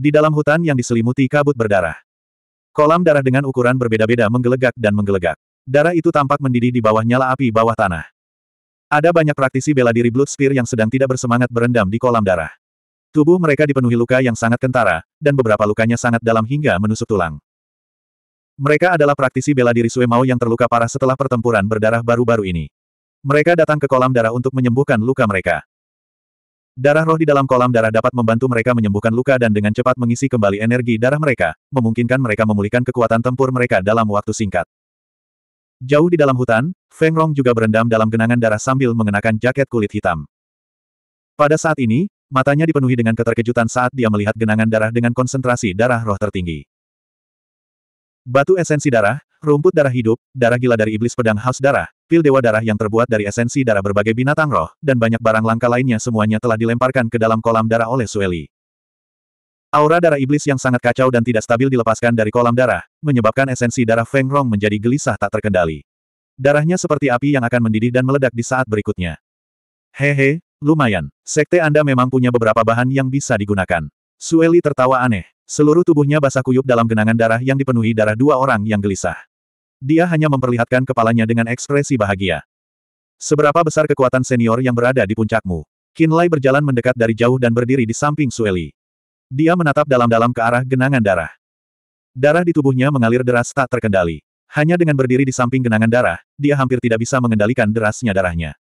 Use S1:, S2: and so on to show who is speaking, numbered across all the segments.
S1: Di dalam hutan yang diselimuti kabut berdarah. Kolam darah dengan ukuran berbeda-beda menggelegak dan menggelegak. Darah itu tampak mendidih di bawah nyala api bawah tanah. Ada banyak praktisi bela diri Blood Spear yang sedang tidak bersemangat berendam di kolam darah. Tubuh mereka dipenuhi luka yang sangat kentara, dan beberapa lukanya sangat dalam hingga menusuk tulang. Mereka adalah praktisi bela diri Sue Mao yang terluka parah setelah pertempuran berdarah baru-baru ini. Mereka datang ke kolam darah untuk menyembuhkan luka mereka. Darah roh di dalam kolam darah dapat membantu mereka menyembuhkan luka dan dengan cepat mengisi kembali energi darah mereka, memungkinkan mereka memulihkan kekuatan tempur mereka dalam waktu singkat. Jauh di dalam hutan, Feng Rong juga berendam dalam genangan darah sambil mengenakan jaket kulit hitam. Pada saat ini, matanya dipenuhi dengan keterkejutan saat dia melihat genangan darah dengan konsentrasi darah roh tertinggi. Batu esensi darah, Rumput darah hidup, darah gila dari iblis pedang haus darah, pil dewa darah yang terbuat dari esensi darah berbagai binatang roh, dan banyak barang langka lainnya semuanya telah dilemparkan ke dalam kolam darah oleh Sueli. Aura darah iblis yang sangat kacau dan tidak stabil dilepaskan dari kolam darah, menyebabkan esensi darah Feng Rong menjadi gelisah tak terkendali. Darahnya seperti api yang akan mendidih dan meledak di saat berikutnya. Hehe, lumayan. Sekte Anda memang punya beberapa bahan yang bisa digunakan. Sueli tertawa aneh. Seluruh tubuhnya basah kuyup dalam genangan darah yang dipenuhi darah dua orang yang gelisah. Dia hanya memperlihatkan kepalanya dengan ekspresi bahagia. Seberapa besar kekuatan senior yang berada di puncakmu? Kinlay berjalan mendekat dari jauh dan berdiri di samping Sueli. Dia menatap dalam-dalam ke arah genangan darah. Darah di tubuhnya mengalir deras tak terkendali. Hanya dengan berdiri di samping genangan darah, dia hampir tidak bisa mengendalikan derasnya darahnya.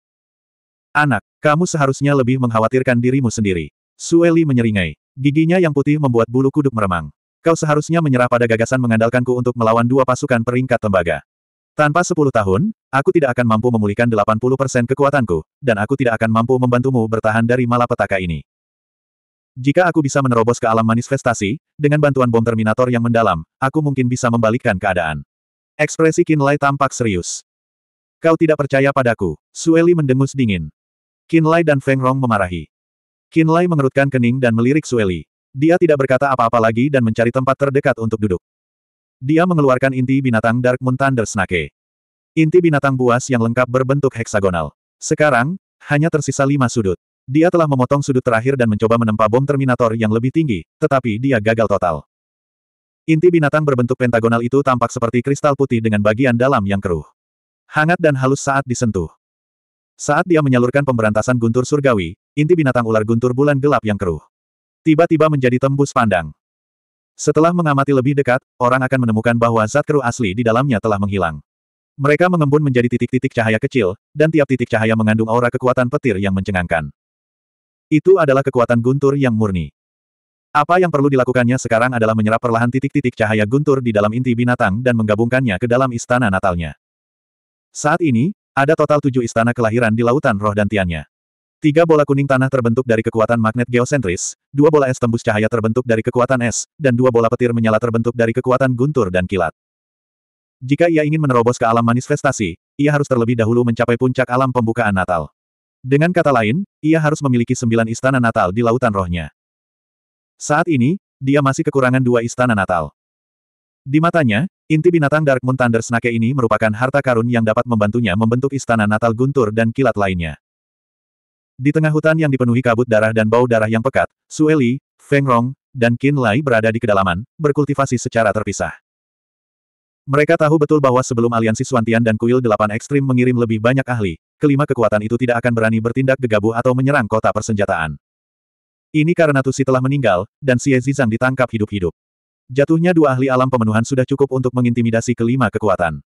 S1: Anak, kamu seharusnya lebih mengkhawatirkan dirimu sendiri. Sueli menyeringai. Giginya yang putih membuat bulu kuduk meremang. Kau seharusnya menyerah pada gagasan mengandalkanku untuk melawan dua pasukan peringkat tembaga. Tanpa sepuluh tahun, aku tidak akan mampu memulihkan delapan puluh persen kekuatanku, dan aku tidak akan mampu membantumu bertahan dari malapetaka ini. Jika aku bisa menerobos ke alam manifestasi, dengan bantuan bom Terminator yang mendalam, aku mungkin bisa membalikkan keadaan. Ekspresi Kinlay tampak serius. Kau tidak percaya padaku, Sueli mendengus dingin. Kinlay dan Feng Rong memarahi. Kinlay mengerutkan kening dan melirik Sueli. Dia tidak berkata apa-apa lagi dan mencari tempat terdekat untuk duduk. Dia mengeluarkan inti binatang Dark Moon Thunder Snake. Inti binatang buas yang lengkap berbentuk heksagonal. Sekarang, hanya tersisa lima sudut. Dia telah memotong sudut terakhir dan mencoba menempa bom Terminator yang lebih tinggi, tetapi dia gagal total. Inti binatang berbentuk pentagonal itu tampak seperti kristal putih dengan bagian dalam yang keruh. Hangat dan halus saat disentuh. Saat dia menyalurkan pemberantasan guntur surgawi, inti binatang ular guntur bulan gelap yang keruh tiba-tiba menjadi tembus pandang. Setelah mengamati lebih dekat, orang akan menemukan bahwa zat keruh asli di dalamnya telah menghilang. Mereka mengembun menjadi titik-titik cahaya kecil, dan tiap titik cahaya mengandung aura kekuatan petir yang mencengangkan. Itu adalah kekuatan guntur yang murni. Apa yang perlu dilakukannya sekarang adalah menyerap perlahan titik-titik cahaya guntur di dalam inti binatang dan menggabungkannya ke dalam istana natalnya. Saat ini, ada total tujuh istana kelahiran di Lautan Roh dan Tiannya. Tiga bola kuning tanah terbentuk dari kekuatan magnet geosentris, dua bola es tembus cahaya terbentuk dari kekuatan es, dan dua bola petir menyala terbentuk dari kekuatan guntur dan kilat. Jika ia ingin menerobos ke alam manifestasi, ia harus terlebih dahulu mencapai puncak alam pembukaan Natal. Dengan kata lain, ia harus memiliki sembilan istana Natal di lautan rohnya. Saat ini, dia masih kekurangan dua istana Natal. Di matanya, inti binatang Dark Moon Thunder Snake ini merupakan harta karun yang dapat membantunya membentuk istana Natal guntur dan kilat lainnya. Di tengah hutan yang dipenuhi kabut darah dan bau darah yang pekat, Sueli, Fengrong, Feng Rong, dan Qin Lai berada di kedalaman, berkultivasi secara terpisah. Mereka tahu betul bahwa sebelum aliansi Suantian dan Kuil Delapan Ekstrim mengirim lebih banyak ahli, kelima kekuatan itu tidak akan berani bertindak gegabah atau menyerang kota persenjataan. Ini karena Tusi telah meninggal, dan Xie Zizang ditangkap hidup-hidup. Jatuhnya dua ahli alam pemenuhan sudah cukup untuk mengintimidasi kelima kekuatan.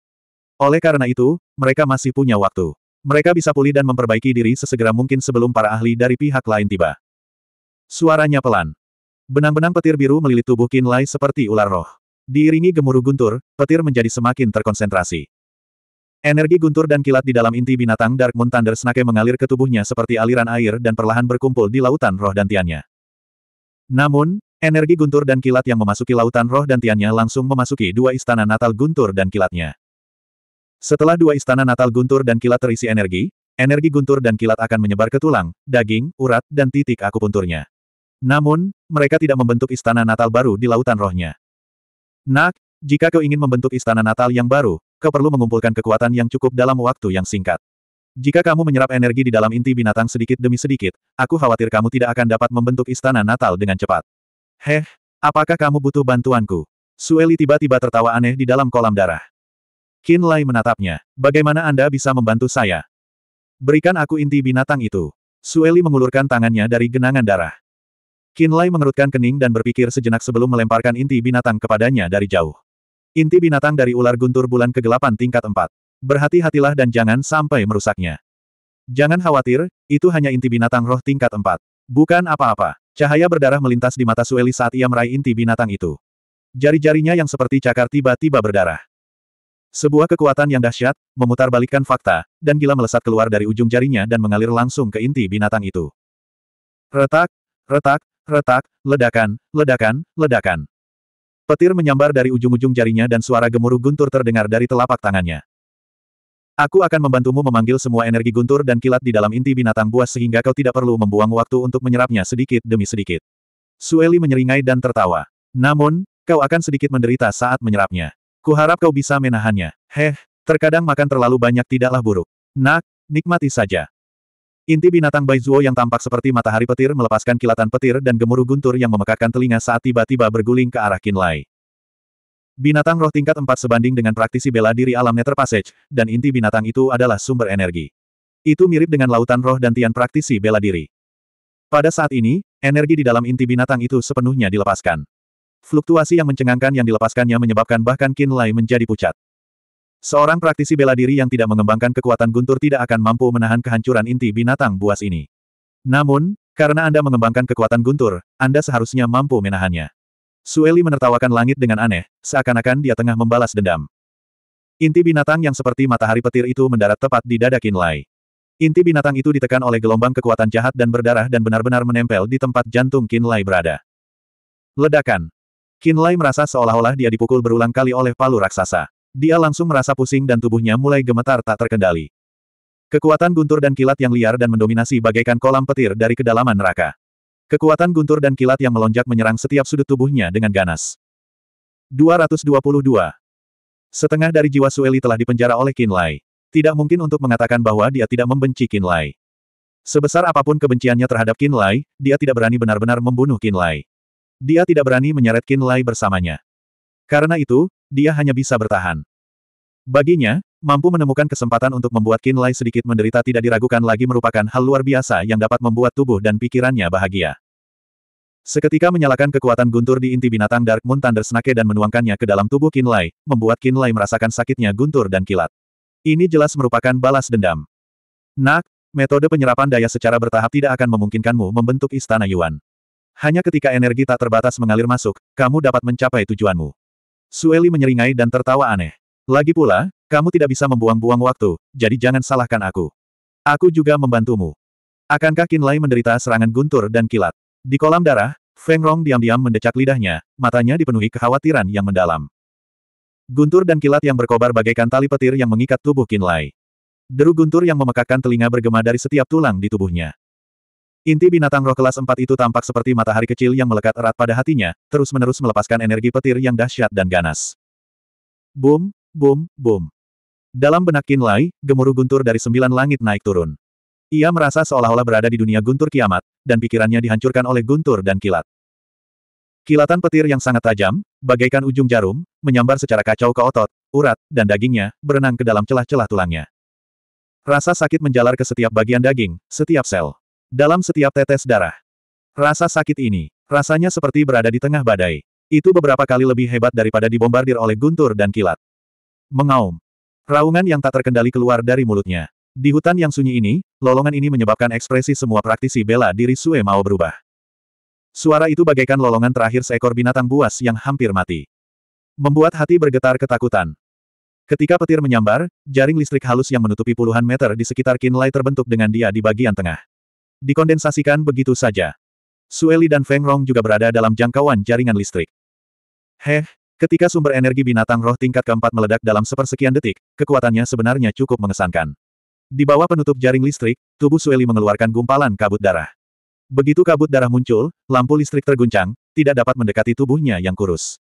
S1: Oleh karena itu, mereka masih punya waktu. Mereka bisa pulih dan memperbaiki diri sesegera mungkin sebelum para ahli dari pihak lain tiba. Suaranya pelan. Benang-benang petir biru melilit tubuh Lai seperti ular roh. Diiringi gemuruh guntur, petir menjadi semakin terkonsentrasi. Energi guntur dan kilat di dalam inti binatang Dark Moon Thunder Snake mengalir ke tubuhnya seperti aliran air dan perlahan berkumpul di lautan roh dan tiannya. Namun, energi guntur dan kilat yang memasuki lautan roh dan tiannya langsung memasuki dua istana natal guntur dan kilatnya. Setelah dua istana natal guntur dan kilat terisi energi, energi guntur dan kilat akan menyebar ke tulang, daging, urat, dan titik akupunturnya. Namun, mereka tidak membentuk istana natal baru di lautan rohnya. Nak, jika kau ingin membentuk istana natal yang baru, kau perlu mengumpulkan kekuatan yang cukup dalam waktu yang singkat. Jika kamu menyerap energi di dalam inti binatang sedikit demi sedikit, aku khawatir kamu tidak akan dapat membentuk istana natal dengan cepat. Heh, apakah kamu butuh bantuanku? Sueli tiba-tiba tertawa aneh di dalam kolam darah. Qin Lai menatapnya. Bagaimana Anda bisa membantu saya? Berikan aku inti binatang itu. Sueli mengulurkan tangannya dari genangan darah. Qin Lai mengerutkan kening dan berpikir sejenak sebelum melemparkan inti binatang kepadanya dari jauh. Inti binatang dari ular guntur bulan kegelapan tingkat 4. Berhati-hatilah dan jangan sampai merusaknya. Jangan khawatir, itu hanya inti binatang roh tingkat 4. Bukan apa-apa. Cahaya berdarah melintas di mata Sueli saat ia meraih inti binatang itu. Jari-jarinya yang seperti cakar tiba-tiba berdarah. Sebuah kekuatan yang dahsyat, memutarbalikkan fakta, dan gila melesat keluar dari ujung jarinya dan mengalir langsung ke inti binatang itu. Retak, retak, retak, ledakan, ledakan, ledakan. Petir menyambar dari ujung-ujung jarinya dan suara gemuruh guntur terdengar dari telapak tangannya. Aku akan membantumu memanggil semua energi guntur dan kilat di dalam inti binatang buas sehingga kau tidak perlu membuang waktu untuk menyerapnya sedikit demi sedikit. Sueli menyeringai dan tertawa. Namun, kau akan sedikit menderita saat menyerapnya. Kuharap kau bisa menahannya. Heh, terkadang makan terlalu banyak tidaklah buruk. Nak, nikmati saja. Inti binatang Baizuo yang tampak seperti matahari petir melepaskan kilatan petir dan gemuruh guntur yang memekakkan telinga saat tiba-tiba berguling ke arah Kinlay. Binatang roh tingkat 4 sebanding dengan praktisi bela diri alam Nether Passage, dan inti binatang itu adalah sumber energi. Itu mirip dengan lautan roh dan tian praktisi bela diri. Pada saat ini, energi di dalam inti binatang itu sepenuhnya dilepaskan. Fluktuasi yang mencengangkan yang dilepaskannya menyebabkan bahkan Qin Lai menjadi pucat. Seorang praktisi bela diri yang tidak mengembangkan kekuatan guntur tidak akan mampu menahan kehancuran inti binatang buas ini. Namun, karena Anda mengembangkan kekuatan guntur, Anda seharusnya mampu menahannya. Sueli menertawakan langit dengan aneh, seakan-akan dia tengah membalas dendam. Inti binatang yang seperti matahari petir itu mendarat tepat di dada Lai. Inti binatang itu ditekan oleh gelombang kekuatan jahat dan berdarah dan benar-benar menempel di tempat jantung Lai berada. Ledakan. Kinlay merasa seolah-olah dia dipukul berulang kali oleh palu raksasa. Dia langsung merasa pusing dan tubuhnya mulai gemetar tak terkendali. Kekuatan guntur dan kilat yang liar dan mendominasi bagaikan kolam petir dari kedalaman neraka. Kekuatan guntur dan kilat yang melonjak menyerang setiap sudut tubuhnya dengan ganas. 222. Setengah dari jiwa Sueli telah dipenjara oleh Kinlay. Tidak mungkin untuk mengatakan bahwa dia tidak membenci Kinlay. Sebesar apapun kebenciannya terhadap Kinlay, dia tidak berani benar-benar membunuh Kinlay. Dia tidak berani menyeret Lai bersamanya. Karena itu, dia hanya bisa bertahan. Baginya, mampu menemukan kesempatan untuk membuat Lai sedikit menderita tidak diragukan lagi merupakan hal luar biasa yang dapat membuat tubuh dan pikirannya bahagia. Seketika menyalakan kekuatan guntur di inti binatang Dark Moon Thunder Snake dan menuangkannya ke dalam tubuh Lai, membuat Lai merasakan sakitnya guntur dan kilat. Ini jelas merupakan balas dendam. Nak, metode penyerapan daya secara bertahap tidak akan memungkinkanmu membentuk istana Yuan. Hanya ketika energi tak terbatas mengalir masuk, kamu dapat mencapai tujuanmu. Sueli menyeringai dan tertawa aneh. Lagi pula, kamu tidak bisa membuang-buang waktu, jadi jangan salahkan aku. Aku juga membantumu. Akankah Kinlay menderita serangan guntur dan kilat? Di kolam darah, Feng Rong diam-diam mendecak lidahnya, matanya dipenuhi kekhawatiran yang mendalam. Guntur dan kilat yang berkobar bagaikan tali petir yang mengikat tubuh Kinlay. Deru guntur yang memekakkan telinga bergema dari setiap tulang di tubuhnya. Inti binatang roh kelas 4 itu tampak seperti matahari kecil yang melekat erat pada hatinya, terus-menerus melepaskan energi petir yang dahsyat dan ganas. Boom, boom, boom. Dalam benak Kinlai, gemuruh guntur dari sembilan langit naik turun. Ia merasa seolah-olah berada di dunia guntur kiamat, dan pikirannya dihancurkan oleh guntur dan kilat. Kilatan petir yang sangat tajam, bagaikan ujung jarum, menyambar secara kacau ke otot, urat, dan dagingnya, berenang ke dalam celah-celah tulangnya. Rasa sakit menjalar ke setiap bagian daging, setiap sel dalam setiap tetes darah. Rasa sakit ini, rasanya seperti berada di tengah badai. Itu beberapa kali lebih hebat daripada dibombardir oleh guntur dan kilat. Mengaum. Raungan yang tak terkendali keluar dari mulutnya. Di hutan yang sunyi ini, lolongan ini menyebabkan ekspresi semua praktisi bela diri Sue mau berubah. Suara itu bagaikan lolongan terakhir seekor binatang buas yang hampir mati. Membuat hati bergetar ketakutan. Ketika petir menyambar, jaring listrik halus yang menutupi puluhan meter di sekitar kinlay terbentuk dengan dia di bagian tengah dikondensasikan begitu saja. Sueli dan Feng Rong juga berada dalam jangkauan jaringan listrik. Heh, ketika sumber energi binatang roh tingkat keempat meledak dalam sepersekian detik, kekuatannya sebenarnya cukup mengesankan. Di bawah penutup jaring listrik, tubuh Sueli mengeluarkan gumpalan kabut darah. Begitu kabut darah muncul, lampu listrik terguncang, tidak dapat mendekati tubuhnya yang kurus.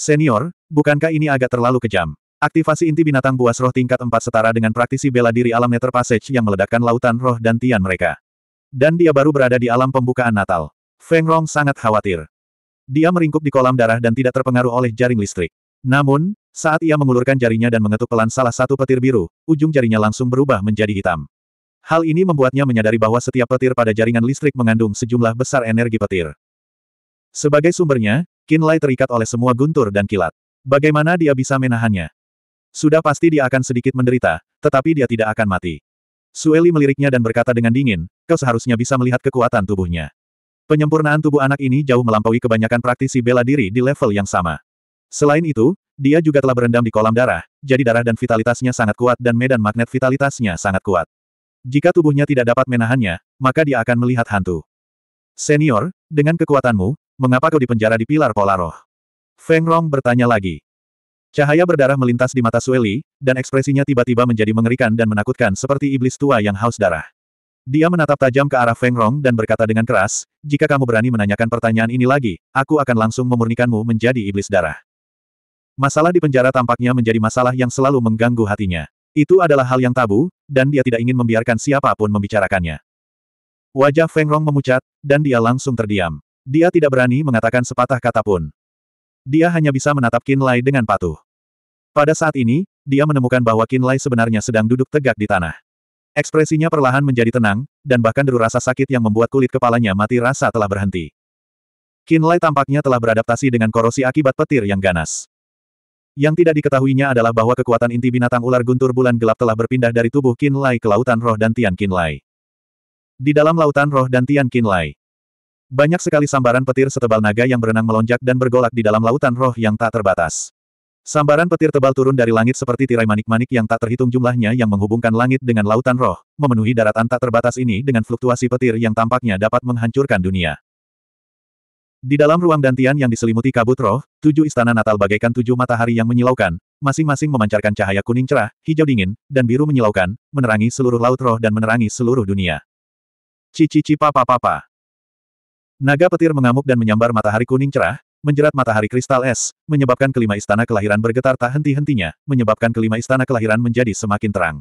S1: Senior, bukankah ini agak terlalu kejam? Aktivasi inti binatang buas roh tingkat 4 setara dengan praktisi bela diri alam Nether Passage yang meledakkan lautan roh dan tian mereka. Dan dia baru berada di alam pembukaan Natal. Feng Rong sangat khawatir. Dia meringkuk di kolam darah dan tidak terpengaruh oleh jaring listrik. Namun, saat ia mengulurkan jarinya dan mengetuk pelan salah satu petir biru, ujung jarinya langsung berubah menjadi hitam. Hal ini membuatnya menyadari bahwa setiap petir pada jaringan listrik mengandung sejumlah besar energi petir. Sebagai sumbernya, Kinlay terikat oleh semua guntur dan kilat. Bagaimana dia bisa menahannya? Sudah pasti dia akan sedikit menderita, tetapi dia tidak akan mati. Sueli meliriknya dan berkata dengan dingin, kau seharusnya bisa melihat kekuatan tubuhnya. Penyempurnaan tubuh anak ini jauh melampaui kebanyakan praktisi bela diri di level yang sama. Selain itu, dia juga telah berendam di kolam darah, jadi darah dan vitalitasnya sangat kuat dan medan magnet vitalitasnya sangat kuat. Jika tubuhnya tidak dapat menahannya, maka dia akan melihat hantu. Senior, dengan kekuatanmu, mengapa kau dipenjara di pilar pola roh? Feng Rong bertanya lagi. Cahaya berdarah melintas di mata Sueli, dan ekspresinya tiba-tiba menjadi mengerikan dan menakutkan seperti iblis tua yang haus darah. Dia menatap tajam ke arah Feng Rong dan berkata dengan keras, jika kamu berani menanyakan pertanyaan ini lagi, aku akan langsung memurnikanmu menjadi iblis darah. Masalah di penjara tampaknya menjadi masalah yang selalu mengganggu hatinya. Itu adalah hal yang tabu, dan dia tidak ingin membiarkan siapapun membicarakannya. Wajah Feng Rong memucat, dan dia langsung terdiam. Dia tidak berani mengatakan sepatah kata pun. Dia hanya bisa menatap Kinlay dengan patuh. Pada saat ini, dia menemukan bahwa Kinlay sebenarnya sedang duduk tegak di tanah. Ekspresinya perlahan menjadi tenang, dan bahkan deru rasa sakit yang membuat kulit kepalanya mati rasa telah berhenti. Kinlay tampaknya telah beradaptasi dengan korosi akibat petir yang ganas. Yang tidak diketahuinya adalah bahwa kekuatan inti binatang ular guntur bulan gelap telah berpindah dari tubuh Kinlay ke lautan roh dan Tian Kinlay. Di dalam lautan roh dan Tian Kinlay. Banyak sekali sambaran petir setebal naga yang berenang melonjak dan bergolak di dalam lautan roh yang tak terbatas. Sambaran petir tebal turun dari langit seperti tirai manik-manik yang tak terhitung jumlahnya yang menghubungkan langit dengan lautan roh, memenuhi daratan tak terbatas ini dengan fluktuasi petir yang tampaknya dapat menghancurkan dunia. Di dalam ruang dantian yang diselimuti kabut roh, tujuh istana Natal bagaikan tujuh matahari yang menyilaukan, masing-masing memancarkan cahaya kuning cerah, hijau dingin, dan biru menyilaukan, menerangi seluruh laut roh dan menerangi seluruh dunia. Cici-cipa-papa-papa. Naga petir mengamuk dan menyambar matahari kuning cerah, menjerat matahari kristal es, menyebabkan kelima istana kelahiran bergetar tak henti-hentinya, menyebabkan kelima istana kelahiran menjadi semakin terang.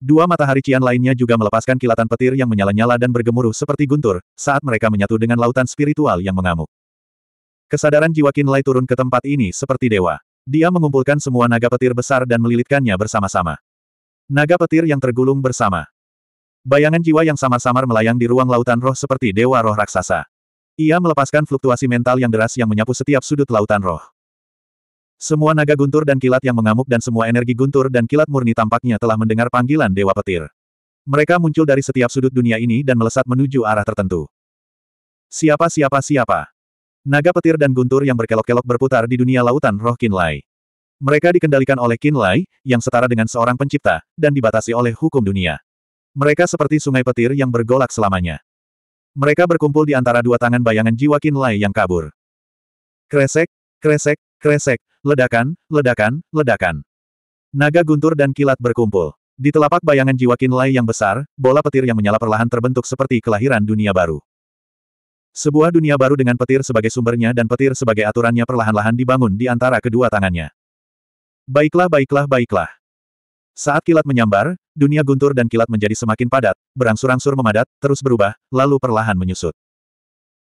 S1: Dua matahari cian lainnya juga melepaskan kilatan petir yang menyala-nyala dan bergemuruh seperti guntur, saat mereka menyatu dengan lautan spiritual yang mengamuk. Kesadaran jiwa Kinlay turun ke tempat ini seperti dewa. Dia mengumpulkan semua naga petir besar dan melilitkannya bersama-sama. Naga petir yang tergulung bersama. Bayangan jiwa yang samar-samar melayang di ruang lautan roh seperti dewa roh raksasa. Ia melepaskan fluktuasi mental yang deras yang menyapu setiap sudut lautan roh. Semua naga guntur dan kilat yang mengamuk dan semua energi guntur dan kilat murni tampaknya telah mendengar panggilan Dewa Petir. Mereka muncul dari setiap sudut dunia ini dan melesat menuju arah tertentu. Siapa siapa siapa? Naga petir dan guntur yang berkelok-kelok berputar di dunia lautan roh Kinlay. Mereka dikendalikan oleh Kinlay yang setara dengan seorang pencipta, dan dibatasi oleh hukum dunia. Mereka seperti sungai petir yang bergolak selamanya. Mereka berkumpul di antara dua tangan bayangan jiwa Lai yang kabur. Kresek, kresek, kresek, ledakan, ledakan, ledakan. Naga guntur dan kilat berkumpul. Di telapak bayangan jiwa Lai yang besar, bola petir yang menyala perlahan terbentuk seperti kelahiran dunia baru. Sebuah dunia baru dengan petir sebagai sumbernya dan petir sebagai aturannya perlahan-lahan dibangun di antara kedua tangannya. Baiklah baiklah baiklah. Saat kilat menyambar, dunia guntur dan kilat menjadi semakin padat, berangsur-angsur memadat, terus berubah, lalu perlahan menyusut.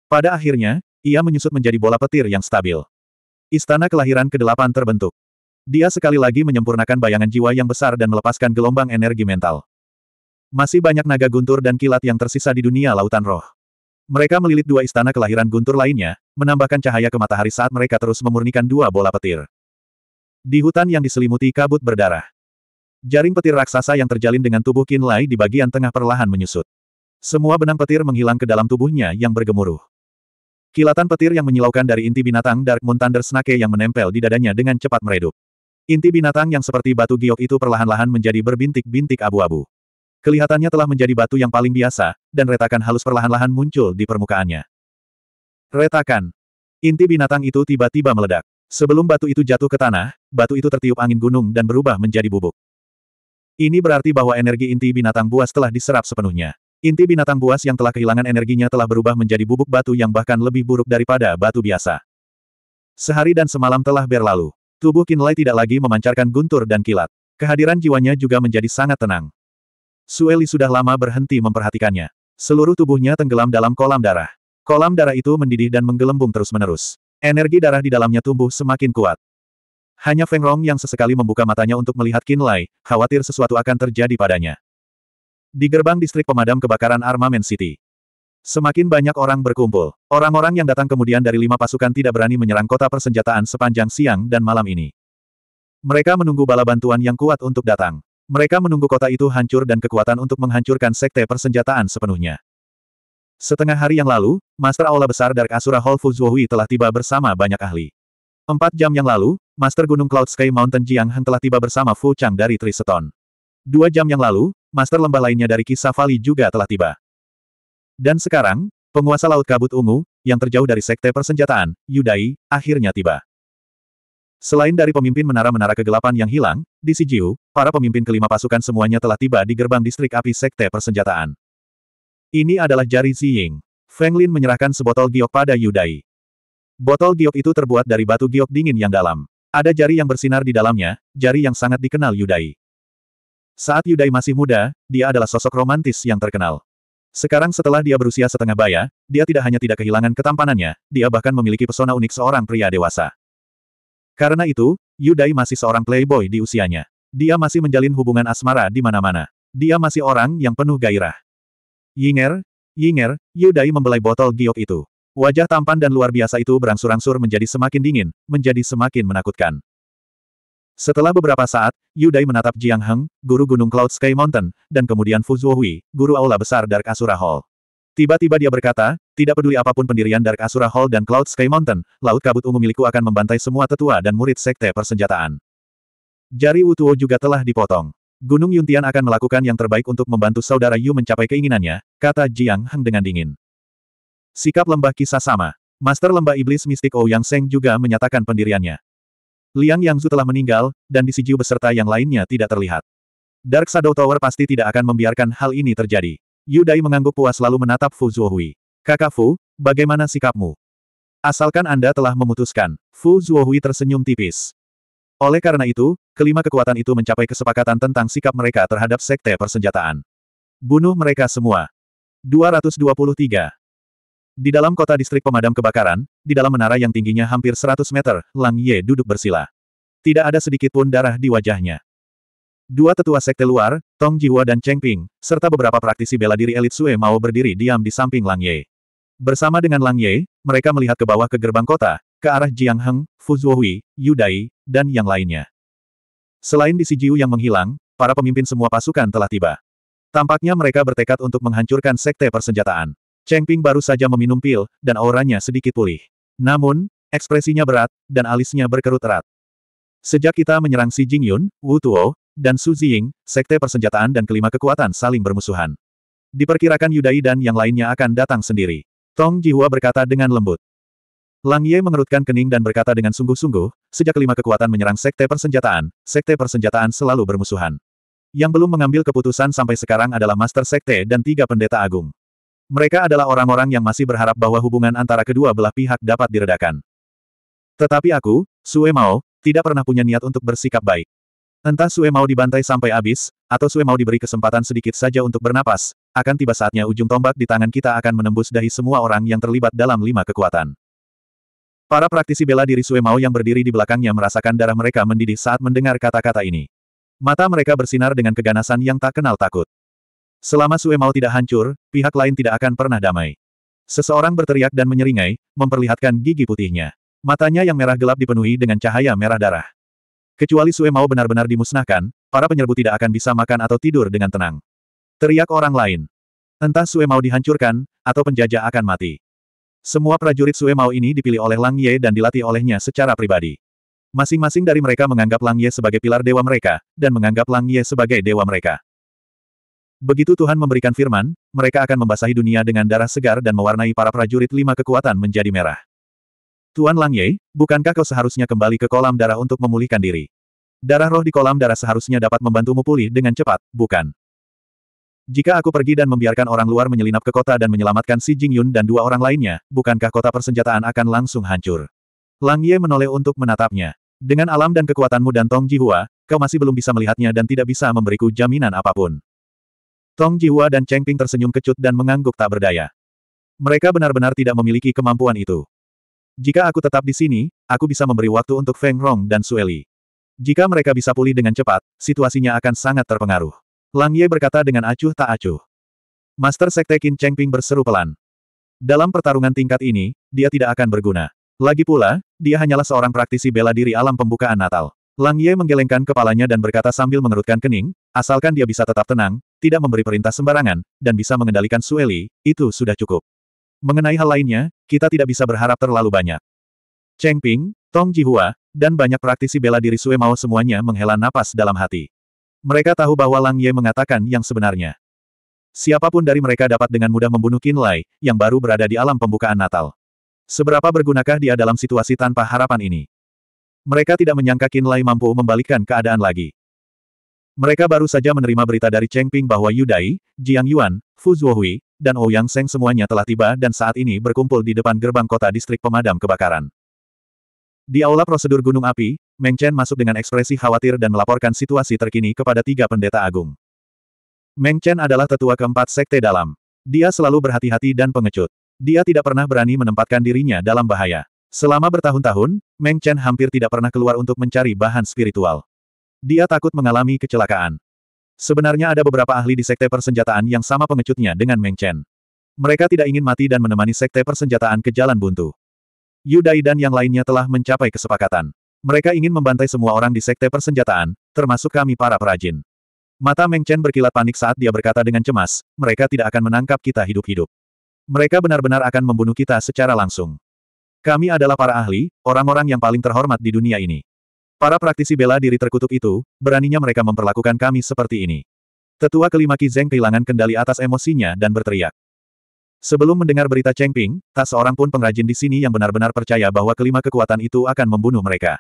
S1: Pada akhirnya, ia menyusut menjadi bola petir yang stabil. Istana kelahiran ke-8 terbentuk. Dia sekali lagi menyempurnakan bayangan jiwa yang besar dan melepaskan gelombang energi mental. Masih banyak naga guntur dan kilat yang tersisa di dunia lautan roh. Mereka melilit dua istana kelahiran guntur lainnya, menambahkan cahaya ke matahari saat mereka terus memurnikan dua bola petir. Di hutan yang diselimuti kabut berdarah, Jaring petir raksasa yang terjalin dengan tubuh Lai di bagian tengah perlahan menyusut. Semua benang petir menghilang ke dalam tubuhnya yang bergemuruh. Kilatan petir yang menyilaukan dari inti binatang Dark Moon Thunder Snake yang menempel di dadanya dengan cepat meredup. Inti binatang yang seperti batu giok itu perlahan-lahan menjadi berbintik-bintik abu-abu. Kelihatannya telah menjadi batu yang paling biasa, dan retakan halus perlahan-lahan muncul di permukaannya. Retakan. Inti binatang itu tiba-tiba meledak. Sebelum batu itu jatuh ke tanah, batu itu tertiup angin gunung dan berubah menjadi bubuk. Ini berarti bahwa energi inti binatang buas telah diserap sepenuhnya. Inti binatang buas yang telah kehilangan energinya telah berubah menjadi bubuk batu yang bahkan lebih buruk daripada batu biasa. Sehari dan semalam telah berlalu. Tubuh Kinlay tidak lagi memancarkan guntur dan kilat. Kehadiran jiwanya juga menjadi sangat tenang. Sueli sudah lama berhenti memperhatikannya. Seluruh tubuhnya tenggelam dalam kolam darah. Kolam darah itu mendidih dan menggelembung terus-menerus. Energi darah di dalamnya tumbuh semakin kuat. Hanya Feng Rong yang sesekali membuka matanya untuk melihat Qin Lai, khawatir sesuatu akan terjadi padanya. Di gerbang distrik pemadam kebakaran Armament City. Semakin banyak orang berkumpul. Orang-orang yang datang kemudian dari lima pasukan tidak berani menyerang kota persenjataan sepanjang siang dan malam ini. Mereka menunggu bala bantuan yang kuat untuk datang. Mereka menunggu kota itu hancur dan kekuatan untuk menghancurkan sekte persenjataan sepenuhnya. Setengah hari yang lalu, Master Aula Besar Dark Asura Hall Fuzhuohui telah tiba bersama banyak ahli. Empat jam yang lalu, Master Gunung Cloud Sky Mountain Jiang Heng telah tiba bersama Fu Chang dari Triseton. Dua jam yang lalu, Master Lembah lainnya dari Kisah Valley juga telah tiba. Dan sekarang, penguasa Laut Kabut Ungu, yang terjauh dari Sekte Persenjataan, Yudai, akhirnya tiba. Selain dari pemimpin menara-menara kegelapan yang hilang, di Sijiu, para pemimpin kelima pasukan semuanya telah tiba di gerbang distrik api Sekte Persenjataan. Ini adalah jari Ziying. Feng Lin menyerahkan sebotol giok pada Yudai. Botol giok itu terbuat dari batu giok dingin yang dalam. Ada jari yang bersinar di dalamnya, jari yang sangat dikenal Yudai. Saat Yudai masih muda, dia adalah sosok romantis yang terkenal. Sekarang setelah dia berusia setengah baya, dia tidak hanya tidak kehilangan ketampanannya, dia bahkan memiliki pesona unik seorang pria dewasa. Karena itu, Yudai masih seorang playboy di usianya. Dia masih menjalin hubungan asmara di mana-mana. Dia masih orang yang penuh gairah. Yinger, Yinger, Yudai membelai botol giok itu. Wajah tampan dan luar biasa itu berangsur-angsur menjadi semakin dingin, menjadi semakin menakutkan. Setelah beberapa saat, Yudai menatap Jiang Heng, guru Gunung Cloud Sky Mountain, dan kemudian Fu Zuo Hui, guru Aula Besar Dark Asura Hall. Tiba-tiba dia berkata, tidak peduli apapun pendirian Dark Asura Hall dan Cloud Sky Mountain, Laut Kabut Ungu milikku akan membantai semua tetua dan murid sekte persenjataan. Jari Wutuo juga telah dipotong. Gunung Yuntian akan melakukan yang terbaik untuk membantu saudara Yu mencapai keinginannya, kata Jiang Heng dengan dingin. Sikap lembah kisah sama. Master lembah iblis mistik Ouyang oh Seng juga menyatakan pendiriannya. Liang Yangzu telah meninggal, dan di Sijiu beserta yang lainnya tidak terlihat. Dark Shadow Tower pasti tidak akan membiarkan hal ini terjadi. Yudai mengangguk puas lalu menatap Fu Zhuohui. Kakak Fu, bagaimana sikapmu? Asalkan Anda telah memutuskan, Fu Zhuohui tersenyum tipis. Oleh karena itu, kelima kekuatan itu mencapai kesepakatan tentang sikap mereka terhadap sekte persenjataan. Bunuh mereka semua. 223. Di dalam kota distrik pemadam kebakaran, di dalam menara yang tingginya hampir 100 meter, Lang Ye duduk bersila. Tidak ada sedikit pun darah di wajahnya. Dua tetua sekte luar, Tong Jiwa dan Cheng Ping, serta beberapa praktisi bela diri elit Sue mau berdiri diam di samping Lang Ye. Bersama dengan Lang Ye, mereka melihat ke bawah ke gerbang kota, ke arah Jiang Heng, Fu Yu Yudai, dan yang lainnya. Selain di Sijiu yang menghilang, para pemimpin semua pasukan telah tiba. Tampaknya mereka bertekad untuk menghancurkan sekte persenjataan. Cheng Ping baru saja meminum pil, dan auranya sedikit pulih. Namun, ekspresinya berat, dan alisnya berkerut erat. Sejak kita menyerang Si Jingyun, Wu Tuo, dan Su Ziying, sekte persenjataan dan kelima kekuatan saling bermusuhan. Diperkirakan Yudai dan yang lainnya akan datang sendiri. Tong Jihua berkata dengan lembut. Lang Ye mengerutkan kening dan berkata dengan sungguh-sungguh, sejak kelima kekuatan menyerang sekte persenjataan, sekte persenjataan selalu bermusuhan. Yang belum mengambil keputusan sampai sekarang adalah Master Sekte dan tiga pendeta agung. Mereka adalah orang-orang yang masih berharap bahwa hubungan antara kedua belah pihak dapat diredakan. Tetapi aku, Sue Mao, tidak pernah punya niat untuk bersikap baik. Entah Sue Mao dibantai sampai habis, atau Sue Mao diberi kesempatan sedikit saja untuk bernapas, akan tiba saatnya ujung tombak di tangan kita akan menembus dahi semua orang yang terlibat dalam lima kekuatan. Para praktisi bela diri Sue Mao yang berdiri di belakangnya merasakan darah mereka mendidih saat mendengar kata-kata ini. Mata mereka bersinar dengan keganasan yang tak kenal takut. Selama Sue Mao tidak hancur, pihak lain tidak akan pernah damai. Seseorang berteriak dan menyeringai, memperlihatkan gigi putihnya. Matanya yang merah gelap dipenuhi dengan cahaya merah darah. Kecuali Sue Mao benar-benar dimusnahkan, para penyerbu tidak akan bisa makan atau tidur dengan tenang. Teriak orang lain. Entah Sue Mao dihancurkan, atau penjajah akan mati. Semua prajurit Sue Mao ini dipilih oleh Lang Ye dan dilatih olehnya secara pribadi. Masing-masing dari mereka menganggap Lang Ye sebagai pilar dewa mereka, dan menganggap Lang Ye sebagai dewa mereka. Begitu Tuhan memberikan firman, mereka akan membasahi dunia dengan darah segar dan mewarnai para prajurit lima kekuatan menjadi merah. Tuan Lang Ye, bukankah kau seharusnya kembali ke kolam darah untuk memulihkan diri? Darah roh di kolam darah seharusnya dapat membantumu pulih dengan cepat, bukan? Jika aku pergi dan membiarkan orang luar menyelinap ke kota dan menyelamatkan Si Jingyun dan dua orang lainnya, bukankah kota persenjataan akan langsung hancur? Lang Ye menoleh untuk menatapnya. Dengan alam dan kekuatanmu dan Tong Jihua, kau masih belum bisa melihatnya dan tidak bisa memberiku jaminan apapun. Tong Jiwa dan Cheng Ping tersenyum kecut dan mengangguk tak berdaya. Mereka benar-benar tidak memiliki kemampuan itu. Jika aku tetap di sini, aku bisa memberi waktu untuk Feng Rong dan Sueli. Jika mereka bisa pulih dengan cepat, situasinya akan sangat terpengaruh. Lang Ye berkata dengan acuh tak acuh. Master Sekte Qin Cheng Ping berseru pelan. Dalam pertarungan tingkat ini, dia tidak akan berguna. Lagi pula, dia hanyalah seorang praktisi bela diri alam pembukaan Natal. Lang Ye menggelengkan kepalanya dan berkata sambil mengerutkan kening, asalkan dia bisa tetap tenang, tidak memberi perintah sembarangan, dan bisa mengendalikan Sueli, itu sudah cukup. Mengenai hal lainnya, kita tidak bisa berharap terlalu banyak. Cheng Ping, Tong Jihua, dan banyak praktisi bela diri Sue Mao semuanya menghela napas dalam hati. Mereka tahu bahwa Lang Ye mengatakan yang sebenarnya. Siapapun dari mereka dapat dengan mudah membunuh Qin Lai, yang baru berada di alam pembukaan Natal. Seberapa bergunakah dia dalam situasi tanpa harapan ini? Mereka tidak menyangka Qin Lai mampu membalikkan keadaan lagi. Mereka baru saja menerima berita dari Cheng Ping bahwa Yudai, Jiang Yuan, Fu Zhuohui, dan Ouyang oh Seng semuanya telah tiba dan saat ini berkumpul di depan gerbang kota distrik pemadam kebakaran. Di aula prosedur Gunung Api, Meng Chen masuk dengan ekspresi khawatir dan melaporkan situasi terkini kepada tiga pendeta agung. Meng Chen adalah tetua keempat sekte dalam. Dia selalu berhati-hati dan pengecut. Dia tidak pernah berani menempatkan dirinya dalam bahaya. Selama bertahun-tahun, Meng Chen hampir tidak pernah keluar untuk mencari bahan spiritual. Dia takut mengalami kecelakaan. Sebenarnya ada beberapa ahli di sekte persenjataan yang sama pengecutnya dengan Meng Chen. Mereka tidak ingin mati dan menemani sekte persenjataan ke jalan buntu. Yu Dai dan yang lainnya telah mencapai kesepakatan. Mereka ingin membantai semua orang di sekte persenjataan, termasuk kami para perajin. Mata Meng Chen berkilat panik saat dia berkata dengan cemas, mereka tidak akan menangkap kita hidup-hidup. Mereka benar-benar akan membunuh kita secara langsung. Kami adalah para ahli, orang-orang yang paling terhormat di dunia ini. Para praktisi bela diri terkutuk itu, beraninya mereka memperlakukan kami seperti ini. Tetua kelima Qi Zeng kehilangan kendali atas emosinya dan berteriak. Sebelum mendengar berita Cheng Ping, tak seorang pun pengrajin di sini yang benar-benar percaya bahwa kelima kekuatan itu akan membunuh mereka.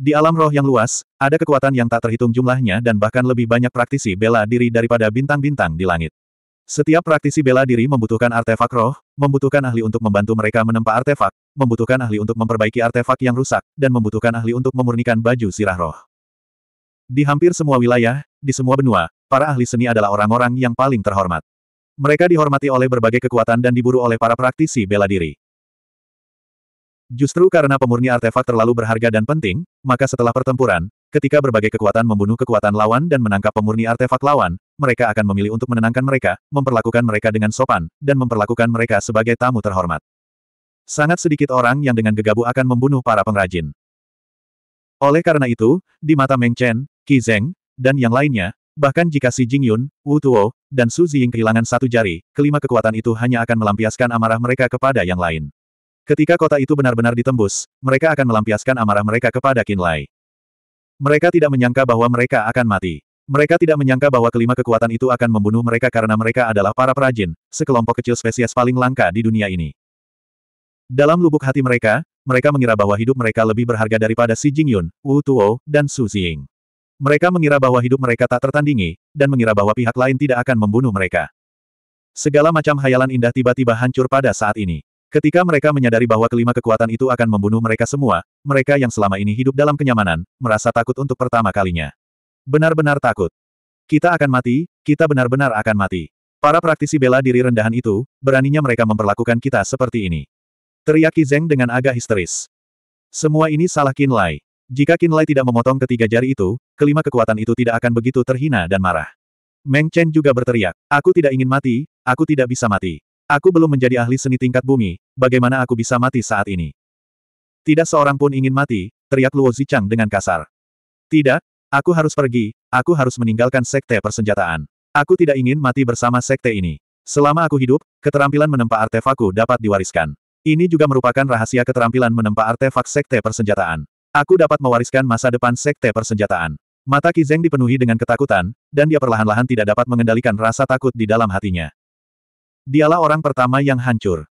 S1: Di alam roh yang luas, ada kekuatan yang tak terhitung jumlahnya dan bahkan lebih banyak praktisi bela diri daripada bintang-bintang di langit. Setiap praktisi bela diri membutuhkan artefak roh, membutuhkan ahli untuk membantu mereka menempa artefak, membutuhkan ahli untuk memperbaiki artefak yang rusak, dan membutuhkan ahli untuk memurnikan baju sirah roh. Di hampir semua wilayah, di semua benua, para ahli seni adalah orang-orang yang paling terhormat. Mereka dihormati oleh berbagai kekuatan dan diburu oleh para praktisi bela diri. Justru karena pemurni artefak terlalu berharga dan penting, maka setelah pertempuran, ketika berbagai kekuatan membunuh kekuatan lawan dan menangkap pemurni artefak lawan, mereka akan memilih untuk menenangkan mereka, memperlakukan mereka dengan sopan, dan memperlakukan mereka sebagai tamu terhormat. Sangat sedikit orang yang dengan gegabah akan membunuh para pengrajin. Oleh karena itu, di mata Meng Chen, Qi Zheng, dan yang lainnya, bahkan jika Si Jingyun, Wu Tuo, dan Su Ziying kehilangan satu jari, kelima kekuatan itu hanya akan melampiaskan amarah mereka kepada yang lain. Ketika kota itu benar-benar ditembus, mereka akan melampiaskan amarah mereka kepada Qin Lai. Mereka tidak menyangka bahwa mereka akan mati. Mereka tidak menyangka bahwa kelima kekuatan itu akan membunuh mereka karena mereka adalah para perajin, sekelompok kecil spesies paling langka di dunia ini. Dalam lubuk hati mereka, mereka mengira bahwa hidup mereka lebih berharga daripada Si Jingyun, Wu Tuo, dan Su Ziying. Mereka mengira bahwa hidup mereka tak tertandingi, dan mengira bahwa pihak lain tidak akan membunuh mereka. Segala macam hayalan indah tiba-tiba hancur pada saat ini. Ketika mereka menyadari bahwa kelima kekuatan itu akan membunuh mereka semua, mereka yang selama ini hidup dalam kenyamanan, merasa takut untuk pertama kalinya. Benar-benar takut. Kita akan mati, kita benar-benar akan mati. Para praktisi bela diri rendahan itu, beraninya mereka memperlakukan kita seperti ini. Teriak Zeng dengan agak histeris. Semua ini salah Qin Lai. Jika Qin Lai tidak memotong ketiga jari itu, kelima kekuatan itu tidak akan begitu terhina dan marah. Meng Chen juga berteriak, aku tidak ingin mati, aku tidak bisa mati. Aku belum menjadi ahli seni tingkat bumi, bagaimana aku bisa mati saat ini? Tidak seorang pun ingin mati, teriak Luo Zichang dengan kasar. Tidak, aku harus pergi, aku harus meninggalkan sekte persenjataan. Aku tidak ingin mati bersama sekte ini. Selama aku hidup, keterampilan menempa artefaku dapat diwariskan. Ini juga merupakan rahasia keterampilan menempa artefak sekte persenjataan. Aku dapat mewariskan masa depan sekte persenjataan. Mata Kizeng dipenuhi dengan ketakutan, dan dia perlahan-lahan tidak dapat mengendalikan rasa takut di dalam hatinya. Dialah orang pertama yang hancur.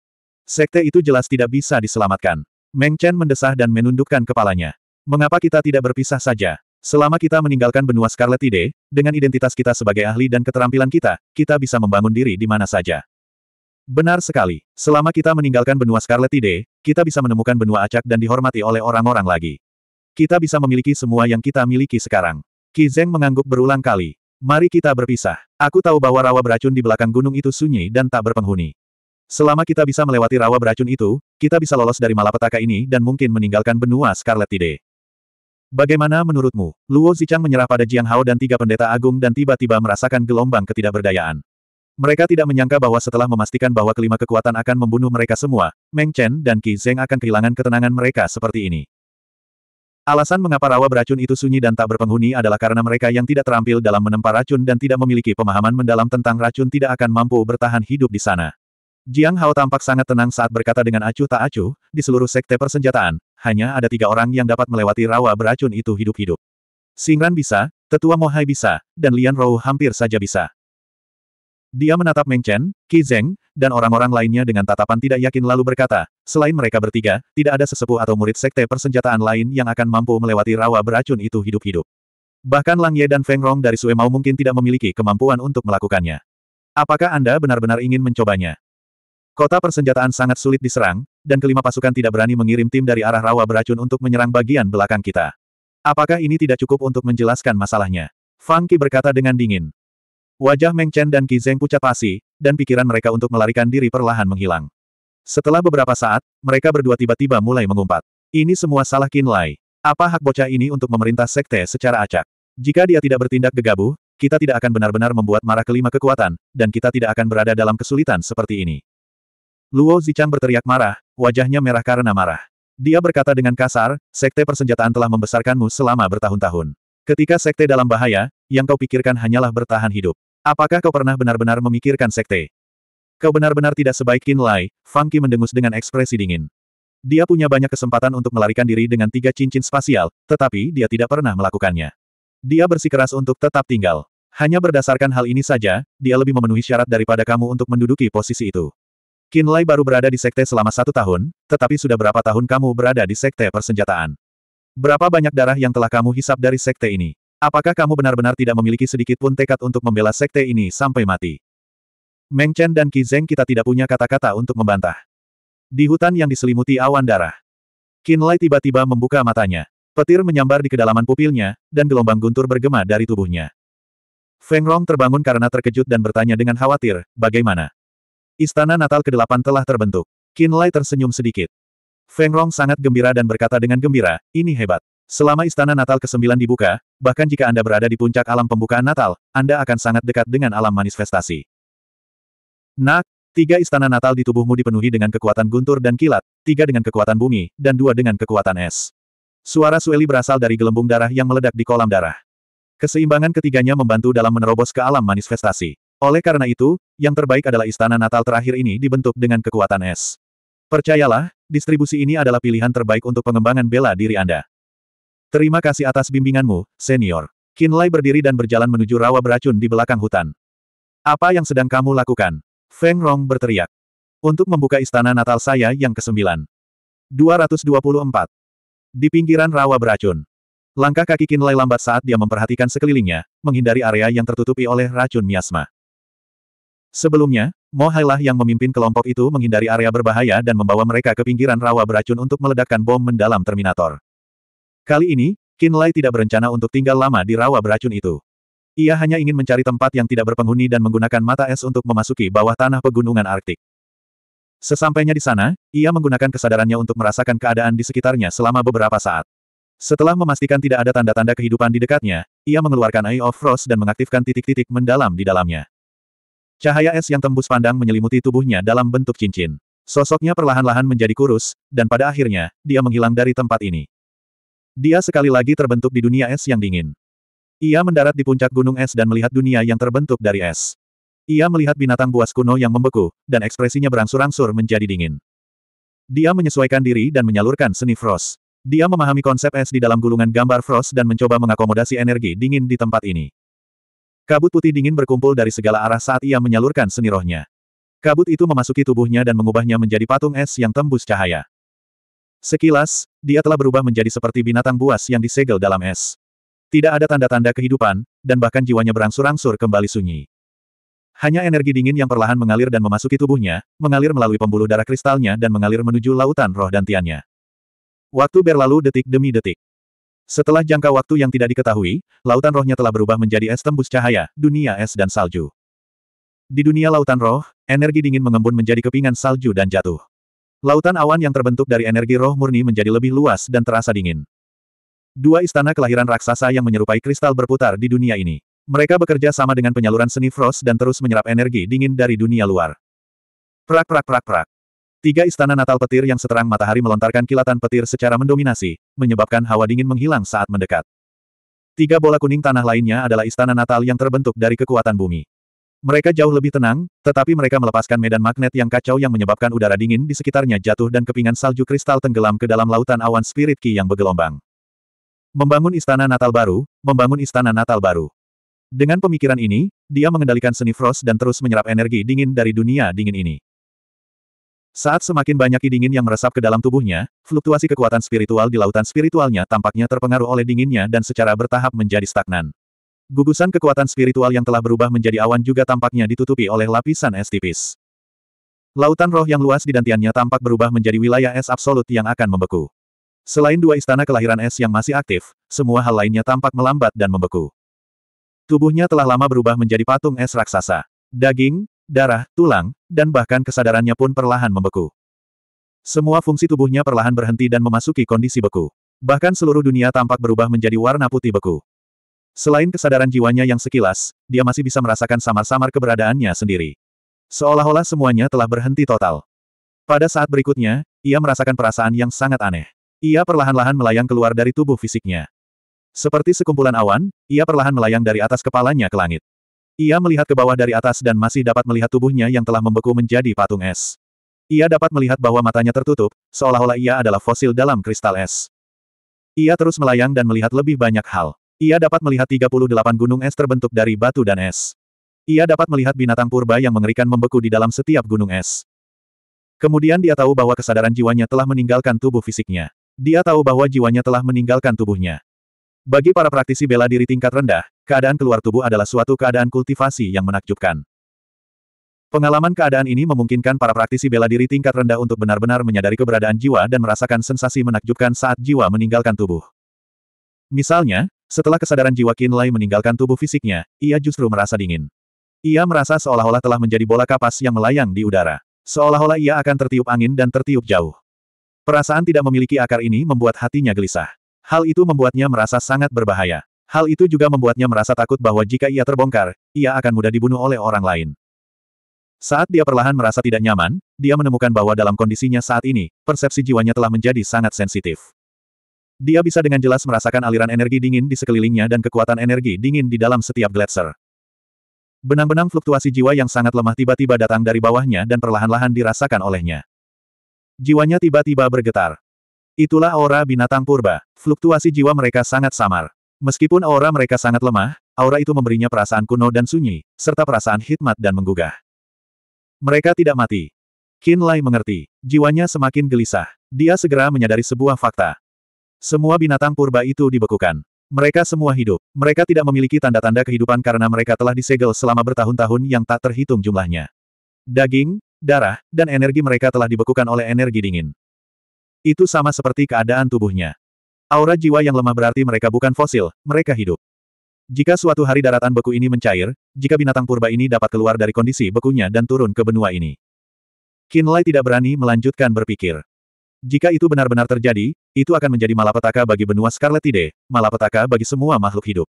S1: Sekte itu jelas tidak bisa diselamatkan. Meng Chen mendesah dan menundukkan kepalanya. Mengapa kita tidak berpisah saja? Selama kita meninggalkan benua Scarlet Tide, dengan identitas kita sebagai ahli dan keterampilan kita, kita bisa membangun diri di mana saja. Benar sekali. Selama kita meninggalkan benua Scarlet Tide, kita bisa menemukan benua acak dan dihormati oleh orang-orang lagi. Kita bisa memiliki semua yang kita miliki sekarang. Qi Zeng mengangguk berulang kali. Mari kita berpisah. Aku tahu bahwa rawa beracun di belakang gunung itu sunyi dan tak berpenghuni. Selama kita bisa melewati rawa beracun itu, kita bisa lolos dari malapetaka ini dan mungkin meninggalkan benua Scarlet Tide. Bagaimana menurutmu? Luo Zichang menyerah pada Jiang Hao dan tiga pendeta agung dan tiba-tiba merasakan gelombang ketidakberdayaan. Mereka tidak menyangka bahwa setelah memastikan bahwa kelima kekuatan akan membunuh mereka semua, Meng Chen dan Qi Zheng akan kehilangan ketenangan mereka seperti ini. Alasan mengapa rawa beracun itu sunyi dan tak berpenghuni adalah karena mereka yang tidak terampil dalam menempa racun dan tidak memiliki pemahaman mendalam tentang racun tidak akan mampu bertahan hidup di sana. Jiang Hao tampak sangat tenang saat berkata dengan acuh tak acuh, di seluruh sekte persenjataan, hanya ada tiga orang yang dapat melewati rawa beracun itu hidup-hidup. Singran bisa, Tetua Mohai bisa, dan Lian Rou hampir saja bisa. Dia menatap Meng Chen, Qi Zheng, dan orang-orang lainnya dengan tatapan tidak yakin lalu berkata, selain mereka bertiga, tidak ada sesepuh atau murid sekte persenjataan lain yang akan mampu melewati rawa beracun itu hidup-hidup. Bahkan Lang Ye dan Feng Rong dari Sue Mao mungkin tidak memiliki kemampuan untuk melakukannya. Apakah Anda benar-benar ingin mencobanya? Kota persenjataan sangat sulit diserang, dan kelima pasukan tidak berani mengirim tim dari arah rawa beracun untuk menyerang bagian belakang kita. Apakah ini tidak cukup untuk menjelaskan masalahnya? Fang Qi berkata dengan dingin. Wajah Meng Chen dan Qi Zeng pucat pasi, dan pikiran mereka untuk melarikan diri perlahan menghilang. Setelah beberapa saat, mereka berdua tiba-tiba mulai mengumpat. Ini semua salah Qin Lai. Apa hak bocah ini untuk memerintah sekte secara acak? Jika dia tidak bertindak gegabah, kita tidak akan benar-benar membuat marah kelima kekuatan, dan kita tidak akan berada dalam kesulitan seperti ini. Luo Zichang berteriak marah, wajahnya merah karena marah. Dia berkata dengan kasar, sekte persenjataan telah membesarkanmu selama bertahun-tahun. Ketika sekte dalam bahaya, yang kau pikirkan hanyalah bertahan hidup. Apakah kau pernah benar-benar memikirkan sekte? Kau benar-benar tidak sebaik Qin Lai, Fang Qi mendengus dengan ekspresi dingin. Dia punya banyak kesempatan untuk melarikan diri dengan tiga cincin spasial, tetapi dia tidak pernah melakukannya. Dia bersikeras untuk tetap tinggal. Hanya berdasarkan hal ini saja, dia lebih memenuhi syarat daripada kamu untuk menduduki posisi itu. Qin Lai baru berada di sekte selama satu tahun, tetapi sudah berapa tahun kamu berada di sekte persenjataan? Berapa banyak darah yang telah kamu hisap dari sekte ini? Apakah kamu benar-benar tidak memiliki sedikit pun tekad untuk membela sekte ini sampai mati? Meng Chen dan Qi Zeng kita tidak punya kata-kata untuk membantah. Di hutan yang diselimuti awan darah. Qin Lai tiba-tiba membuka matanya. Petir menyambar di kedalaman pupilnya, dan gelombang guntur bergema dari tubuhnya. Feng Rong terbangun karena terkejut dan bertanya dengan khawatir, bagaimana? Istana Natal ke-8 telah terbentuk. Qin Lai tersenyum sedikit. Feng Rong sangat gembira dan berkata dengan gembira, ini hebat. Selama Istana Natal ke-9 dibuka, bahkan jika Anda berada di puncak alam pembukaan Natal, Anda akan sangat dekat dengan alam manifestasi. Nak, tiga Istana Natal di tubuhmu dipenuhi dengan kekuatan guntur dan kilat, tiga dengan kekuatan bumi, dan dua dengan kekuatan es. Suara Sueli berasal dari gelembung darah yang meledak di kolam darah. Keseimbangan ketiganya membantu dalam menerobos ke alam manifestasi. Oleh karena itu, yang terbaik adalah istana Natal terakhir ini dibentuk dengan kekuatan es. Percayalah, distribusi ini adalah pilihan terbaik untuk pengembangan bela diri Anda. Terima kasih atas bimbinganmu, senior. Kinlay berdiri dan berjalan menuju rawa beracun di belakang hutan. Apa yang sedang kamu lakukan? Feng Rong berteriak. Untuk membuka istana Natal saya yang kesembilan. 224. Di pinggiran rawa beracun. Langkah kaki Kinlay lambat saat dia memperhatikan sekelilingnya, menghindari area yang tertutupi oleh racun miasma. Sebelumnya, Mo Hailah yang memimpin kelompok itu menghindari area berbahaya dan membawa mereka ke pinggiran rawa beracun untuk meledakkan bom mendalam Terminator. Kali ini, Qin Lai tidak berencana untuk tinggal lama di rawa beracun itu. Ia hanya ingin mencari tempat yang tidak berpenghuni dan menggunakan mata es untuk memasuki bawah tanah pegunungan Arktik. Sesampainya di sana, ia menggunakan kesadarannya untuk merasakan keadaan di sekitarnya selama beberapa saat. Setelah memastikan tidak ada tanda-tanda kehidupan di dekatnya, ia mengeluarkan Eye of Frost dan mengaktifkan titik-titik mendalam di dalamnya. Cahaya es yang tembus pandang menyelimuti tubuhnya dalam bentuk cincin. Sosoknya perlahan-lahan menjadi kurus, dan pada akhirnya, dia menghilang dari tempat ini. Dia sekali lagi terbentuk di dunia es yang dingin. Ia mendarat di puncak gunung es dan melihat dunia yang terbentuk dari es. Ia melihat binatang buas kuno yang membeku, dan ekspresinya berangsur-angsur menjadi dingin. Dia menyesuaikan diri dan menyalurkan seni Frost. Dia memahami konsep es di dalam gulungan gambar Frost dan mencoba mengakomodasi energi dingin di tempat ini. Kabut putih dingin berkumpul dari segala arah saat ia menyalurkan seni rohnya. Kabut itu memasuki tubuhnya dan mengubahnya menjadi patung es yang tembus cahaya. Sekilas, dia telah berubah menjadi seperti binatang buas yang disegel dalam es. Tidak ada tanda-tanda kehidupan, dan bahkan jiwanya berangsur-angsur kembali sunyi. Hanya energi dingin yang perlahan mengalir dan memasuki tubuhnya, mengalir melalui pembuluh darah kristalnya dan mengalir menuju lautan roh dan tiannya. Waktu berlalu detik demi detik. Setelah jangka waktu yang tidak diketahui, lautan rohnya telah berubah menjadi es tembus cahaya, dunia es dan salju. Di dunia lautan roh, energi dingin mengembun menjadi kepingan salju dan jatuh. Lautan awan yang terbentuk dari energi roh murni menjadi lebih luas dan terasa dingin. Dua istana kelahiran raksasa yang menyerupai kristal berputar di dunia ini. Mereka bekerja sama dengan penyaluran seni frost dan terus menyerap energi dingin dari dunia luar. Prak prak prak prak. Tiga istana natal petir yang seterang matahari melontarkan kilatan petir secara mendominasi, menyebabkan hawa dingin menghilang saat mendekat. Tiga bola kuning tanah lainnya adalah istana natal yang terbentuk dari kekuatan bumi. Mereka jauh lebih tenang, tetapi mereka melepaskan medan magnet yang kacau yang menyebabkan udara dingin di sekitarnya jatuh dan kepingan salju kristal tenggelam ke dalam lautan awan spirit ki yang bergelombang. Membangun istana Natal baru, membangun istana Natal baru. Dengan pemikiran ini, dia mengendalikan seni frost dan terus menyerap energi dingin dari dunia dingin ini. Saat semakin banyak ki dingin yang meresap ke dalam tubuhnya, fluktuasi kekuatan spiritual di lautan spiritualnya tampaknya terpengaruh oleh dinginnya dan secara bertahap menjadi stagnan. Gugusan kekuatan spiritual yang telah berubah menjadi awan juga tampaknya ditutupi oleh lapisan es tipis. Lautan roh yang luas di dantiannya tampak berubah menjadi wilayah es absolut yang akan membeku. Selain dua istana kelahiran es yang masih aktif, semua hal lainnya tampak melambat dan membeku. Tubuhnya telah lama berubah menjadi patung es raksasa. Daging, darah, tulang, dan bahkan kesadarannya pun perlahan membeku. Semua fungsi tubuhnya perlahan berhenti dan memasuki kondisi beku. Bahkan seluruh dunia tampak berubah menjadi warna putih beku. Selain kesadaran jiwanya yang sekilas, dia masih bisa merasakan samar-samar keberadaannya sendiri. Seolah-olah semuanya telah berhenti total. Pada saat berikutnya, ia merasakan perasaan yang sangat aneh. Ia perlahan-lahan melayang keluar dari tubuh fisiknya. Seperti sekumpulan awan, ia perlahan melayang dari atas kepalanya ke langit. Ia melihat ke bawah dari atas dan masih dapat melihat tubuhnya yang telah membeku menjadi patung es. Ia dapat melihat bahwa matanya tertutup, seolah-olah ia adalah fosil dalam kristal es. Ia terus melayang dan melihat lebih banyak hal. Ia dapat melihat 38 gunung es terbentuk dari batu dan es. Ia dapat melihat binatang purba yang mengerikan membeku di dalam setiap gunung es. Kemudian dia tahu bahwa kesadaran jiwanya telah meninggalkan tubuh fisiknya. Dia tahu bahwa jiwanya telah meninggalkan tubuhnya. Bagi para praktisi bela diri tingkat rendah, keadaan keluar tubuh adalah suatu keadaan kultivasi yang menakjubkan. Pengalaman keadaan ini memungkinkan para praktisi bela diri tingkat rendah untuk benar-benar menyadari keberadaan jiwa dan merasakan sensasi menakjubkan saat jiwa meninggalkan tubuh. Misalnya, setelah kesadaran jiwa Qin meninggalkan tubuh fisiknya, ia justru merasa dingin. Ia merasa seolah-olah telah menjadi bola kapas yang melayang di udara. Seolah-olah ia akan tertiup angin dan tertiup jauh. Perasaan tidak memiliki akar ini membuat hatinya gelisah. Hal itu membuatnya merasa sangat berbahaya. Hal itu juga membuatnya merasa takut bahwa jika ia terbongkar, ia akan mudah dibunuh oleh orang lain. Saat dia perlahan merasa tidak nyaman, dia menemukan bahwa dalam kondisinya saat ini, persepsi jiwanya telah menjadi sangat sensitif. Dia bisa dengan jelas merasakan aliran energi dingin di sekelilingnya dan kekuatan energi dingin di dalam setiap gletser. Benang-benang fluktuasi jiwa yang sangat lemah tiba-tiba datang dari bawahnya dan perlahan-lahan dirasakan olehnya. Jiwanya tiba-tiba bergetar. Itulah aura binatang purba. Fluktuasi jiwa mereka sangat samar. Meskipun aura mereka sangat lemah, aura itu memberinya perasaan kuno dan sunyi, serta perasaan hikmat dan menggugah. Mereka tidak mati. Kinlay mengerti. Jiwanya semakin gelisah. Dia segera menyadari sebuah fakta. Semua binatang purba itu dibekukan. Mereka semua hidup. Mereka tidak memiliki tanda-tanda kehidupan karena mereka telah disegel selama bertahun-tahun yang tak terhitung jumlahnya. Daging, darah, dan energi mereka telah dibekukan oleh energi dingin. Itu sama seperti keadaan tubuhnya. Aura jiwa yang lemah berarti mereka bukan fosil, mereka hidup. Jika suatu hari daratan beku ini mencair, jika binatang purba ini dapat keluar dari kondisi bekunya dan turun ke benua ini. Kinlay tidak berani melanjutkan berpikir. Jika itu benar-benar terjadi, itu akan menjadi malapetaka bagi benua Scarlet Tide, malapetaka bagi semua makhluk hidup.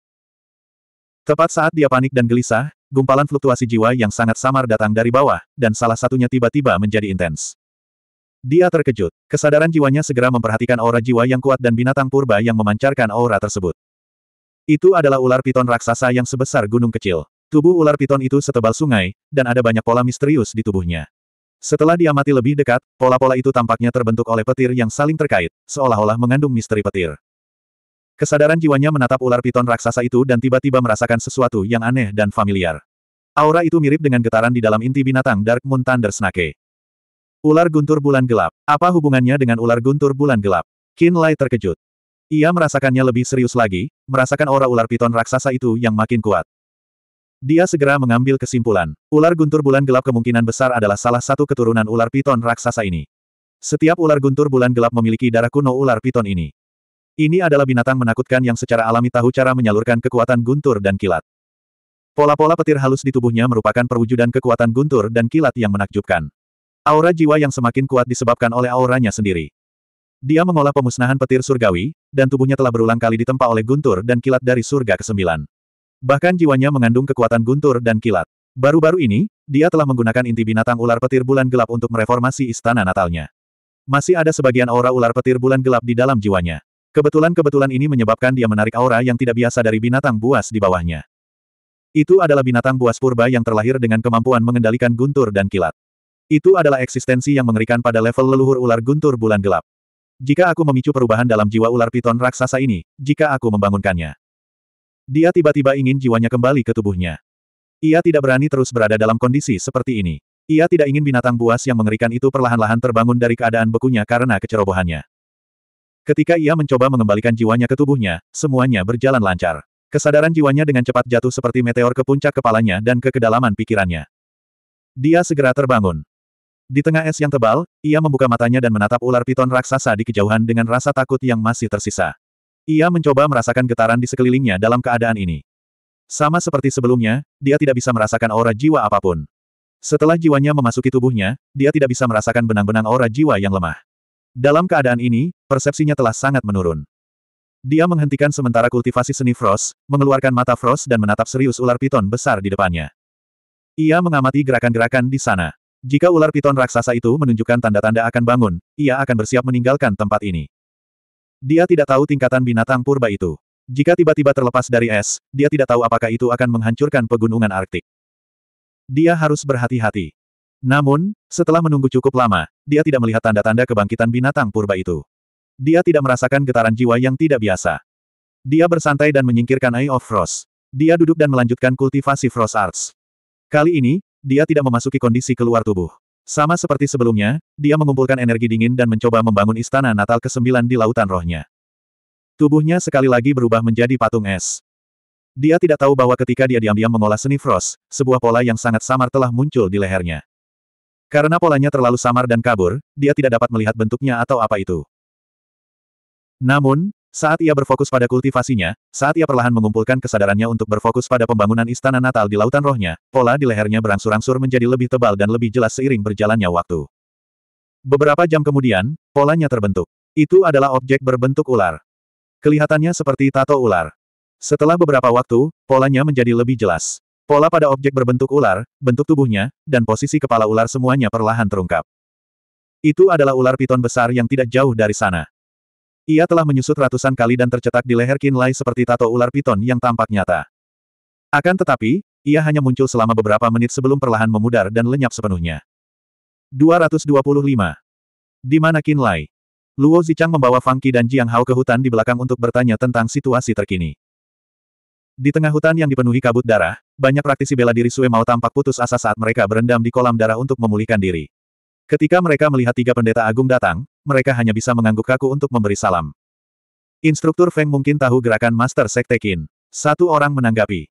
S1: Tepat saat dia panik dan gelisah, gumpalan fluktuasi jiwa yang sangat samar datang dari bawah, dan salah satunya tiba-tiba menjadi intens. Dia terkejut. Kesadaran jiwanya segera memperhatikan aura jiwa yang kuat dan binatang purba yang memancarkan aura tersebut. Itu adalah ular piton raksasa yang sebesar gunung kecil. Tubuh ular piton itu setebal sungai, dan ada banyak pola misterius di tubuhnya. Setelah diamati lebih dekat, pola-pola itu tampaknya terbentuk oleh petir yang saling terkait, seolah-olah mengandung misteri petir. Kesadaran jiwanya menatap ular piton raksasa itu dan tiba-tiba merasakan sesuatu yang aneh dan familiar. Aura itu mirip dengan getaran di dalam inti binatang Dark Moon Thunder Snake. Ular guntur bulan gelap. Apa hubungannya dengan ular guntur bulan gelap? Qin Lai terkejut. Ia merasakannya lebih serius lagi, merasakan aura ular piton raksasa itu yang makin kuat. Dia segera mengambil kesimpulan, ular guntur bulan gelap kemungkinan besar adalah salah satu keturunan ular piton raksasa ini. Setiap ular guntur bulan gelap memiliki darah kuno ular piton ini. Ini adalah binatang menakutkan yang secara alami tahu cara menyalurkan kekuatan guntur dan kilat. Pola-pola petir halus di tubuhnya merupakan perwujudan kekuatan guntur dan kilat yang menakjubkan. Aura jiwa yang semakin kuat disebabkan oleh auranya sendiri. Dia mengolah pemusnahan petir surgawi, dan tubuhnya telah berulang kali ditempa oleh guntur dan kilat dari surga ke-9. Bahkan jiwanya mengandung kekuatan guntur dan kilat. Baru-baru ini, dia telah menggunakan inti binatang ular petir bulan gelap untuk mereformasi istana natalnya. Masih ada sebagian aura ular petir bulan gelap di dalam jiwanya. Kebetulan-kebetulan ini menyebabkan dia menarik aura yang tidak biasa dari binatang buas di bawahnya. Itu adalah binatang buas purba yang terlahir dengan kemampuan mengendalikan guntur dan kilat. Itu adalah eksistensi yang mengerikan pada level leluhur ular guntur bulan gelap. Jika aku memicu perubahan dalam jiwa ular piton raksasa ini, jika aku membangunkannya, dia tiba-tiba ingin jiwanya kembali ke tubuhnya. Ia tidak berani terus berada dalam kondisi seperti ini. Ia tidak ingin binatang buas yang mengerikan itu perlahan-lahan terbangun dari keadaan bekunya karena kecerobohannya. Ketika ia mencoba mengembalikan jiwanya ke tubuhnya, semuanya berjalan lancar. Kesadaran jiwanya dengan cepat jatuh seperti meteor ke puncak kepalanya dan ke kedalaman pikirannya. Dia segera terbangun. Di tengah es yang tebal, ia membuka matanya dan menatap ular piton raksasa di kejauhan dengan rasa takut yang masih tersisa. Ia mencoba merasakan getaran di sekelilingnya dalam keadaan ini. Sama seperti sebelumnya, dia tidak bisa merasakan aura jiwa apapun. Setelah jiwanya memasuki tubuhnya, dia tidak bisa merasakan benang-benang aura jiwa yang lemah. Dalam keadaan ini, persepsinya telah sangat menurun. Dia menghentikan sementara kultivasi seni Frost, mengeluarkan mata Frost dan menatap serius ular piton besar di depannya. Ia mengamati gerakan-gerakan di sana. Jika ular piton raksasa itu menunjukkan tanda-tanda akan bangun, ia akan bersiap meninggalkan tempat ini. Dia tidak tahu tingkatan binatang purba itu. Jika tiba-tiba terlepas dari es, dia tidak tahu apakah itu akan menghancurkan pegunungan Arktik. Dia harus berhati-hati. Namun, setelah menunggu cukup lama, dia tidak melihat tanda-tanda kebangkitan binatang purba itu. Dia tidak merasakan getaran jiwa yang tidak biasa. Dia bersantai dan menyingkirkan Eye of Frost. Dia duduk dan melanjutkan kultivasi Frost Arts. Kali ini, dia tidak memasuki kondisi keluar tubuh. Sama seperti sebelumnya, dia mengumpulkan energi dingin dan mencoba membangun istana Natal ke-9 di lautan rohnya. Tubuhnya sekali lagi berubah menjadi patung es. Dia tidak tahu bahwa ketika dia diam-diam mengolah seni Frost, sebuah pola yang sangat samar telah muncul di lehernya. Karena polanya terlalu samar dan kabur, dia tidak dapat melihat bentuknya atau apa itu. Namun, saat ia berfokus pada kultivasinya, saat ia perlahan mengumpulkan kesadarannya untuk berfokus pada pembangunan istana natal di lautan rohnya, pola di lehernya berangsur-angsur menjadi lebih tebal dan lebih jelas seiring berjalannya waktu. Beberapa jam kemudian, polanya terbentuk. Itu adalah objek berbentuk ular. Kelihatannya seperti tato ular. Setelah beberapa waktu, polanya menjadi lebih jelas. Pola pada objek berbentuk ular, bentuk tubuhnya, dan posisi kepala ular semuanya perlahan terungkap. Itu adalah ular piton besar yang tidak jauh dari sana. Ia telah menyusut ratusan kali dan tercetak di leher Qin Lai seperti tato ular piton yang tampak nyata. Akan tetapi, ia hanya muncul selama beberapa menit sebelum perlahan memudar dan lenyap sepenuhnya. 225. Di mana Qin Lai? Luo Zichang membawa Fang Qi dan Jiang Hao ke hutan di belakang untuk bertanya tentang situasi terkini. Di tengah hutan yang dipenuhi kabut darah, banyak praktisi bela diri Sue mau tampak putus asa saat mereka berendam di kolam darah untuk memulihkan diri. Ketika mereka melihat tiga pendeta agung datang, mereka hanya bisa mengangguk kaku untuk memberi salam. Instruktur Feng mungkin tahu gerakan Master Sekte Qin. Satu orang menanggapi.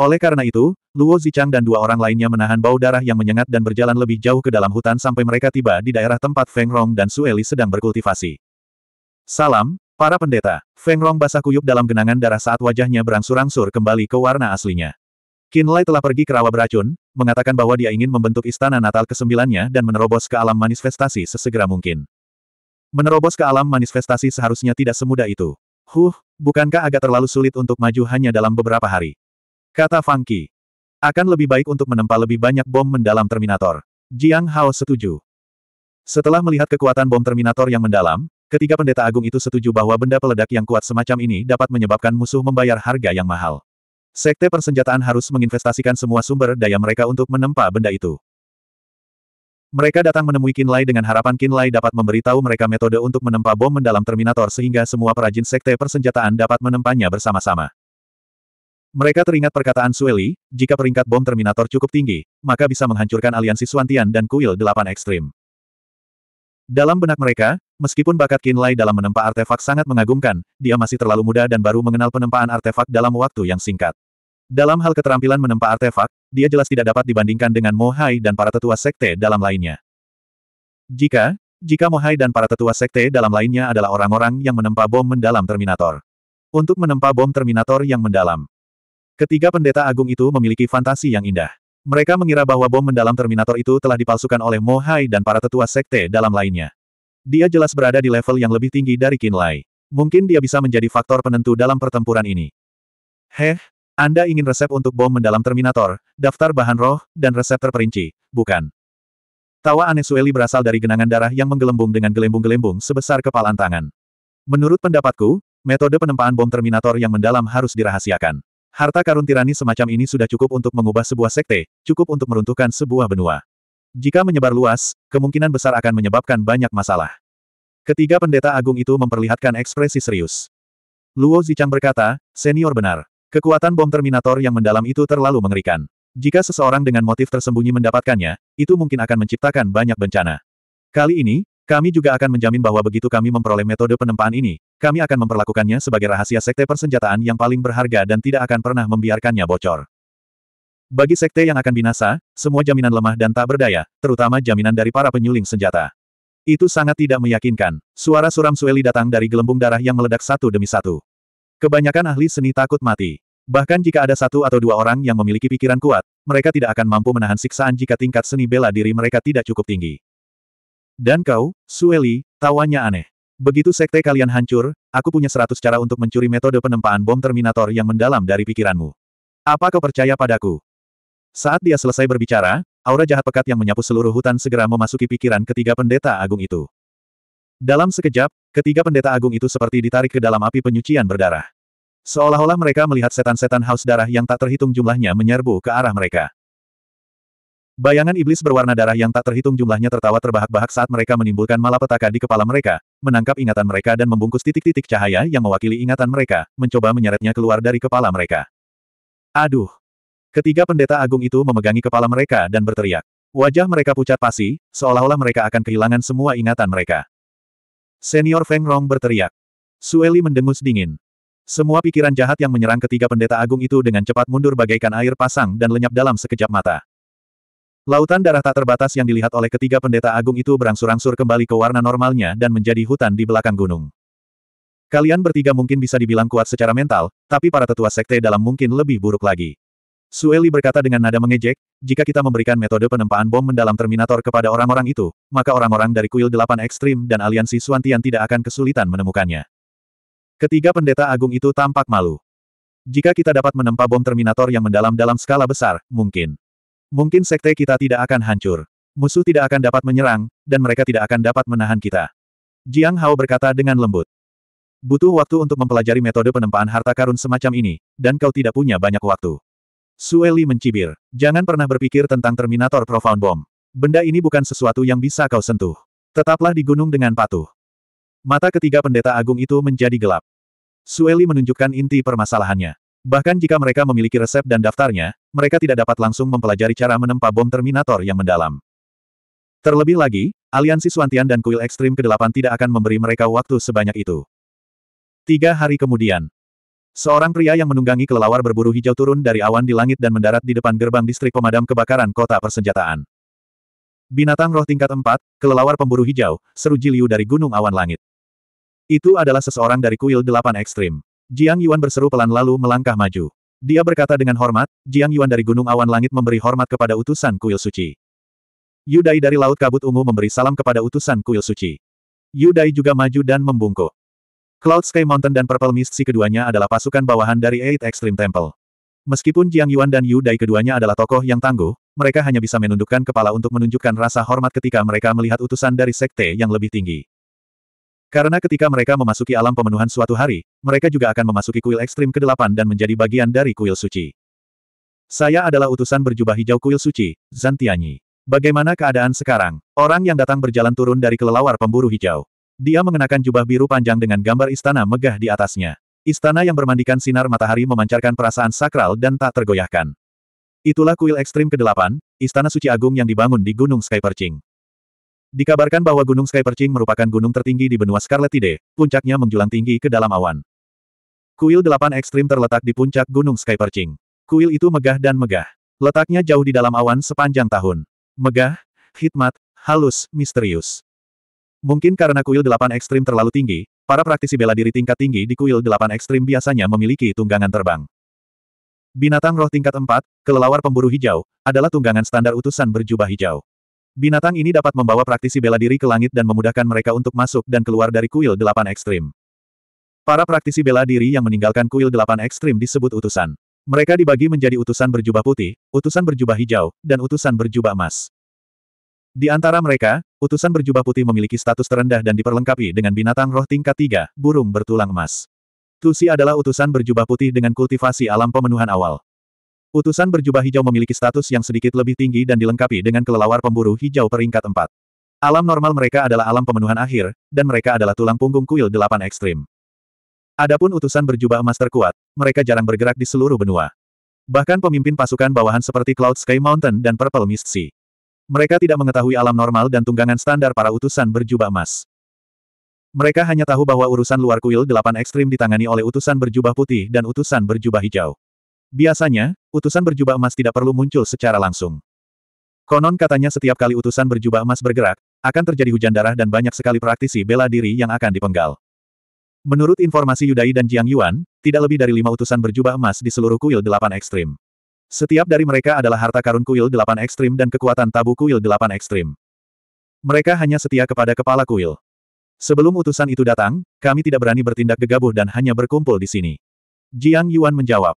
S1: Oleh karena itu, Luo Zichang dan dua orang lainnya menahan bau darah yang menyengat dan berjalan lebih jauh ke dalam hutan sampai mereka tiba di daerah tempat Feng Rong dan Sueli sedang berkultivasi. Salam, para pendeta. Feng Rong basah kuyup dalam genangan darah saat wajahnya berangsur-angsur kembali ke warna aslinya. Qin Lai telah pergi ke rawa beracun, mengatakan bahwa dia ingin membentuk istana natal kesembilannya dan menerobos ke alam manifestasi sesegera mungkin. Menerobos ke alam manifestasi seharusnya tidak semudah itu. Huh, bukankah agak terlalu sulit untuk maju hanya dalam beberapa hari? Kata Fangki. Akan lebih baik untuk menempa lebih banyak bom mendalam Terminator. Jiang Hao setuju. Setelah melihat kekuatan bom Terminator yang mendalam, ketiga pendeta agung itu setuju bahwa benda peledak yang kuat semacam ini dapat menyebabkan musuh membayar harga yang mahal. Sekte persenjataan harus menginvestasikan semua sumber daya mereka untuk menempa benda itu. Mereka datang menemui Kinlay dengan harapan Kinlay dapat memberitahu mereka metode untuk menempa bom mendalam Terminator sehingga semua perajin sekte persenjataan dapat menempanya bersama-sama. Mereka teringat perkataan Sueli, jika peringkat bom Terminator cukup tinggi, maka bisa menghancurkan aliansi Suantian dan kuil delapan ekstrim. Dalam benak mereka, meskipun bakat Kinlay dalam menempa artefak sangat mengagumkan, dia masih terlalu muda dan baru mengenal penempaan artefak dalam waktu yang singkat. Dalam hal keterampilan menempa artefak, dia jelas tidak dapat dibandingkan dengan Mohai dan para tetua sekte dalam lainnya. Jika, jika Mohai dan para tetua sekte dalam lainnya adalah orang-orang yang menempa bom mendalam Terminator. Untuk menempa bom Terminator yang mendalam. Ketiga pendeta agung itu memiliki fantasi yang indah. Mereka mengira bahwa bom mendalam Terminator itu telah dipalsukan oleh Mo Hai dan para tetua sekte dalam lainnya. Dia jelas berada di level yang lebih tinggi dari Qin Lai. Mungkin dia bisa menjadi faktor penentu dalam pertempuran ini. Heh, Anda ingin resep untuk bom mendalam Terminator, daftar bahan roh, dan resep terperinci, bukan? Tawa aneh Sueli berasal dari genangan darah yang menggelembung dengan gelembung-gelembung sebesar kepalan tangan. Menurut pendapatku, metode penempaan bom Terminator yang mendalam harus dirahasiakan. Harta karun tirani semacam ini sudah cukup untuk mengubah sebuah sekte, cukup untuk meruntuhkan sebuah benua. Jika menyebar luas, kemungkinan besar akan menyebabkan banyak masalah. Ketiga pendeta agung itu memperlihatkan ekspresi serius. Luo Zichang berkata, senior benar. Kekuatan bom Terminator yang mendalam itu terlalu mengerikan. Jika seseorang dengan motif tersembunyi mendapatkannya, itu mungkin akan menciptakan banyak bencana. Kali ini, kami juga akan menjamin bahwa begitu kami memperoleh metode penempaan ini, kami akan memperlakukannya sebagai rahasia sekte persenjataan yang paling berharga dan tidak akan pernah membiarkannya bocor. Bagi sekte yang akan binasa, semua jaminan lemah dan tak berdaya, terutama jaminan dari para penyuling senjata. Itu sangat tidak meyakinkan. Suara suram Sueli datang dari gelembung darah yang meledak satu demi satu. Kebanyakan ahli seni takut mati. Bahkan jika ada satu atau dua orang yang memiliki pikiran kuat, mereka tidak akan mampu menahan siksaan jika tingkat seni bela diri mereka tidak cukup tinggi. Dan kau, Sueli, tawanya aneh. Begitu sekte kalian hancur, aku punya seratus cara untuk mencuri metode penempaan bom Terminator yang mendalam dari pikiranmu. Apa kau percaya padaku? Saat dia selesai berbicara, aura jahat pekat yang menyapu seluruh hutan segera memasuki pikiran ketiga pendeta agung itu. Dalam sekejap, ketiga pendeta agung itu seperti ditarik ke dalam api penyucian berdarah. Seolah-olah mereka melihat setan-setan haus darah yang tak terhitung jumlahnya menyerbu ke arah mereka. Bayangan iblis berwarna darah yang tak terhitung jumlahnya tertawa terbahak-bahak saat mereka menimbulkan malapetaka di kepala mereka, menangkap ingatan mereka dan membungkus titik-titik cahaya yang mewakili ingatan mereka, mencoba menyeretnya keluar dari kepala mereka. Aduh! Ketiga pendeta agung itu memegangi kepala mereka dan berteriak. Wajah mereka pucat pasi, seolah-olah mereka akan kehilangan semua ingatan mereka. Senior Feng Rong berteriak. Sueli mendengus dingin. Semua pikiran jahat yang menyerang ketiga pendeta agung itu dengan cepat mundur bagaikan air pasang dan lenyap dalam sekejap mata. Lautan darah tak terbatas yang dilihat oleh ketiga pendeta agung itu berangsur-angsur kembali ke warna normalnya dan menjadi hutan di belakang gunung. Kalian bertiga mungkin bisa dibilang kuat secara mental, tapi para tetua sekte dalam mungkin lebih buruk lagi. Sueli berkata dengan nada mengejek, jika kita memberikan metode penempaan bom mendalam Terminator kepada orang-orang itu, maka orang-orang dari kuil delapan ekstrim dan aliansi Suantian tidak akan kesulitan menemukannya. Ketiga pendeta agung itu tampak malu. Jika kita dapat menempa bom Terminator yang mendalam dalam skala besar, mungkin. Mungkin sekte kita tidak akan hancur. Musuh tidak akan dapat menyerang, dan mereka tidak akan dapat menahan kita. Jiang Hao berkata dengan lembut. Butuh waktu untuk mempelajari metode penempaan harta karun semacam ini, dan kau tidak punya banyak waktu. Sueli mencibir. Jangan pernah berpikir tentang Terminator Profound Bomb. Benda ini bukan sesuatu yang bisa kau sentuh. Tetaplah di gunung dengan patuh. Mata ketiga pendeta agung itu menjadi gelap. Sueli menunjukkan inti permasalahannya. Bahkan jika mereka memiliki resep dan daftarnya, mereka tidak dapat langsung mempelajari cara menempa bom Terminator yang mendalam. Terlebih lagi, aliansi Suantian dan Kuil Ekstrim ke-8 tidak akan memberi mereka waktu sebanyak itu. Tiga hari kemudian, seorang pria yang menunggangi kelelawar berburu hijau turun dari awan di langit dan mendarat di depan gerbang distrik pemadam kebakaran kota persenjataan. Binatang roh tingkat 4, kelelawar pemburu hijau, seru Jiliu dari gunung awan langit. Itu adalah seseorang dari kuil delapan ekstrim. Jiang Yuan berseru pelan lalu melangkah maju. Dia berkata dengan hormat, Jiang Yuan dari Gunung Awan Langit memberi hormat kepada utusan kuil suci. Yudai dari Laut Kabut Ungu memberi salam kepada utusan kuil suci. Yudai juga maju dan membungkuk. Cloud Sky Mountain dan Purple Mist si keduanya adalah pasukan bawahan dari Eight Extreme Temple. Meskipun Jiang Yuan dan Yudai keduanya adalah tokoh yang tangguh, mereka hanya bisa menundukkan kepala untuk menunjukkan rasa hormat ketika mereka melihat utusan dari sekte yang lebih tinggi. Karena ketika mereka memasuki alam pemenuhan suatu hari, mereka juga akan memasuki kuil ekstrim ke-8 dan menjadi bagian dari kuil suci. Saya adalah utusan berjubah hijau kuil suci, Zantianyi. Bagaimana keadaan sekarang? Orang yang datang berjalan turun dari kelelawar pemburu hijau. Dia mengenakan jubah biru panjang dengan gambar istana megah di atasnya. Istana yang bermandikan sinar matahari memancarkan perasaan sakral dan tak tergoyahkan. Itulah kuil ekstrim ke-8, istana suci agung yang dibangun di Gunung Skyperching. Dikabarkan bahwa Gunung Sky Perching merupakan gunung tertinggi di benua Scarlet Tide, puncaknya menjulang tinggi ke dalam awan. Kuil delapan ekstrim terletak di puncak Gunung Sky Perching. Kuil itu megah dan megah. Letaknya jauh di dalam awan sepanjang tahun. Megah, hikmat, halus, misterius. Mungkin karena kuil delapan ekstrim terlalu tinggi, para praktisi bela diri tingkat tinggi di kuil delapan ekstrim biasanya memiliki tunggangan terbang. Binatang roh tingkat 4, kelelawar pemburu hijau, adalah tunggangan standar utusan berjubah hijau. Binatang ini dapat membawa praktisi bela diri ke langit dan memudahkan mereka untuk masuk dan keluar dari kuil delapan ekstrim. Para praktisi bela diri yang meninggalkan kuil delapan ekstrim disebut utusan. Mereka dibagi menjadi utusan berjubah putih, utusan berjubah hijau, dan utusan berjubah emas. Di antara mereka, utusan berjubah putih memiliki status terendah dan diperlengkapi dengan binatang roh tingkat tiga, burung bertulang emas. Tusi adalah utusan berjubah putih dengan kultivasi alam pemenuhan awal. Utusan berjubah hijau memiliki status yang sedikit lebih tinggi dan dilengkapi dengan kelelawar pemburu hijau peringkat 4. Alam normal mereka adalah alam pemenuhan akhir, dan mereka adalah tulang punggung kuil delapan ekstrim. Adapun utusan berjubah emas terkuat, mereka jarang bergerak di seluruh benua. Bahkan pemimpin pasukan bawahan seperti Cloud Sky Mountain dan Purple Mist Sea. Mereka tidak mengetahui alam normal dan tunggangan standar para utusan berjubah emas. Mereka hanya tahu bahwa urusan luar kuil delapan ekstrim ditangani oleh utusan berjubah putih dan utusan berjubah hijau. Biasanya, utusan berjubah emas tidak perlu muncul secara langsung. Konon katanya setiap kali utusan berjubah emas bergerak, akan terjadi hujan darah dan banyak sekali praktisi bela diri yang akan dipenggal. Menurut informasi Yudai dan Jiang Yuan, tidak lebih dari lima utusan berjubah emas di seluruh kuil delapan ekstrim. Setiap dari mereka adalah harta karun kuil delapan ekstrim dan kekuatan tabu kuil delapan ekstrim. Mereka hanya setia kepada kepala kuil. Sebelum utusan itu datang, kami tidak berani bertindak gegabah dan hanya berkumpul di sini. Jiang Yuan menjawab.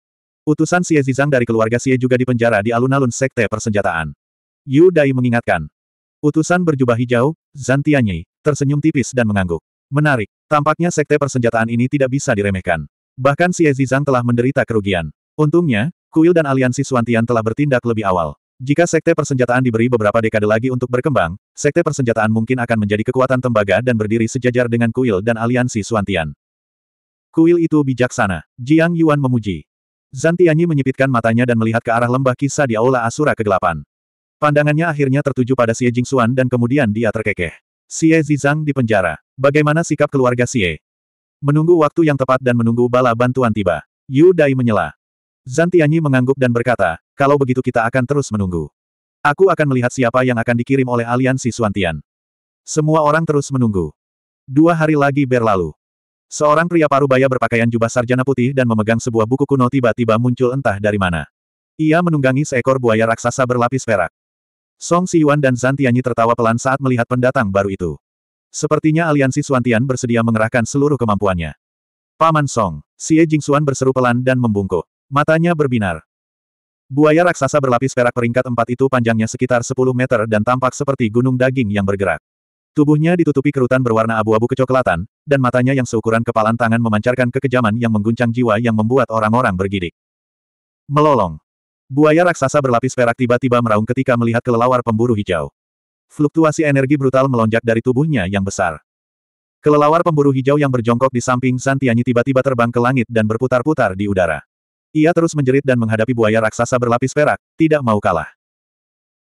S1: Utusan Xie Zizang dari keluarga Xie juga dipenjara di alun-alun sekte persenjataan. Yu Dai mengingatkan. Utusan berjubah hijau, Zan Tianyi, tersenyum tipis dan mengangguk. Menarik, tampaknya sekte persenjataan ini tidak bisa diremehkan. Bahkan Xie Zizang telah menderita kerugian. Untungnya, Kuil dan aliansi Suantian telah bertindak lebih awal. Jika sekte persenjataan diberi beberapa dekade lagi untuk berkembang, sekte persenjataan mungkin akan menjadi kekuatan tembaga dan berdiri sejajar dengan kuil dan aliansi Suantian. Kuil itu bijaksana, Jiang Yuan memuji. Zantianyi menyipitkan matanya dan melihat ke arah lembah kisah di Aula Asura Kegelapan. Pandangannya akhirnya tertuju pada Xie Jingxuan dan kemudian dia terkekeh. Xie Zizang di penjara. Bagaimana sikap keluarga Xie? Menunggu waktu yang tepat dan menunggu bala bantuan tiba. Yu Dai menyela. Zantianyi mengangguk dan berkata, kalau begitu kita akan terus menunggu. Aku akan melihat siapa yang akan dikirim oleh aliansi Suantian. Semua orang terus menunggu. Dua hari lagi berlalu. Seorang pria parubaya berpakaian jubah sarjana putih dan memegang sebuah buku kuno tiba-tiba muncul entah dari mana. Ia menunggangi seekor buaya raksasa berlapis perak. Song Siyuan dan Zan tertawa pelan saat melihat pendatang baru itu. Sepertinya aliansi Suantian bersedia mengerahkan seluruh kemampuannya. Paman Song, Xie Suan berseru pelan dan membungkuk. Matanya berbinar. Buaya raksasa berlapis perak peringkat empat itu panjangnya sekitar 10 meter dan tampak seperti gunung daging yang bergerak. Tubuhnya ditutupi kerutan berwarna abu-abu kecoklatan, dan matanya yang seukuran kepalan tangan memancarkan kekejaman yang mengguncang jiwa yang membuat orang-orang bergidik. Melolong. Buaya raksasa berlapis perak tiba-tiba meraung ketika melihat kelelawar pemburu hijau. Fluktuasi energi brutal melonjak dari tubuhnya yang besar. Kelelawar pemburu hijau yang berjongkok di samping Santianyi tiba-tiba terbang ke langit dan berputar-putar di udara. Ia terus menjerit dan menghadapi buaya raksasa berlapis perak, tidak mau kalah.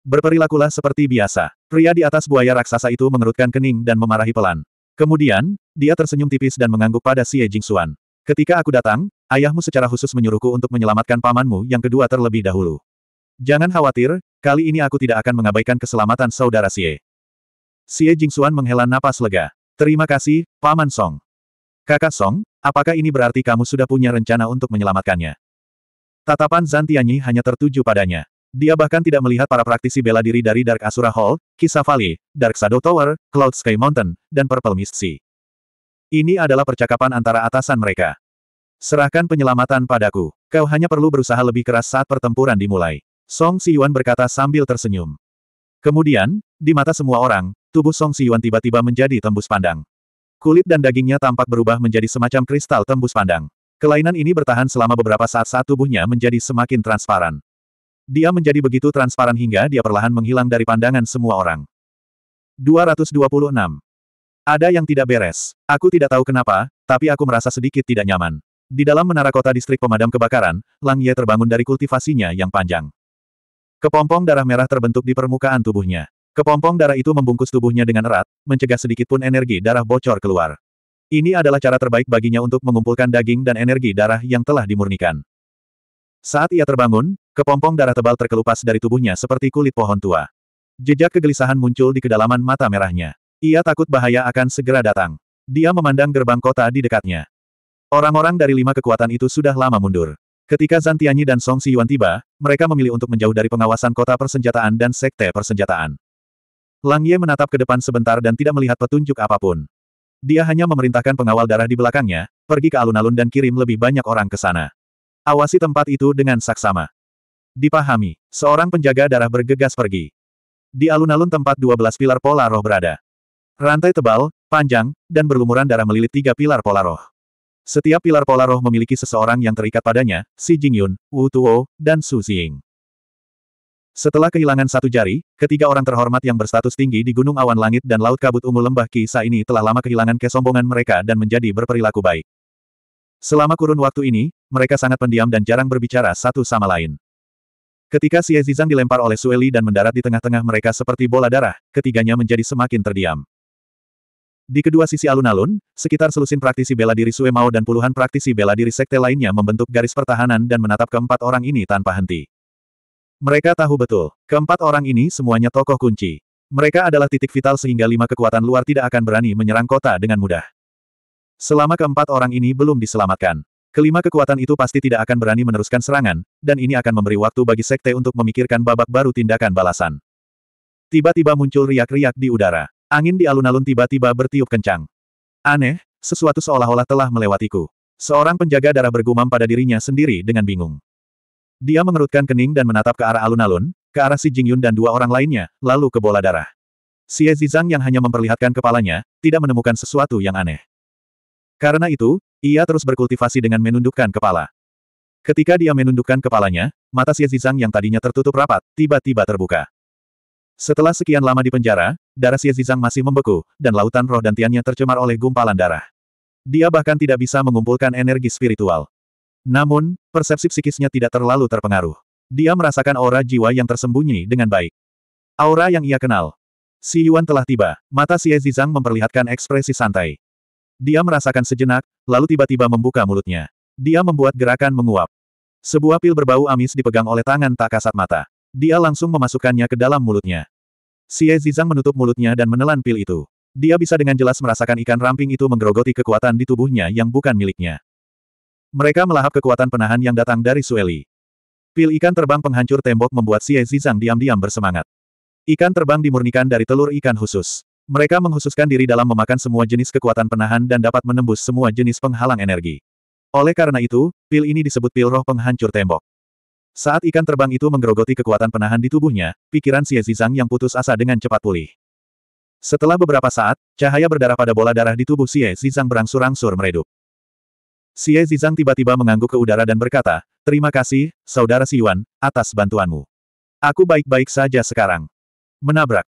S1: Berperilakulah seperti biasa. Pria di atas buaya raksasa itu mengerutkan kening dan memarahi pelan. Kemudian, dia tersenyum tipis dan mengangguk pada Xie Jingxuan. Ketika aku datang, ayahmu secara khusus menyuruhku untuk menyelamatkan pamanmu yang kedua terlebih dahulu. Jangan khawatir, kali ini aku tidak akan mengabaikan keselamatan saudara Xie. Xie Jingxuan menghela napas lega. Terima kasih, Paman Song. Kakak Song, apakah ini berarti kamu sudah punya rencana untuk menyelamatkannya? Tatapan Zantianyi hanya tertuju padanya. Dia bahkan tidak melihat para praktisi bela diri dari Dark Asura Hall, Kisah Valley, Dark Shadow Tower, Cloud Sky Mountain, dan Purple Mist Sea. Ini adalah percakapan antara atasan mereka. Serahkan penyelamatan padaku. Kau hanya perlu berusaha lebih keras saat pertempuran dimulai. Song Siyuan berkata sambil tersenyum. Kemudian, di mata semua orang, tubuh Song Siyuan tiba-tiba menjadi tembus pandang. Kulit dan dagingnya tampak berubah menjadi semacam kristal tembus pandang. Kelainan ini bertahan selama beberapa saat saat tubuhnya menjadi semakin transparan. Dia menjadi begitu transparan hingga dia perlahan menghilang dari pandangan semua orang. 226. Ada yang tidak beres. Aku tidak tahu kenapa, tapi aku merasa sedikit tidak nyaman. Di dalam menara kota distrik pemadam kebakaran, Lang Ye terbangun dari kultivasinya yang panjang. Kepompong darah merah terbentuk di permukaan tubuhnya. Kepompong darah itu membungkus tubuhnya dengan erat, mencegah sedikitpun energi darah bocor keluar. Ini adalah cara terbaik baginya untuk mengumpulkan daging dan energi darah yang telah dimurnikan. Saat ia terbangun, kepompong darah tebal terkelupas dari tubuhnya seperti kulit pohon tua. Jejak kegelisahan muncul di kedalaman mata merahnya. Ia takut bahaya akan segera datang. Dia memandang gerbang kota di dekatnya. Orang-orang dari lima kekuatan itu sudah lama mundur. Ketika Zantianyi dan Song Siyuan tiba, mereka memilih untuk menjauh dari pengawasan kota persenjataan dan sekte persenjataan. Lang Ye menatap ke depan sebentar dan tidak melihat petunjuk apapun. Dia hanya memerintahkan pengawal darah di belakangnya, pergi ke alun-alun dan kirim lebih banyak orang ke sana. Awasi tempat itu dengan saksama. Dipahami, seorang penjaga darah bergegas pergi. Di alun-alun tempat 12 pilar pola roh berada. Rantai tebal, panjang, dan berlumuran darah melilit tiga pilar pola roh. Setiap pilar pola roh memiliki seseorang yang terikat padanya, Si Jingyun, Wu Tuo, dan Su Xing. Setelah kehilangan satu jari, ketiga orang terhormat yang berstatus tinggi di Gunung Awan Langit dan Laut Kabut Ungu Lembah Kisa ini telah lama kehilangan kesombongan mereka dan menjadi berperilaku baik. Selama kurun waktu ini, mereka sangat pendiam dan jarang berbicara satu sama lain. Ketika Xie Zizang dilempar oleh Sueli dan mendarat di tengah-tengah mereka seperti bola darah, ketiganya menjadi semakin terdiam. Di kedua sisi alun-alun, sekitar selusin praktisi bela diri Sue Mao dan puluhan praktisi bela diri sekte lainnya membentuk garis pertahanan dan menatap keempat orang ini tanpa henti. Mereka tahu betul, keempat orang ini semuanya tokoh kunci. Mereka adalah titik vital sehingga lima kekuatan luar tidak akan berani menyerang kota dengan mudah. Selama keempat orang ini belum diselamatkan. Kelima kekuatan itu pasti tidak akan berani meneruskan serangan, dan ini akan memberi waktu bagi sekte untuk memikirkan babak baru tindakan balasan. Tiba-tiba muncul riak-riak di udara. Angin di alun-alun tiba-tiba bertiup kencang. Aneh, sesuatu seolah-olah telah melewatiku. Seorang penjaga darah bergumam pada dirinya sendiri dengan bingung. Dia mengerutkan kening dan menatap ke arah alun-alun, ke arah si Jingyun dan dua orang lainnya, lalu ke bola darah. Xie Zizang yang hanya memperlihatkan kepalanya, tidak menemukan sesuatu yang aneh. Karena itu, ia terus berkultivasi dengan menundukkan kepala. Ketika dia menundukkan kepalanya, mata Xie Zizang yang tadinya tertutup rapat, tiba-tiba terbuka. Setelah sekian lama di penjara, darah Xie Zizang masih membeku, dan lautan roh dan tiannya tercemar oleh gumpalan darah. Dia bahkan tidak bisa mengumpulkan energi spiritual. Namun, persepsi psikisnya tidak terlalu terpengaruh. Dia merasakan aura jiwa yang tersembunyi dengan baik. Aura yang ia kenal. Si Yuan telah tiba, mata Xie Zizang memperlihatkan ekspresi santai. Dia merasakan sejenak, lalu tiba-tiba membuka mulutnya. Dia membuat gerakan menguap. Sebuah pil berbau amis dipegang oleh tangan tak kasat mata. Dia langsung memasukkannya ke dalam mulutnya. Xie Zizang menutup mulutnya dan menelan pil itu. Dia bisa dengan jelas merasakan ikan ramping itu menggerogoti kekuatan di tubuhnya yang bukan miliknya. Mereka melahap kekuatan penahan yang datang dari Sueli. Pil ikan terbang penghancur tembok membuat Xie Zizang diam-diam bersemangat. Ikan terbang dimurnikan dari telur ikan khusus. Mereka menghususkan diri dalam memakan semua jenis kekuatan penahan dan dapat menembus semua jenis penghalang energi. Oleh karena itu, pil ini disebut pil roh penghancur tembok. Saat ikan terbang itu menggerogoti kekuatan penahan di tubuhnya, pikiran Xie Zizang yang putus asa dengan cepat pulih. Setelah beberapa saat, cahaya berdarah pada bola darah di tubuh Xie Zizang berangsur-angsur meredup. Xie Zizang tiba-tiba mengangguk ke udara dan berkata, Terima kasih, Saudara Siwan, atas bantuanmu. Aku baik-baik saja sekarang. Menabrak.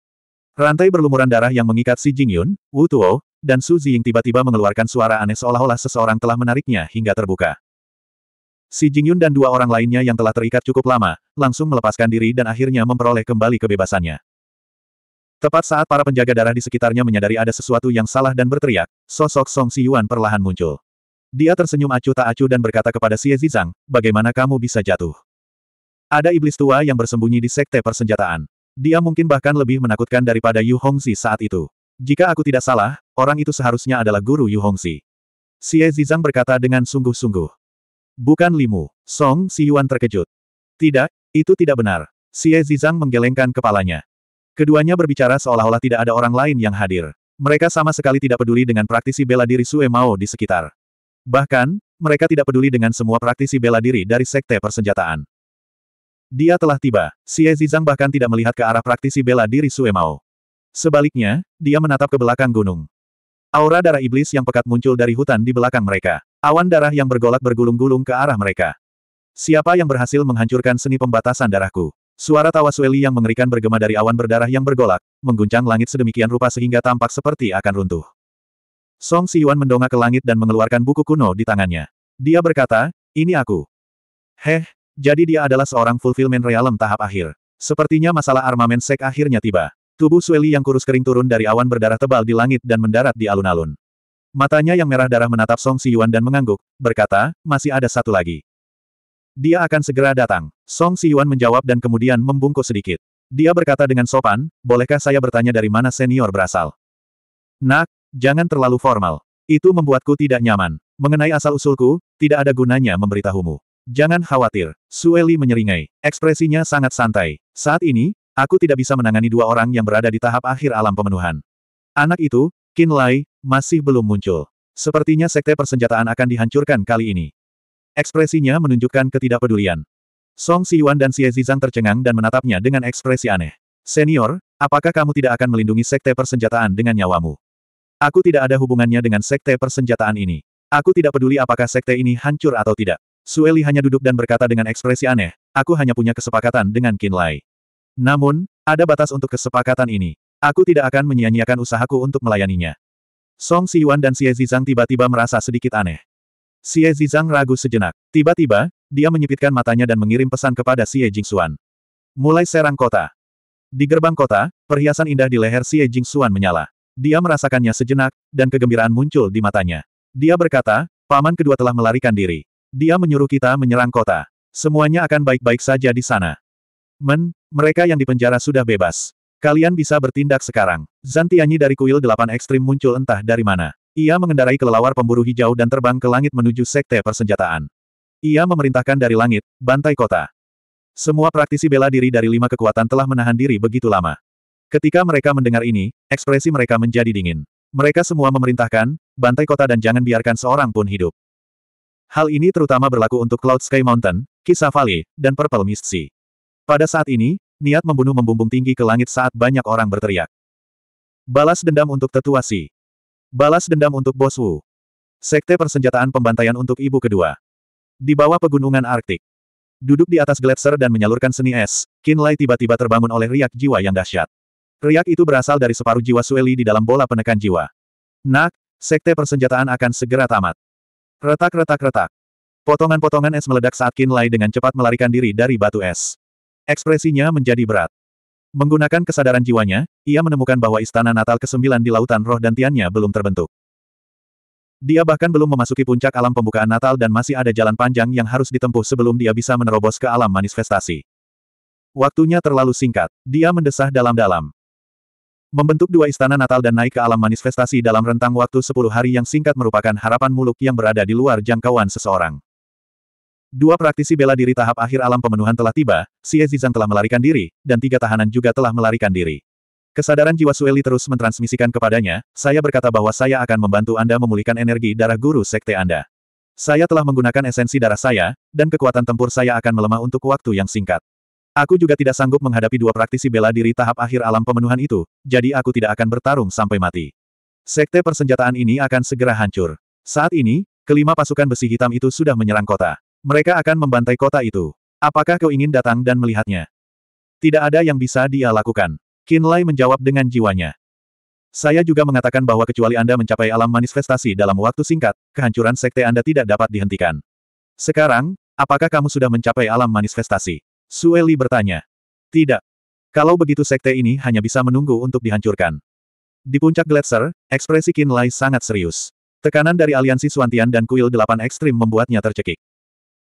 S1: Rantai berlumuran darah yang mengikat si Jingyun, Wu Tuo, dan Su Ziying tiba-tiba mengeluarkan suara aneh seolah-olah seseorang telah menariknya hingga terbuka. Si Jingyun dan dua orang lainnya yang telah terikat cukup lama, langsung melepaskan diri dan akhirnya memperoleh kembali kebebasannya. Tepat saat para penjaga darah di sekitarnya menyadari ada sesuatu yang salah dan berteriak, sosok Song Si Yuan perlahan muncul. Dia tersenyum acuh tak acuh dan berkata kepada Xie Zizang, bagaimana kamu bisa jatuh? Ada iblis tua yang bersembunyi di sekte persenjataan. Dia mungkin bahkan lebih menakutkan daripada Yu Hongzi saat itu. Jika aku tidak salah, orang itu seharusnya adalah guru Yu Hongzi. Xie Zizang berkata dengan sungguh-sungguh. Bukan Limu. Song Si Yuan terkejut. Tidak, itu tidak benar. Xie Zizang menggelengkan kepalanya. Keduanya berbicara seolah-olah tidak ada orang lain yang hadir. Mereka sama sekali tidak peduli dengan praktisi bela diri Sue Mao di sekitar. Bahkan, mereka tidak peduli dengan semua praktisi bela diri dari sekte persenjataan. Dia telah tiba. Xie Zizang bahkan tidak melihat ke arah praktisi bela diri Sue Sebaliknya, dia menatap ke belakang gunung. Aura darah iblis yang pekat muncul dari hutan di belakang mereka. Awan darah yang bergolak bergulung-gulung ke arah mereka. Siapa yang berhasil menghancurkan seni pembatasan darahku? Suara tawa Sueli yang mengerikan bergema dari awan berdarah yang bergolak, mengguncang langit sedemikian rupa sehingga tampak seperti akan runtuh. Song Siyuan mendongak ke langit dan mengeluarkan buku kuno di tangannya. Dia berkata, ini aku. Heh, jadi dia adalah seorang fulfillment realem tahap akhir. Sepertinya masalah armamen sek akhirnya tiba. Tubuh Sueli yang kurus kering turun dari awan berdarah tebal di langit dan mendarat di alun-alun. Matanya yang merah darah menatap Song Si Yuan dan mengangguk, berkata, masih ada satu lagi. Dia akan segera datang. Song Si Yuan menjawab dan kemudian membungkuk sedikit. Dia berkata dengan sopan, bolehkah saya bertanya dari mana senior berasal? Nak, jangan terlalu formal. Itu membuatku tidak nyaman. Mengenai asal-usulku, tidak ada gunanya memberitahumu. Jangan khawatir, Sueli menyeringai. Ekspresinya sangat santai. Saat ini, aku tidak bisa menangani dua orang yang berada di tahap akhir alam pemenuhan. Anak itu, Qin Lai, masih belum muncul. Sepertinya sekte persenjataan akan dihancurkan kali ini. Ekspresinya menunjukkan ketidakpedulian. Song Siwan dan Xie Zizang tercengang dan menatapnya dengan ekspresi aneh. Senior, apakah kamu tidak akan melindungi sekte persenjataan dengan nyawamu? Aku tidak ada hubungannya dengan sekte persenjataan ini. Aku tidak peduli apakah sekte ini hancur atau tidak. Sueli hanya duduk dan berkata dengan ekspresi aneh, aku hanya punya kesepakatan dengan Kinlay. Namun, ada batas untuk kesepakatan ini. Aku tidak akan menyia-nyiakan usahaku untuk melayaninya. Song Si Yuan dan Xie Zizang tiba-tiba merasa sedikit aneh. Xie Zizang ragu sejenak. Tiba-tiba, dia menyipitkan matanya dan mengirim pesan kepada Xie Jingxuan. Mulai serang kota. Di gerbang kota, perhiasan indah di leher Xie Jingxuan menyala. Dia merasakannya sejenak, dan kegembiraan muncul di matanya. Dia berkata, paman kedua telah melarikan diri. Dia menyuruh kita menyerang kota. Semuanya akan baik-baik saja di sana. Men, mereka yang dipenjara sudah bebas. Kalian bisa bertindak sekarang. Zantianyi dari kuil delapan ekstrim muncul entah dari mana. Ia mengendarai kelelawar pemburu hijau dan terbang ke langit menuju sekte persenjataan. Ia memerintahkan dari langit, bantai kota. Semua praktisi bela diri dari lima kekuatan telah menahan diri begitu lama. Ketika mereka mendengar ini, ekspresi mereka menjadi dingin. Mereka semua memerintahkan, bantai kota dan jangan biarkan seorang pun hidup. Hal ini terutama berlaku untuk Cloud Sky Mountain, Kisah Valley, dan Purple Mist Sea. Pada saat ini, niat membunuh membumbung tinggi ke langit saat banyak orang berteriak. Balas dendam untuk tetua Si. Balas dendam untuk Bos Wu. Sekte persenjataan pembantaian untuk ibu kedua. Di bawah pegunungan Arktik. Duduk di atas gletser dan menyalurkan seni es, Kinlay tiba-tiba terbangun oleh riak jiwa yang dahsyat. Riak itu berasal dari separuh jiwa Sueli di dalam bola penekan jiwa. Nak, sekte persenjataan akan segera tamat. Retak-retak-retak. Potongan-potongan es meledak saat Qin Lai dengan cepat melarikan diri dari batu es. Ekspresinya menjadi berat. Menggunakan kesadaran jiwanya, ia menemukan bahwa istana Natal ke-9 di Lautan Roh dan Tiannya belum terbentuk. Dia bahkan belum memasuki puncak alam pembukaan Natal dan masih ada jalan panjang yang harus ditempuh sebelum dia bisa menerobos ke alam manifestasi. Waktunya terlalu singkat. Dia mendesah dalam-dalam. Membentuk dua istana Natal dan naik ke alam manifestasi dalam rentang waktu 10 hari yang singkat merupakan harapan muluk yang berada di luar jangkauan seseorang. Dua praktisi bela diri tahap akhir alam pemenuhan telah tiba, Xie Zizang telah melarikan diri, dan tiga tahanan juga telah melarikan diri. Kesadaran jiwa Sueli terus mentransmisikan kepadanya, saya berkata bahwa saya akan membantu Anda memulihkan energi darah guru sekte Anda. Saya telah menggunakan esensi darah saya, dan kekuatan tempur saya akan melemah untuk waktu yang singkat. Aku juga tidak sanggup menghadapi dua praktisi bela diri tahap akhir alam pemenuhan itu, jadi aku tidak akan bertarung sampai mati. Sekte persenjataan ini akan segera hancur. Saat ini, kelima pasukan besi hitam itu sudah menyerang kota. Mereka akan membantai kota itu. Apakah kau ingin datang dan melihatnya? Tidak ada yang bisa dia lakukan. Kinlay menjawab dengan jiwanya. Saya juga mengatakan bahwa kecuali Anda mencapai alam manifestasi dalam waktu singkat, kehancuran sekte Anda tidak dapat dihentikan. Sekarang, apakah kamu sudah mencapai alam manifestasi? Sueli bertanya. Tidak. Kalau begitu sekte ini hanya bisa menunggu untuk dihancurkan. Di puncak gletser, ekspresi Qin Lai sangat serius. Tekanan dari aliansi Suantian dan kuil delapan ekstrim membuatnya tercekik.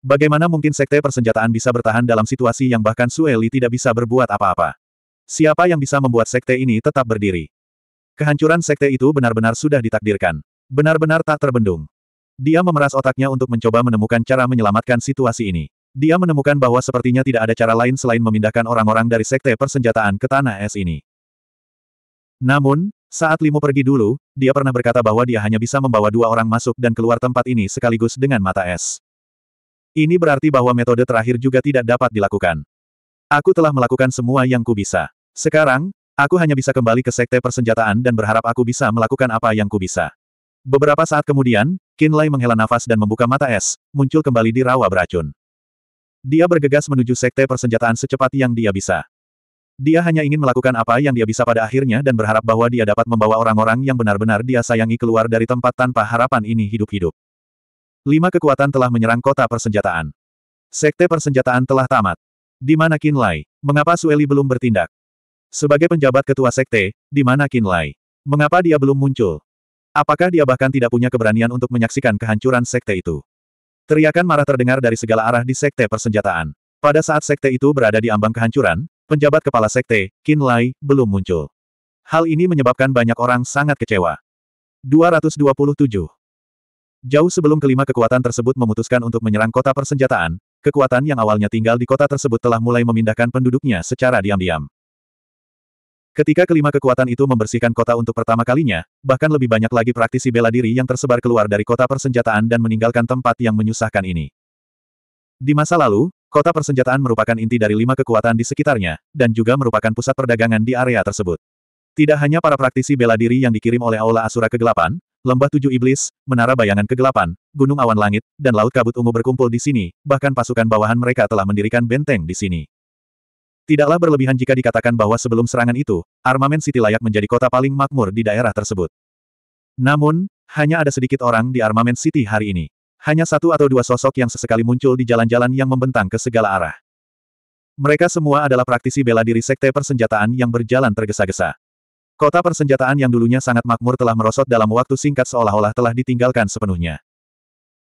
S1: Bagaimana mungkin sekte persenjataan bisa bertahan dalam situasi yang bahkan Sueli tidak bisa berbuat apa-apa? Siapa yang bisa membuat sekte ini tetap berdiri? Kehancuran sekte itu benar-benar sudah ditakdirkan. Benar-benar tak terbendung. Dia memeras otaknya untuk mencoba menemukan cara menyelamatkan situasi ini. Dia menemukan bahwa sepertinya tidak ada cara lain selain memindahkan orang-orang dari sekte persenjataan ke tanah es ini. Namun, saat Limu pergi dulu, dia pernah berkata bahwa dia hanya bisa membawa dua orang masuk dan keluar tempat ini sekaligus dengan mata es. Ini berarti bahwa metode terakhir juga tidak dapat dilakukan. Aku telah melakukan semua yang ku bisa. Sekarang, aku hanya bisa kembali ke sekte persenjataan dan berharap aku bisa melakukan apa yang ku bisa. Beberapa saat kemudian, Kinlay menghela nafas dan membuka mata es, muncul kembali di rawa beracun. Dia bergegas menuju sekte persenjataan secepat yang dia bisa. Dia hanya ingin melakukan apa yang dia bisa pada akhirnya dan berharap bahwa dia dapat membawa orang-orang yang benar-benar dia sayangi keluar dari tempat tanpa harapan ini hidup-hidup. Lima kekuatan telah menyerang kota persenjataan. Sekte persenjataan telah tamat. Di mana Kinlay? Mengapa Sueli belum bertindak? Sebagai penjabat ketua sekte, di mana Kinlay? Mengapa dia belum muncul? Apakah dia bahkan tidak punya keberanian untuk menyaksikan kehancuran sekte itu? Teriakan marah terdengar dari segala arah di sekte persenjataan. Pada saat sekte itu berada di ambang kehancuran, penjabat kepala sekte, Qin Lai, belum muncul. Hal ini menyebabkan banyak orang sangat kecewa. 227. Jauh sebelum kelima kekuatan tersebut memutuskan untuk menyerang kota persenjataan, kekuatan yang awalnya tinggal di kota tersebut telah mulai memindahkan penduduknya secara diam-diam. Ketika kelima kekuatan itu membersihkan kota untuk pertama kalinya, bahkan lebih banyak lagi praktisi bela diri yang tersebar keluar dari kota persenjataan dan meninggalkan tempat yang menyusahkan ini. Di masa lalu, kota persenjataan merupakan inti dari lima kekuatan di sekitarnya, dan juga merupakan pusat perdagangan di area tersebut. Tidak hanya para praktisi bela diri yang dikirim oleh Aula Asura Kegelapan, Lembah Tujuh Iblis, Menara Bayangan Kegelapan, Gunung Awan Langit, dan Laut Kabut Ungu berkumpul di sini, bahkan pasukan bawahan mereka telah mendirikan benteng di sini. Tidaklah berlebihan jika dikatakan bahwa sebelum serangan itu, Armament City layak menjadi kota paling makmur di daerah tersebut. Namun, hanya ada sedikit orang di Armament City hari ini. Hanya satu atau dua sosok yang sesekali muncul di jalan-jalan yang membentang ke segala arah. Mereka semua adalah praktisi bela diri sekte persenjataan yang berjalan tergesa-gesa. Kota persenjataan yang dulunya sangat makmur telah merosot dalam waktu singkat seolah-olah telah ditinggalkan sepenuhnya.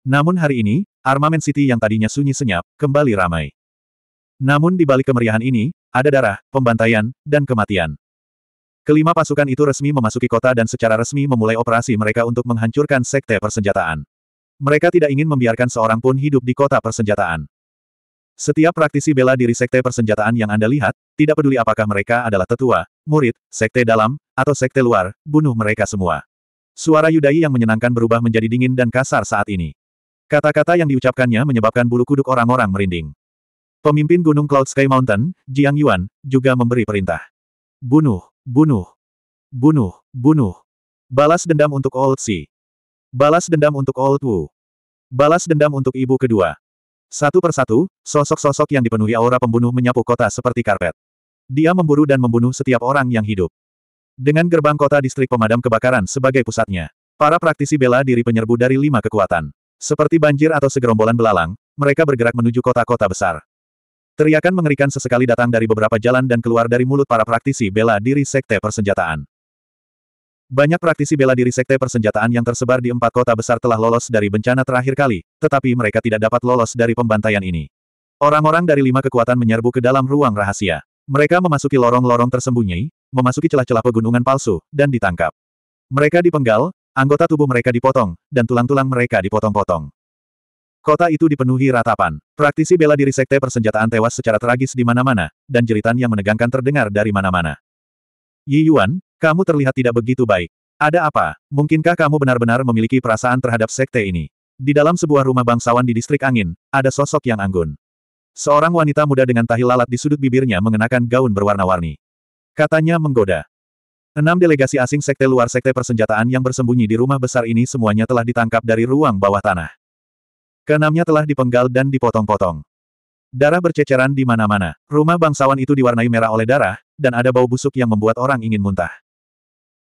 S1: Namun hari ini, Armament City yang tadinya sunyi senyap, kembali ramai. Namun di balik kemeriahan ini, ada darah, pembantaian, dan kematian. Kelima pasukan itu resmi memasuki kota dan secara resmi memulai operasi mereka untuk menghancurkan sekte persenjataan. Mereka tidak ingin membiarkan seorang pun hidup di kota persenjataan. Setiap praktisi bela diri sekte persenjataan yang Anda lihat, tidak peduli apakah mereka adalah tetua, murid, sekte dalam, atau sekte luar, bunuh mereka semua. Suara Yudai yang menyenangkan berubah menjadi dingin dan kasar saat ini. Kata-kata yang diucapkannya menyebabkan bulu kuduk orang-orang merinding. Pemimpin Gunung Cloud Sky Mountain, Jiang Yuan, juga memberi perintah. Bunuh, bunuh, bunuh, bunuh. Balas dendam untuk Old Si. Balas dendam untuk Old Wu. Balas dendam untuk ibu kedua. Satu persatu, sosok-sosok yang dipenuhi aura pembunuh menyapu kota seperti karpet. Dia memburu dan membunuh setiap orang yang hidup. Dengan gerbang kota distrik pemadam kebakaran sebagai pusatnya, para praktisi bela diri penyerbu dari lima kekuatan. Seperti banjir atau segerombolan belalang, mereka bergerak menuju kota-kota besar. Teriakan mengerikan sesekali datang dari beberapa jalan dan keluar dari mulut para praktisi bela diri sekte persenjataan. Banyak praktisi bela diri sekte persenjataan yang tersebar di empat kota besar telah lolos dari bencana terakhir kali, tetapi mereka tidak dapat lolos dari pembantaian ini. Orang-orang dari lima kekuatan menyerbu ke dalam ruang rahasia. Mereka memasuki lorong-lorong tersembunyi, memasuki celah-celah pegunungan palsu, dan ditangkap. Mereka dipenggal, anggota tubuh mereka dipotong, dan tulang-tulang mereka dipotong-potong. Kota itu dipenuhi ratapan. Praktisi bela diri sekte persenjataan tewas secara tragis di mana-mana, dan jeritan yang menegangkan terdengar dari mana-mana. Yi Yuan, kamu terlihat tidak begitu baik. Ada apa? Mungkinkah kamu benar-benar memiliki perasaan terhadap sekte ini? Di dalam sebuah rumah bangsawan di distrik angin, ada sosok yang anggun. Seorang wanita muda dengan tahi lalat di sudut bibirnya mengenakan gaun berwarna-warni. Katanya menggoda. Enam delegasi asing sekte luar sekte persenjataan yang bersembunyi di rumah besar ini semuanya telah ditangkap dari ruang bawah tanah. Keenamnya telah dipenggal dan dipotong-potong. Darah berceceran di mana-mana. Rumah bangsawan itu diwarnai merah oleh darah, dan ada bau busuk yang membuat orang ingin muntah.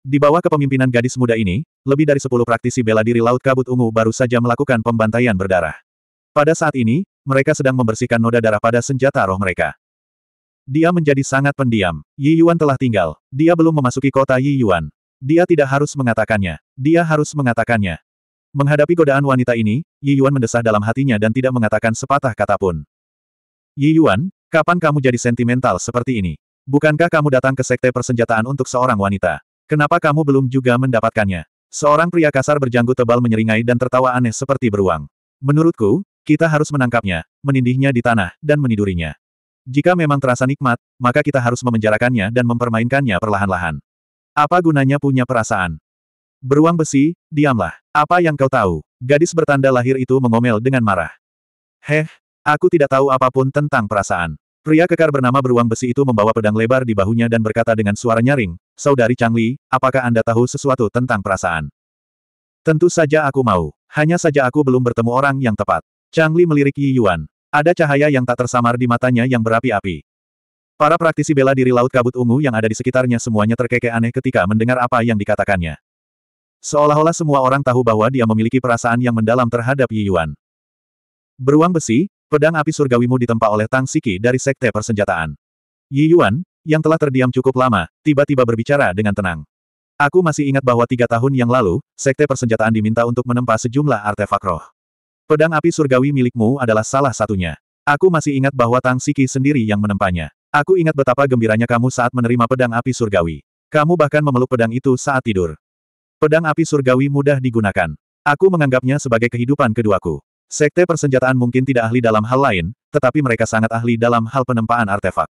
S1: Di bawah kepemimpinan gadis muda ini, lebih dari sepuluh praktisi bela diri Laut Kabut Ungu baru saja melakukan pembantaian berdarah. Pada saat ini, mereka sedang membersihkan noda darah pada senjata roh mereka. Dia menjadi sangat pendiam. Yi Yuan telah tinggal. Dia belum memasuki kota Yi Yuan. Dia tidak harus mengatakannya. Dia harus mengatakannya. Menghadapi godaan wanita ini, Yi Yuan mendesah dalam hatinya dan tidak mengatakan sepatah kata pun. Yi Yuan, kapan kamu jadi sentimental seperti ini? Bukankah kamu datang ke sekte persenjataan untuk seorang wanita? Kenapa kamu belum juga mendapatkannya? Seorang pria kasar berjanggut tebal menyeringai dan tertawa aneh seperti beruang. Menurutku, kita harus menangkapnya, menindihnya di tanah, dan menidurinya. Jika memang terasa nikmat, maka kita harus memenjarakannya dan mempermainkannya perlahan-lahan. Apa gunanya punya perasaan? Beruang besi, diamlah. Apa yang kau tahu? Gadis bertanda lahir itu mengomel dengan marah. Heh, aku tidak tahu apapun tentang perasaan. Pria kekar bernama beruang besi itu membawa pedang lebar di bahunya dan berkata dengan suara nyaring, Saudari Changli, apakah Anda tahu sesuatu tentang perasaan? Tentu saja aku mau. Hanya saja aku belum bertemu orang yang tepat. Changli melirik Yi Yuan. Ada cahaya yang tak tersamar di matanya yang berapi-api. Para praktisi bela diri Laut Kabut Ungu yang ada di sekitarnya semuanya terkekeh aneh ketika mendengar apa yang dikatakannya. Seolah-olah semua orang tahu bahwa dia memiliki perasaan yang mendalam terhadap Yi Yuan. Beruang besi, pedang api surgawimu ditempa oleh Tang Siki dari Sekte Persenjataan. Yi Yuan, yang telah terdiam cukup lama, tiba-tiba berbicara dengan tenang. Aku masih ingat bahwa tiga tahun yang lalu, Sekte Persenjataan diminta untuk menempa sejumlah artefak roh. Pedang api surgawi milikmu adalah salah satunya. Aku masih ingat bahwa Tang Siki sendiri yang menempanya. Aku ingat betapa gembiranya kamu saat menerima pedang api surgawi. Kamu bahkan memeluk pedang itu saat tidur. Pedang api surgawi mudah digunakan. Aku menganggapnya sebagai kehidupan keduaku. Sekte persenjataan mungkin tidak ahli dalam hal lain, tetapi mereka sangat ahli dalam hal penempaan artefak.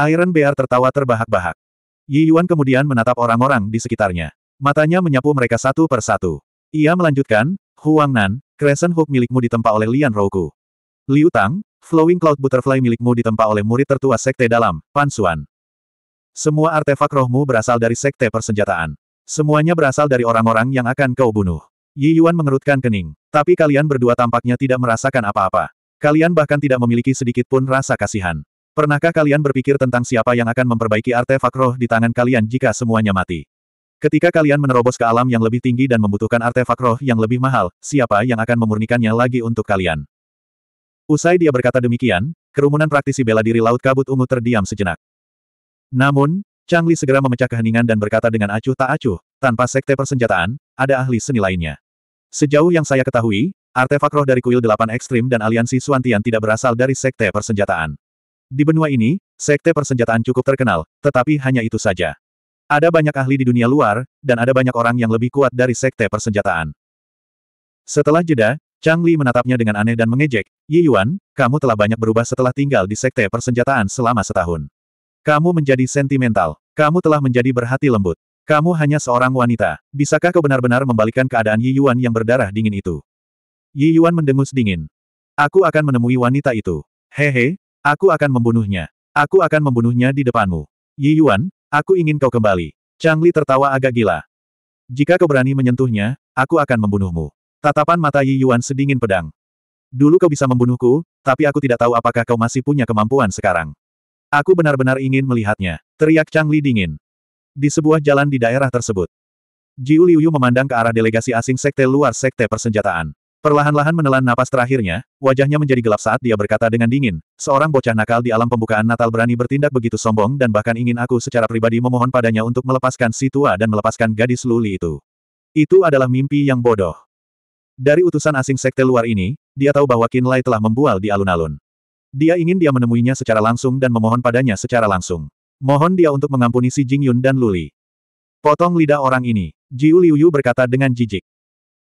S1: Iron Bear tertawa terbahak-bahak. Yi Yuan kemudian menatap orang-orang di sekitarnya. Matanya menyapu mereka satu per satu. Ia melanjutkan, Huang Nan, Crescent Hook milikmu ditempa oleh Lian Rouku. Liu Tang, Flowing Cloud Butterfly milikmu ditempa oleh murid tertua sekte dalam, Pansuan. Semua artefak rohmu berasal dari sekte persenjataan. Semuanya berasal dari orang-orang yang akan kau bunuh. Yi Yuan mengerutkan kening. Tapi kalian berdua tampaknya tidak merasakan apa-apa. Kalian bahkan tidak memiliki sedikit pun rasa kasihan. Pernahkah kalian berpikir tentang siapa yang akan memperbaiki artefak roh di tangan kalian jika semuanya mati? Ketika kalian menerobos ke alam yang lebih tinggi dan membutuhkan artefak roh yang lebih mahal, siapa yang akan memurnikannya lagi untuk kalian? Usai dia berkata demikian, kerumunan praktisi bela diri Laut Kabut Ungu terdiam sejenak. Namun, Chang Li segera memecah keheningan dan berkata dengan acuh tak acuh, tanpa sekte persenjataan, ada ahli seni lainnya. Sejauh yang saya ketahui, artefak roh dari kuil delapan ekstrim dan aliansi Suantian tidak berasal dari sekte persenjataan. Di benua ini, sekte persenjataan cukup terkenal, tetapi hanya itu saja. Ada banyak ahli di dunia luar, dan ada banyak orang yang lebih kuat dari sekte persenjataan. Setelah jeda, Chang Li menatapnya dengan aneh dan mengejek, Yi Yuan, kamu telah banyak berubah setelah tinggal di sekte persenjataan selama setahun. Kamu menjadi sentimental. Kamu telah menjadi berhati lembut. Kamu hanya seorang wanita. Bisakah kau benar-benar membalikan keadaan Yi Yuan yang berdarah dingin itu? Yi Yuan mendengus dingin. Aku akan menemui wanita itu. Hehe, aku akan membunuhnya. Aku akan membunuhnya di depanmu. Yi Yuan, aku ingin kau kembali. Chang Li tertawa agak gila. Jika kau berani menyentuhnya, aku akan membunuhmu. Tatapan mata Yi Yuan sedingin pedang. Dulu kau bisa membunuhku, tapi aku tidak tahu apakah kau masih punya kemampuan sekarang. Aku benar-benar ingin melihatnya. Teriak Chang Li dingin. Di sebuah jalan di daerah tersebut. Jiu Liuyu memandang ke arah delegasi asing sekte luar sekte persenjataan. Perlahan-lahan menelan napas terakhirnya, wajahnya menjadi gelap saat dia berkata dengan dingin, seorang bocah nakal di alam pembukaan Natal berani bertindak begitu sombong dan bahkan ingin aku secara pribadi memohon padanya untuk melepaskan si tua dan melepaskan gadis luli itu. Itu adalah mimpi yang bodoh. Dari utusan asing sekte luar ini, dia tahu bahwa Kinlay telah membual di alun-alun. Dia ingin dia menemuinya secara langsung dan memohon padanya secara langsung. Mohon dia untuk mengampuni si Jingyun dan Luli. Potong lidah orang ini, Jiu Liuyu berkata dengan jijik.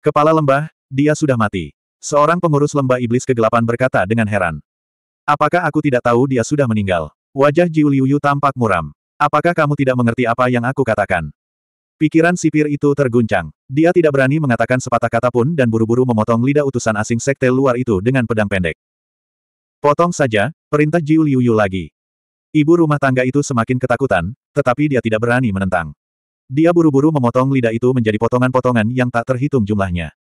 S1: Kepala lembah, dia sudah mati. Seorang pengurus lembah iblis kegelapan berkata dengan heran. Apakah aku tidak tahu dia sudah meninggal? Wajah Jiu Liuyu tampak muram. Apakah kamu tidak mengerti apa yang aku katakan? Pikiran sipir itu terguncang. Dia tidak berani mengatakan sepatah kata pun dan buru-buru memotong lidah utusan asing sekte luar itu dengan pedang pendek. Potong saja, perintah Jiu Liu lagi. Ibu rumah tangga itu semakin ketakutan, tetapi dia tidak berani menentang. Dia buru-buru memotong lidah itu menjadi potongan-potongan yang tak terhitung jumlahnya.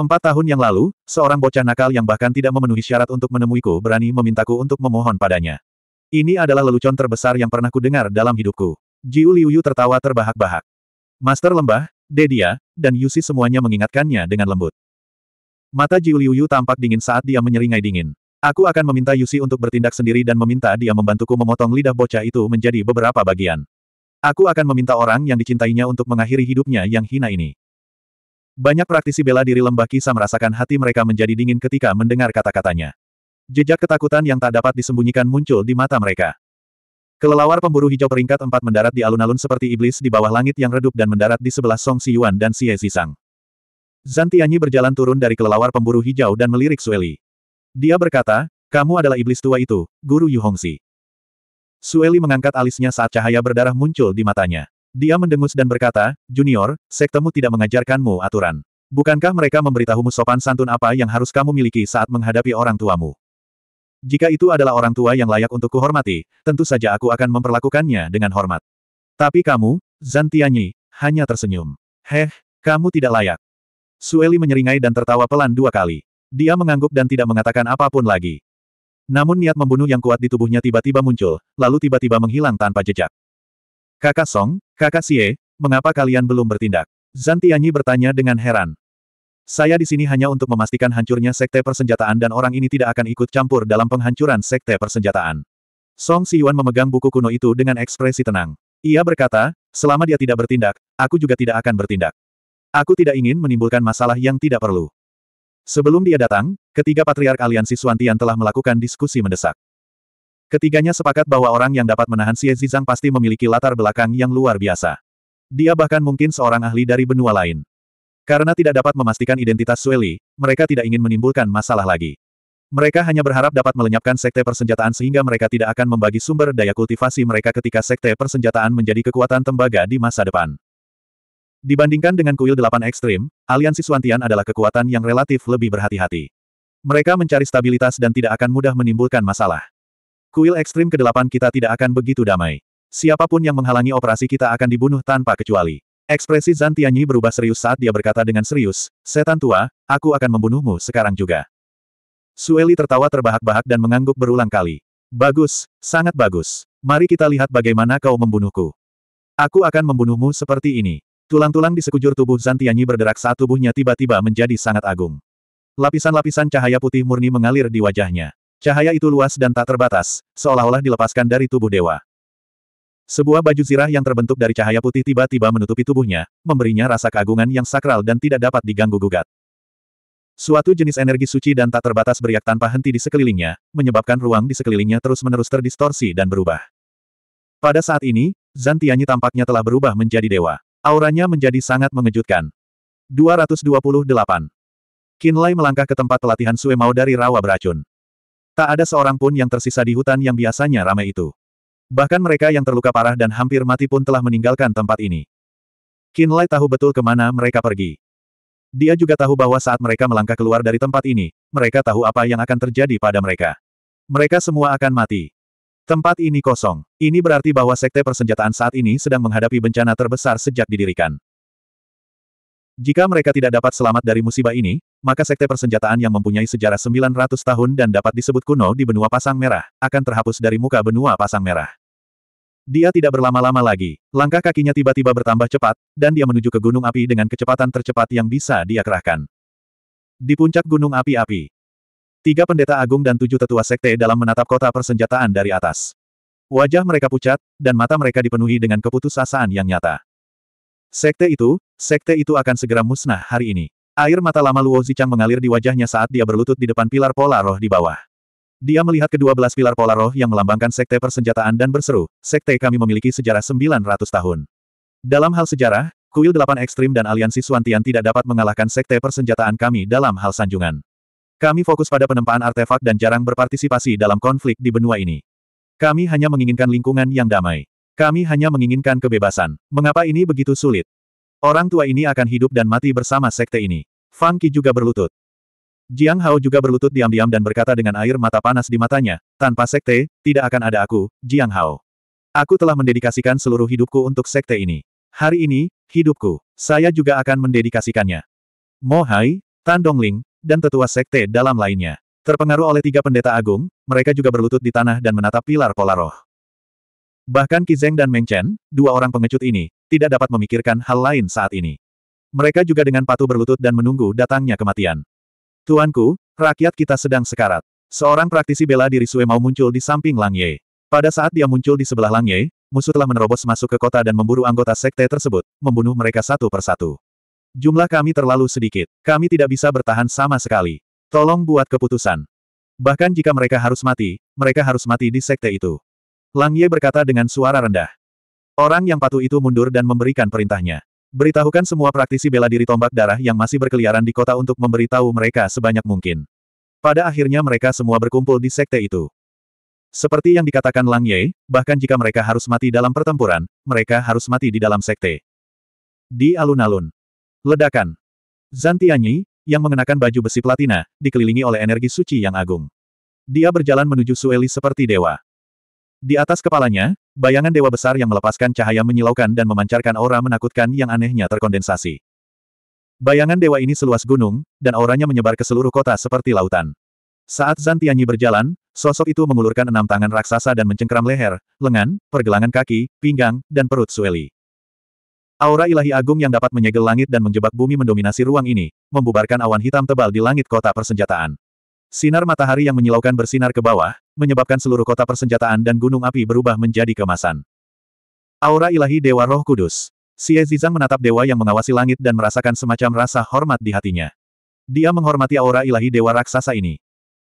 S1: Empat tahun yang lalu, seorang bocah nakal yang bahkan tidak memenuhi syarat untuk menemuiku berani memintaku untuk memohon padanya. Ini adalah lelucon terbesar yang pernah kudengar dalam hidupku. Jiu Liu tertawa terbahak-bahak. Master Lembah, Dedia, dan Yusi semuanya mengingatkannya dengan lembut. Mata Jiu Liu tampak dingin saat dia menyeringai dingin. Aku akan meminta Yusi untuk bertindak sendiri dan meminta dia membantuku memotong lidah bocah itu menjadi beberapa bagian. Aku akan meminta orang yang dicintainya untuk mengakhiri hidupnya yang hina ini. Banyak praktisi bela diri lembah kisah merasakan hati mereka menjadi dingin ketika mendengar kata-katanya. Jejak ketakutan yang tak dapat disembunyikan muncul di mata mereka. Kelelawar pemburu hijau peringkat empat mendarat di alun-alun seperti iblis di bawah langit yang redup dan mendarat di sebelah Song Siyuan dan Xie Zisang. Zantianyi berjalan turun dari kelelawar pemburu hijau dan melirik Sueli. Dia berkata, kamu adalah iblis tua itu, Guru Yu Hongxi. Sueli mengangkat alisnya saat cahaya berdarah muncul di matanya. Dia mendengus dan berkata, Junior, sektemu tidak mengajarkanmu aturan. Bukankah mereka memberitahumu sopan santun apa yang harus kamu miliki saat menghadapi orang tuamu? Jika itu adalah orang tua yang layak untuk kuhormati, tentu saja aku akan memperlakukannya dengan hormat. Tapi kamu, Zantianyi, hanya tersenyum. Heh, kamu tidak layak. Sueli menyeringai dan tertawa pelan dua kali. Dia mengangguk dan tidak mengatakan apapun lagi. Namun niat membunuh yang kuat di tubuhnya tiba-tiba muncul, lalu tiba-tiba menghilang tanpa jejak. Kakak Song, kakak Xie, mengapa kalian belum bertindak? Zan Tianyi bertanya dengan heran. Saya di sini hanya untuk memastikan hancurnya sekte persenjataan dan orang ini tidak akan ikut campur dalam penghancuran sekte persenjataan. Song Siwan memegang buku kuno itu dengan ekspresi tenang. Ia berkata, selama dia tidak bertindak, aku juga tidak akan bertindak. Aku tidak ingin menimbulkan masalah yang tidak perlu. Sebelum dia datang, ketiga patriark aliansi Suantian telah melakukan diskusi mendesak. Ketiganya sepakat bahwa orang yang dapat menahan Xie Zizang pasti memiliki latar belakang yang luar biasa. Dia bahkan mungkin seorang ahli dari benua lain. Karena tidak dapat memastikan identitas Sueli, mereka tidak ingin menimbulkan masalah lagi. Mereka hanya berharap dapat melenyapkan sekte persenjataan sehingga mereka tidak akan membagi sumber daya kultivasi mereka ketika sekte persenjataan menjadi kekuatan tembaga di masa depan. Dibandingkan dengan kuil delapan ekstrim, aliansi Suantian adalah kekuatan yang relatif lebih berhati-hati. Mereka mencari stabilitas dan tidak akan mudah menimbulkan masalah. Kuil ekstrim ke-8 kita tidak akan begitu damai. Siapapun yang menghalangi operasi kita akan dibunuh tanpa kecuali. Ekspresi Zantianyi berubah serius saat dia berkata dengan serius, Setan tua, aku akan membunuhmu sekarang juga. Sueli tertawa terbahak-bahak dan mengangguk berulang kali. Bagus, sangat bagus. Mari kita lihat bagaimana kau membunuhku. Aku akan membunuhmu seperti ini. Tulang-tulang di sekujur tubuh Zan berderak saat tubuhnya tiba-tiba menjadi sangat agung. Lapisan-lapisan cahaya putih murni mengalir di wajahnya. Cahaya itu luas dan tak terbatas, seolah-olah dilepaskan dari tubuh dewa. Sebuah baju zirah yang terbentuk dari cahaya putih tiba-tiba menutupi tubuhnya, memberinya rasa keagungan yang sakral dan tidak dapat diganggu-gugat. Suatu jenis energi suci dan tak terbatas beriak tanpa henti di sekelilingnya, menyebabkan ruang di sekelilingnya terus-menerus terdistorsi dan berubah. Pada saat ini, Zantianyi tampaknya telah berubah menjadi dewa. Auranya menjadi sangat mengejutkan. 228. Kinlay melangkah ke tempat pelatihan Mao dari rawa beracun. Tak ada seorang pun yang tersisa di hutan yang biasanya ramai itu. Bahkan mereka yang terluka parah dan hampir mati pun telah meninggalkan tempat ini. Kinlay tahu betul kemana mereka pergi. Dia juga tahu bahwa saat mereka melangkah keluar dari tempat ini, mereka tahu apa yang akan terjadi pada mereka. Mereka semua akan mati. Tempat ini kosong. Ini berarti bahwa Sekte Persenjataan saat ini sedang menghadapi bencana terbesar sejak didirikan. Jika mereka tidak dapat selamat dari musibah ini, maka Sekte Persenjataan yang mempunyai sejarah 900 tahun dan dapat disebut kuno di benua Pasang Merah, akan terhapus dari muka benua Pasang Merah. Dia tidak berlama-lama lagi. Langkah kakinya tiba-tiba bertambah cepat, dan dia menuju ke gunung api dengan kecepatan tercepat yang bisa dia kerahkan. Di puncak gunung api-api, Tiga pendeta agung dan tujuh tetua sekte dalam menatap kota persenjataan dari atas. Wajah mereka pucat, dan mata mereka dipenuhi dengan keputusasaan yang nyata. Sekte itu, sekte itu akan segera musnah hari ini. Air mata lama Luo Zichang mengalir di wajahnya saat dia berlutut di depan pilar pola roh di bawah. Dia melihat kedua belas pilar pola roh yang melambangkan sekte persenjataan dan berseru, sekte kami memiliki sejarah 900 tahun. Dalam hal sejarah, kuil delapan ekstrim dan aliansi Suantian tidak dapat mengalahkan sekte persenjataan kami dalam hal sanjungan. Kami fokus pada penempaan artefak dan jarang berpartisipasi dalam konflik di benua ini. Kami hanya menginginkan lingkungan yang damai. Kami hanya menginginkan kebebasan. Mengapa ini begitu sulit? Orang tua ini akan hidup dan mati bersama sekte ini. Fang Qi juga berlutut. Jiang Hao juga berlutut diam-diam dan berkata dengan air mata panas di matanya, tanpa sekte, tidak akan ada aku, Jiang Hao. Aku telah mendedikasikan seluruh hidupku untuk sekte ini. Hari ini, hidupku, saya juga akan mendedikasikannya. Mohai, Hai, Tan Dongling, dan tetua sekte dalam lainnya. Terpengaruh oleh tiga pendeta agung, mereka juga berlutut di tanah dan menatap pilar pola roh. Bahkan Kizeng dan Meng Chen, dua orang pengecut ini, tidak dapat memikirkan hal lain saat ini. Mereka juga dengan patuh berlutut dan menunggu datangnya kematian. Tuanku, rakyat kita sedang sekarat. Seorang praktisi bela diri Sue mau muncul di samping Lang Ye. Pada saat dia muncul di sebelah Lang Ye, musuh telah menerobos masuk ke kota dan memburu anggota sekte tersebut, membunuh mereka satu persatu. Jumlah kami terlalu sedikit. Kami tidak bisa bertahan sama sekali. Tolong buat keputusan. Bahkan jika mereka harus mati, mereka harus mati di sekte itu. Lang Ye berkata dengan suara rendah. Orang yang patuh itu mundur dan memberikan perintahnya. Beritahukan semua praktisi bela diri tombak darah yang masih berkeliaran di kota untuk memberitahu mereka sebanyak mungkin. Pada akhirnya mereka semua berkumpul di sekte itu. Seperti yang dikatakan Lang Ye, bahkan jika mereka harus mati dalam pertempuran, mereka harus mati di dalam sekte. Di alun-alun, Ledakan. Zantianyi, yang mengenakan baju besi platina, dikelilingi oleh energi suci yang agung. Dia berjalan menuju Sueli seperti dewa. Di atas kepalanya, bayangan dewa besar yang melepaskan cahaya menyilaukan dan memancarkan aura menakutkan yang anehnya terkondensasi. Bayangan dewa ini seluas gunung, dan auranya menyebar ke seluruh kota seperti lautan. Saat Zantianyi berjalan, sosok itu mengulurkan enam tangan raksasa dan mencengkram leher, lengan, pergelangan kaki, pinggang, dan perut Sueli. Aura ilahi agung yang dapat menyegel langit dan menjebak bumi mendominasi ruang ini, membubarkan awan hitam tebal di langit kota persenjataan. Sinar matahari yang menyilaukan bersinar ke bawah, menyebabkan seluruh kota persenjataan dan gunung api berubah menjadi kemasan. Aura ilahi Dewa Roh Kudus. Xie Zizang menatap dewa yang mengawasi langit dan merasakan semacam rasa hormat di hatinya. Dia menghormati aura ilahi dewa raksasa ini.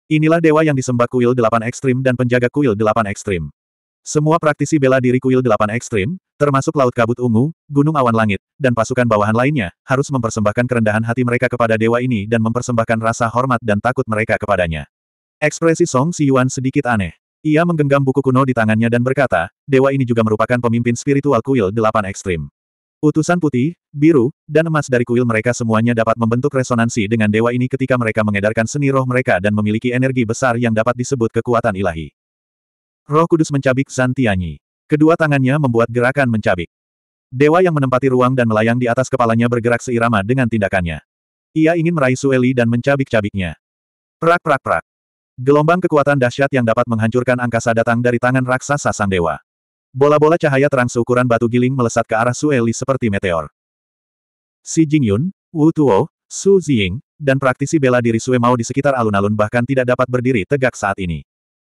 S1: Inilah dewa yang disembah kuil delapan ekstrim dan penjaga kuil delapan ekstrim. Semua praktisi bela diri kuil delapan ekstrim, termasuk Laut Kabut Ungu, Gunung Awan Langit, dan pasukan bawahan lainnya, harus mempersembahkan kerendahan hati mereka kepada dewa ini dan mempersembahkan rasa hormat dan takut mereka kepadanya. Ekspresi Song Yuan sedikit aneh. Ia menggenggam buku kuno di tangannya dan berkata, dewa ini juga merupakan pemimpin spiritual kuil delapan ekstrim. Utusan putih, biru, dan emas dari kuil mereka semuanya dapat membentuk resonansi dengan dewa ini ketika mereka mengedarkan seni roh mereka dan memiliki energi besar yang dapat disebut kekuatan ilahi. Roh kudus mencabik Zan Kedua tangannya membuat gerakan mencabik. Dewa yang menempati ruang dan melayang di atas kepalanya bergerak seirama dengan tindakannya. Ia ingin meraih Sueli dan mencabik-cabiknya. Prak prak prak. Gelombang kekuatan dahsyat yang dapat menghancurkan angkasa datang dari tangan raksasa sang dewa. Bola-bola cahaya terang seukuran batu giling melesat ke arah Sueli seperti meteor. Si Jingyun, Wu Tuo, Su Ziying, dan praktisi bela diri Sue Mao di sekitar alun-alun bahkan tidak dapat berdiri tegak saat ini.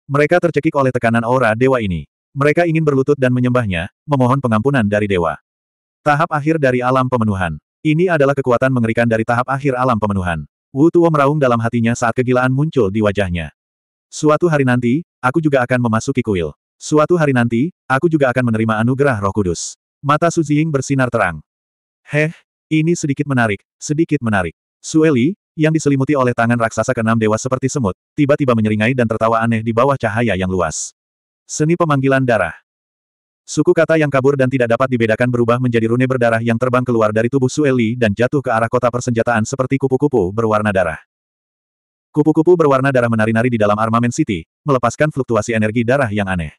S1: Mereka tercekik oleh tekanan aura dewa ini. Mereka ingin berlutut dan menyembahnya, memohon pengampunan dari dewa. Tahap akhir dari alam pemenuhan. Ini adalah kekuatan mengerikan dari tahap akhir alam pemenuhan. Wu Tuo meraung dalam hatinya saat kegilaan muncul di wajahnya. Suatu hari nanti, aku juga akan memasuki kuil. Suatu hari nanti, aku juga akan menerima anugerah roh kudus. Mata Su Ying bersinar terang. Heh, ini sedikit menarik, sedikit menarik. Sueli, yang diselimuti oleh tangan raksasa keenam dewa seperti semut, tiba-tiba menyeringai dan tertawa aneh di bawah cahaya yang luas. Seni pemanggilan darah. Suku kata yang kabur dan tidak dapat dibedakan berubah menjadi rune berdarah yang terbang keluar dari tubuh Sueli dan jatuh ke arah kota persenjataan seperti kupu-kupu berwarna darah. Kupu-kupu berwarna darah menari-nari di dalam armament City, melepaskan fluktuasi energi darah yang aneh.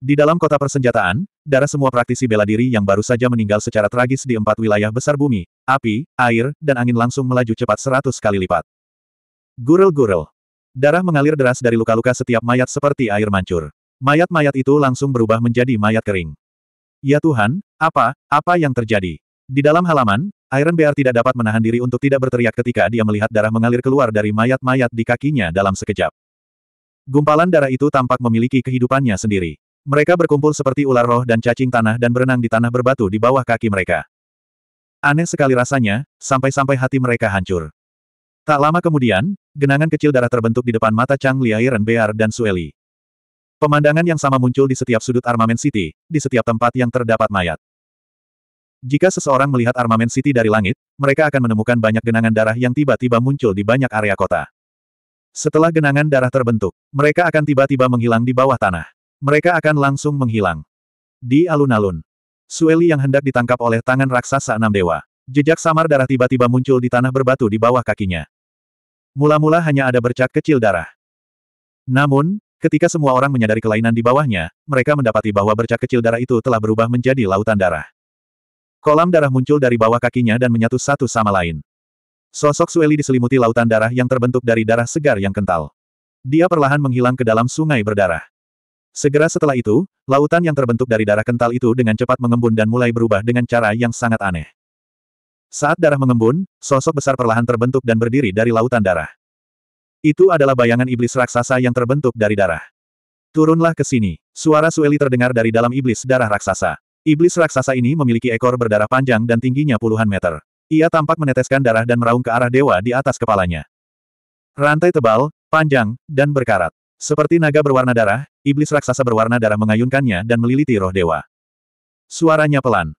S1: Di dalam kota persenjataan, darah semua praktisi bela diri yang baru saja meninggal secara tragis di empat wilayah besar bumi, api, air, dan angin langsung melaju cepat seratus kali lipat. Gurel-gurel. Darah mengalir deras dari luka-luka setiap mayat seperti air mancur. Mayat-mayat itu langsung berubah menjadi mayat kering. Ya Tuhan, apa, apa yang terjadi? Di dalam halaman, Iron Bear tidak dapat menahan diri untuk tidak berteriak ketika dia melihat darah mengalir keluar dari mayat-mayat di kakinya dalam sekejap. Gumpalan darah itu tampak memiliki kehidupannya sendiri. Mereka berkumpul seperti ular roh dan cacing tanah dan berenang di tanah berbatu di bawah kaki mereka. Aneh sekali rasanya, sampai-sampai hati mereka hancur. Tak lama kemudian, genangan kecil darah terbentuk di depan mata Chang Liairen Bear dan Sueli. Pemandangan yang sama muncul di setiap sudut Armamen City, di setiap tempat yang terdapat mayat. Jika seseorang melihat Armamen City dari langit, mereka akan menemukan banyak genangan darah yang tiba-tiba muncul di banyak area kota. Setelah genangan darah terbentuk, mereka akan tiba-tiba menghilang di bawah tanah. Mereka akan langsung menghilang. Di alun-alun, Sueli yang hendak ditangkap oleh tangan raksasa enam dewa. Jejak samar darah tiba-tiba muncul di tanah berbatu di bawah kakinya. Mula-mula hanya ada bercak kecil darah. Namun, ketika semua orang menyadari kelainan di bawahnya, mereka mendapati bahwa bercak kecil darah itu telah berubah menjadi lautan darah. Kolam darah muncul dari bawah kakinya dan menyatu satu sama lain. Sosok Sueli diselimuti lautan darah yang terbentuk dari darah segar yang kental. Dia perlahan menghilang ke dalam sungai berdarah. Segera setelah itu, lautan yang terbentuk dari darah kental itu dengan cepat mengembun dan mulai berubah dengan cara yang sangat aneh. Saat darah mengembun, sosok besar perlahan terbentuk dan berdiri dari lautan darah. Itu adalah bayangan iblis raksasa yang terbentuk dari darah. Turunlah ke sini. Suara Sueli terdengar dari dalam iblis darah raksasa. Iblis raksasa ini memiliki ekor berdarah panjang dan tingginya puluhan meter. Ia tampak meneteskan darah dan meraung ke arah dewa di atas kepalanya. Rantai tebal, panjang, dan berkarat. Seperti naga berwarna darah, iblis raksasa berwarna darah mengayunkannya dan meliliti roh dewa. Suaranya pelan.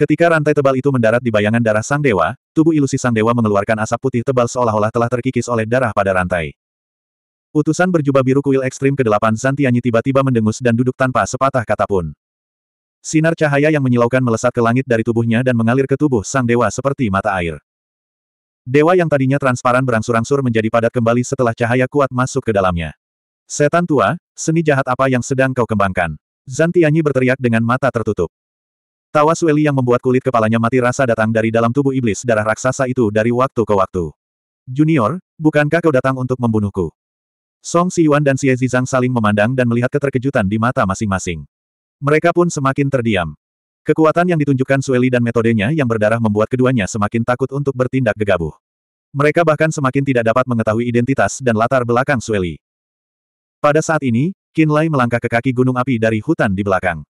S1: Ketika rantai tebal itu mendarat di bayangan darah sang dewa, tubuh ilusi sang dewa mengeluarkan asap putih tebal seolah-olah telah terkikis oleh darah pada rantai. Utusan berjubah biru kuil ekstrim ke-8 Zantianyi tiba-tiba mendengus dan duduk tanpa sepatah kata pun. Sinar cahaya yang menyilaukan melesat ke langit dari tubuhnya dan mengalir ke tubuh sang dewa seperti mata air. Dewa yang tadinya transparan berangsur-angsur menjadi padat kembali setelah cahaya kuat masuk ke dalamnya. Setan tua, seni jahat apa yang sedang kau kembangkan? Zantianyi berteriak dengan mata tertutup. Tawa Sueli yang membuat kulit kepalanya mati rasa datang dari dalam tubuh iblis darah raksasa itu dari waktu ke waktu. Junior, bukankah kau datang untuk membunuhku? Song Yuan dan Xie Zizang saling memandang dan melihat keterkejutan di mata masing-masing. Mereka pun semakin terdiam. Kekuatan yang ditunjukkan Sueli dan metodenya yang berdarah membuat keduanya semakin takut untuk bertindak gegabah. Mereka bahkan semakin tidak dapat mengetahui identitas dan latar belakang Sueli. Pada saat ini, Kinlay melangkah ke kaki gunung api dari hutan di belakang.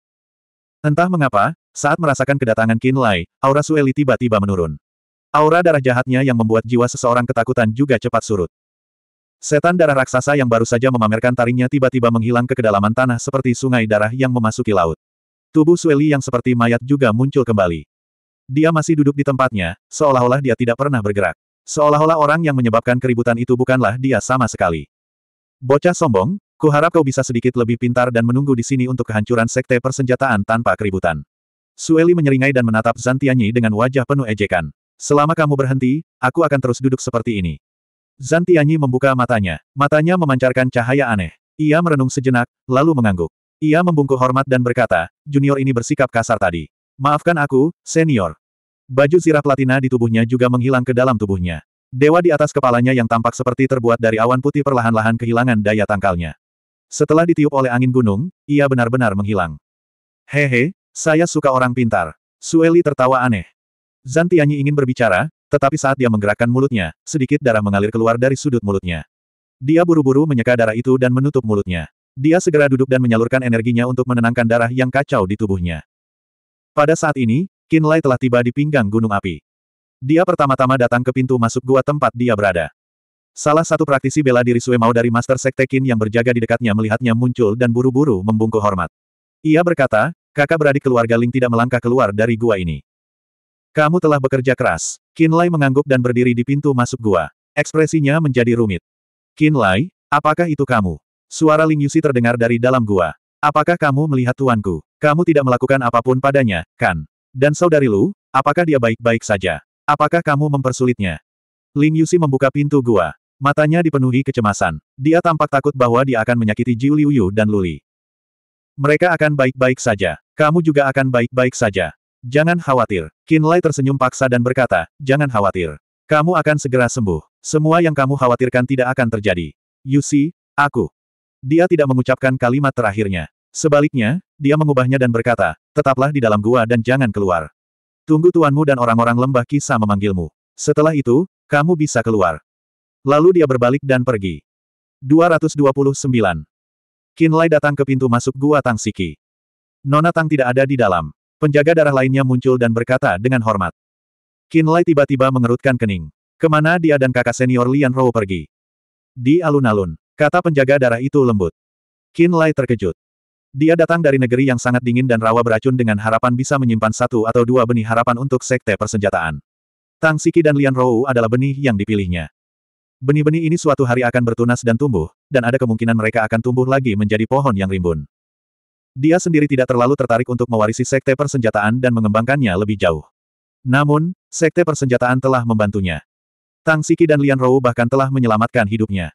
S1: Entah mengapa, saat merasakan kedatangan Kinlay, aura Sueli tiba-tiba menurun. Aura darah jahatnya yang membuat jiwa seseorang ketakutan juga cepat surut. Setan darah raksasa yang baru saja memamerkan taringnya tiba-tiba menghilang ke kedalaman tanah seperti sungai darah yang memasuki laut. Tubuh Sueli yang seperti mayat juga muncul kembali. Dia masih duduk di tempatnya, seolah-olah dia tidak pernah bergerak. Seolah-olah orang yang menyebabkan keributan itu bukanlah dia sama sekali. Bocah sombong, ku harap kau bisa sedikit lebih pintar dan menunggu di sini untuk kehancuran sekte persenjataan tanpa keributan. Sueli menyeringai dan menatap Zantianyi dengan wajah penuh ejekan. Selama kamu berhenti, aku akan terus duduk seperti ini. Zantianyi membuka matanya. Matanya memancarkan cahaya aneh. Ia merenung sejenak, lalu mengangguk. Ia membungkuk hormat dan berkata, junior ini bersikap kasar tadi. Maafkan aku, senior. Baju zirah platina di tubuhnya juga menghilang ke dalam tubuhnya. Dewa di atas kepalanya yang tampak seperti terbuat dari awan putih perlahan-lahan kehilangan daya tangkalnya. Setelah ditiup oleh angin gunung, ia benar-benar menghilang. Hehe, saya suka orang pintar. Sueli tertawa aneh. Zantianyi ingin berbicara, tetapi saat dia menggerakkan mulutnya, sedikit darah mengalir keluar dari sudut mulutnya. Dia buru-buru menyeka darah itu dan menutup mulutnya. Dia segera duduk dan menyalurkan energinya untuk menenangkan darah yang kacau di tubuhnya. Pada saat ini, Kinlay telah tiba di pinggang gunung api. Dia pertama-tama datang ke pintu masuk gua tempat dia berada. Salah satu praktisi bela diri Sue Mao dari Master Sekte Kin yang berjaga di dekatnya melihatnya muncul dan buru-buru membungkuk hormat. Ia berkata, kakak beradik keluarga Ling tidak melangkah keluar dari gua ini. Kamu telah bekerja keras. Kin Lai mengangguk dan berdiri di pintu masuk gua. Ekspresinya menjadi rumit. Kin Lai, apakah itu kamu? Suara Ling Yusi terdengar dari dalam gua. Apakah kamu melihat tuanku? Kamu tidak melakukan apapun padanya, kan? Dan saudari Lu, apakah dia baik-baik saja? Apakah kamu mempersulitnya? Ling Yusi membuka pintu gua. Matanya dipenuhi kecemasan. Dia tampak takut bahwa dia akan menyakiti Jiu Liuyu dan Luli. Mereka akan baik-baik saja. Kamu juga akan baik-baik saja. Jangan khawatir. Qin Lai tersenyum paksa dan berkata, jangan khawatir. Kamu akan segera sembuh. Semua yang kamu khawatirkan tidak akan terjadi. Yusi, aku. Dia tidak mengucapkan kalimat terakhirnya. Sebaliknya, dia mengubahnya dan berkata, tetaplah di dalam gua dan jangan keluar. Tunggu tuanmu dan orang-orang lembah kisah memanggilmu. Setelah itu, kamu bisa keluar. Lalu dia berbalik dan pergi. 229. Kinlay datang ke pintu masuk gua Tang Siki. Nona Tang tidak ada di dalam. Penjaga darah lainnya muncul dan berkata dengan hormat. Kinlay tiba-tiba mengerutkan kening. Kemana dia dan kakak senior Lian Rou pergi? Di alun-alun, kata penjaga darah itu lembut. Kinlay terkejut. Dia datang dari negeri yang sangat dingin dan rawa beracun dengan harapan bisa menyimpan satu atau dua benih harapan untuk sekte persenjataan. Tang Siki dan Lian Rou adalah benih yang dipilihnya. Benih-benih ini suatu hari akan bertunas dan tumbuh, dan ada kemungkinan mereka akan tumbuh lagi menjadi pohon yang rimbun. Dia sendiri tidak terlalu tertarik untuk mewarisi sekte persenjataan dan mengembangkannya lebih jauh. Namun, sekte persenjataan telah membantunya. Tang Siki dan Lian Rou bahkan telah menyelamatkan hidupnya.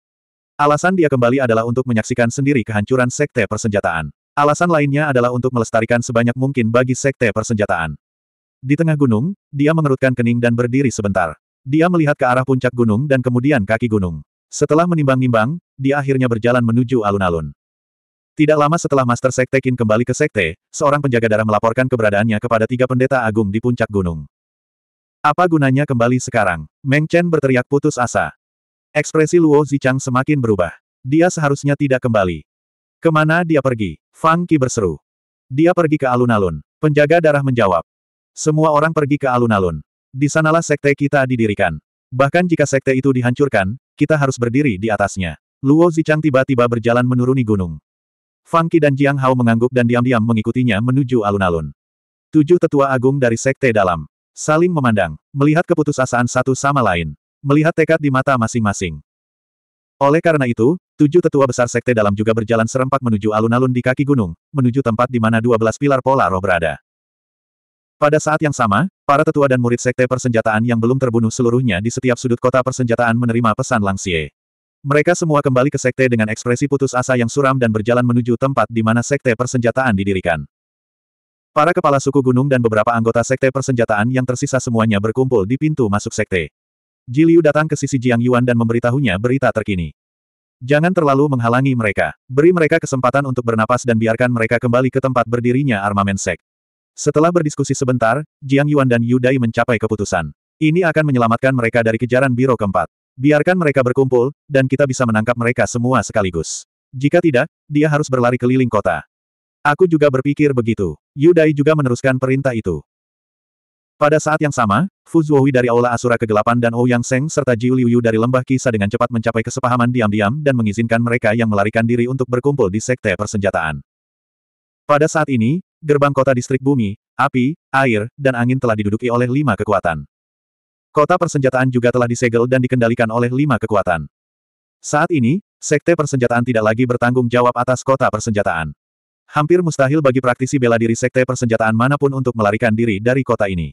S1: Alasan dia kembali adalah untuk menyaksikan sendiri kehancuran sekte persenjataan. Alasan lainnya adalah untuk melestarikan sebanyak mungkin bagi sekte persenjataan. Di tengah gunung, dia mengerutkan kening dan berdiri sebentar. Dia melihat ke arah puncak gunung dan kemudian kaki gunung. Setelah menimbang-nimbang, dia akhirnya berjalan menuju alun-alun. Tidak lama setelah Master Sekte Kin kembali ke sekte, seorang penjaga darah melaporkan keberadaannya kepada tiga pendeta agung di puncak gunung. Apa gunanya kembali sekarang? Meng Chen berteriak putus asa. Ekspresi Luo Zichang semakin berubah. Dia seharusnya tidak kembali. Kemana dia pergi? Fang Qi berseru. Dia pergi ke alun-alun. Penjaga darah menjawab. Semua orang pergi ke alun-alun. Di sanalah sekte kita didirikan. Bahkan jika sekte itu dihancurkan, kita harus berdiri di atasnya. Luo Zichang tiba-tiba berjalan menuruni gunung. Fang Qi dan Jiang Hao mengangguk dan diam-diam mengikutinya menuju alun-alun. Tujuh tetua agung dari sekte dalam. Saling memandang, melihat keputusasaan satu sama lain. Melihat tekad di mata masing-masing. Oleh karena itu, Tujuh tetua besar sekte dalam juga berjalan serempak menuju alun-alun di kaki gunung, menuju tempat di mana dua belas pilar pola roh berada. Pada saat yang sama, para tetua dan murid sekte persenjataan yang belum terbunuh seluruhnya di setiap sudut kota persenjataan menerima pesan Langsie. Mereka semua kembali ke sekte dengan ekspresi putus asa yang suram dan berjalan menuju tempat di mana sekte persenjataan didirikan. Para kepala suku gunung dan beberapa anggota sekte persenjataan yang tersisa semuanya berkumpul di pintu masuk sekte. Jiliu datang ke sisi Jiang Yuan dan memberitahunya berita terkini. Jangan terlalu menghalangi mereka. Beri mereka kesempatan untuk bernapas dan biarkan mereka kembali ke tempat berdirinya armamen sek. Setelah berdiskusi sebentar, Jiang Yuan dan Yu Dai mencapai keputusan. Ini akan menyelamatkan mereka dari kejaran Biro keempat. Biarkan mereka berkumpul, dan kita bisa menangkap mereka semua sekaligus. Jika tidak, dia harus berlari keliling kota. Aku juga berpikir begitu. Yu Dai juga meneruskan perintah itu. Pada saat yang sama, Fu dari Aula Asura Kegelapan dan Ouyang oh Seng serta Jiu Liuyu dari Lembah Kisa dengan cepat mencapai kesepahaman diam-diam dan mengizinkan mereka yang melarikan diri untuk berkumpul di Sekte Persenjataan. Pada saat ini, gerbang kota distrik bumi, api, air, dan angin telah diduduki oleh lima kekuatan. Kota persenjataan juga telah disegel dan dikendalikan oleh lima kekuatan. Saat ini, Sekte Persenjataan tidak lagi bertanggung jawab atas kota persenjataan. Hampir mustahil bagi praktisi bela diri Sekte Persenjataan manapun untuk melarikan diri dari kota ini.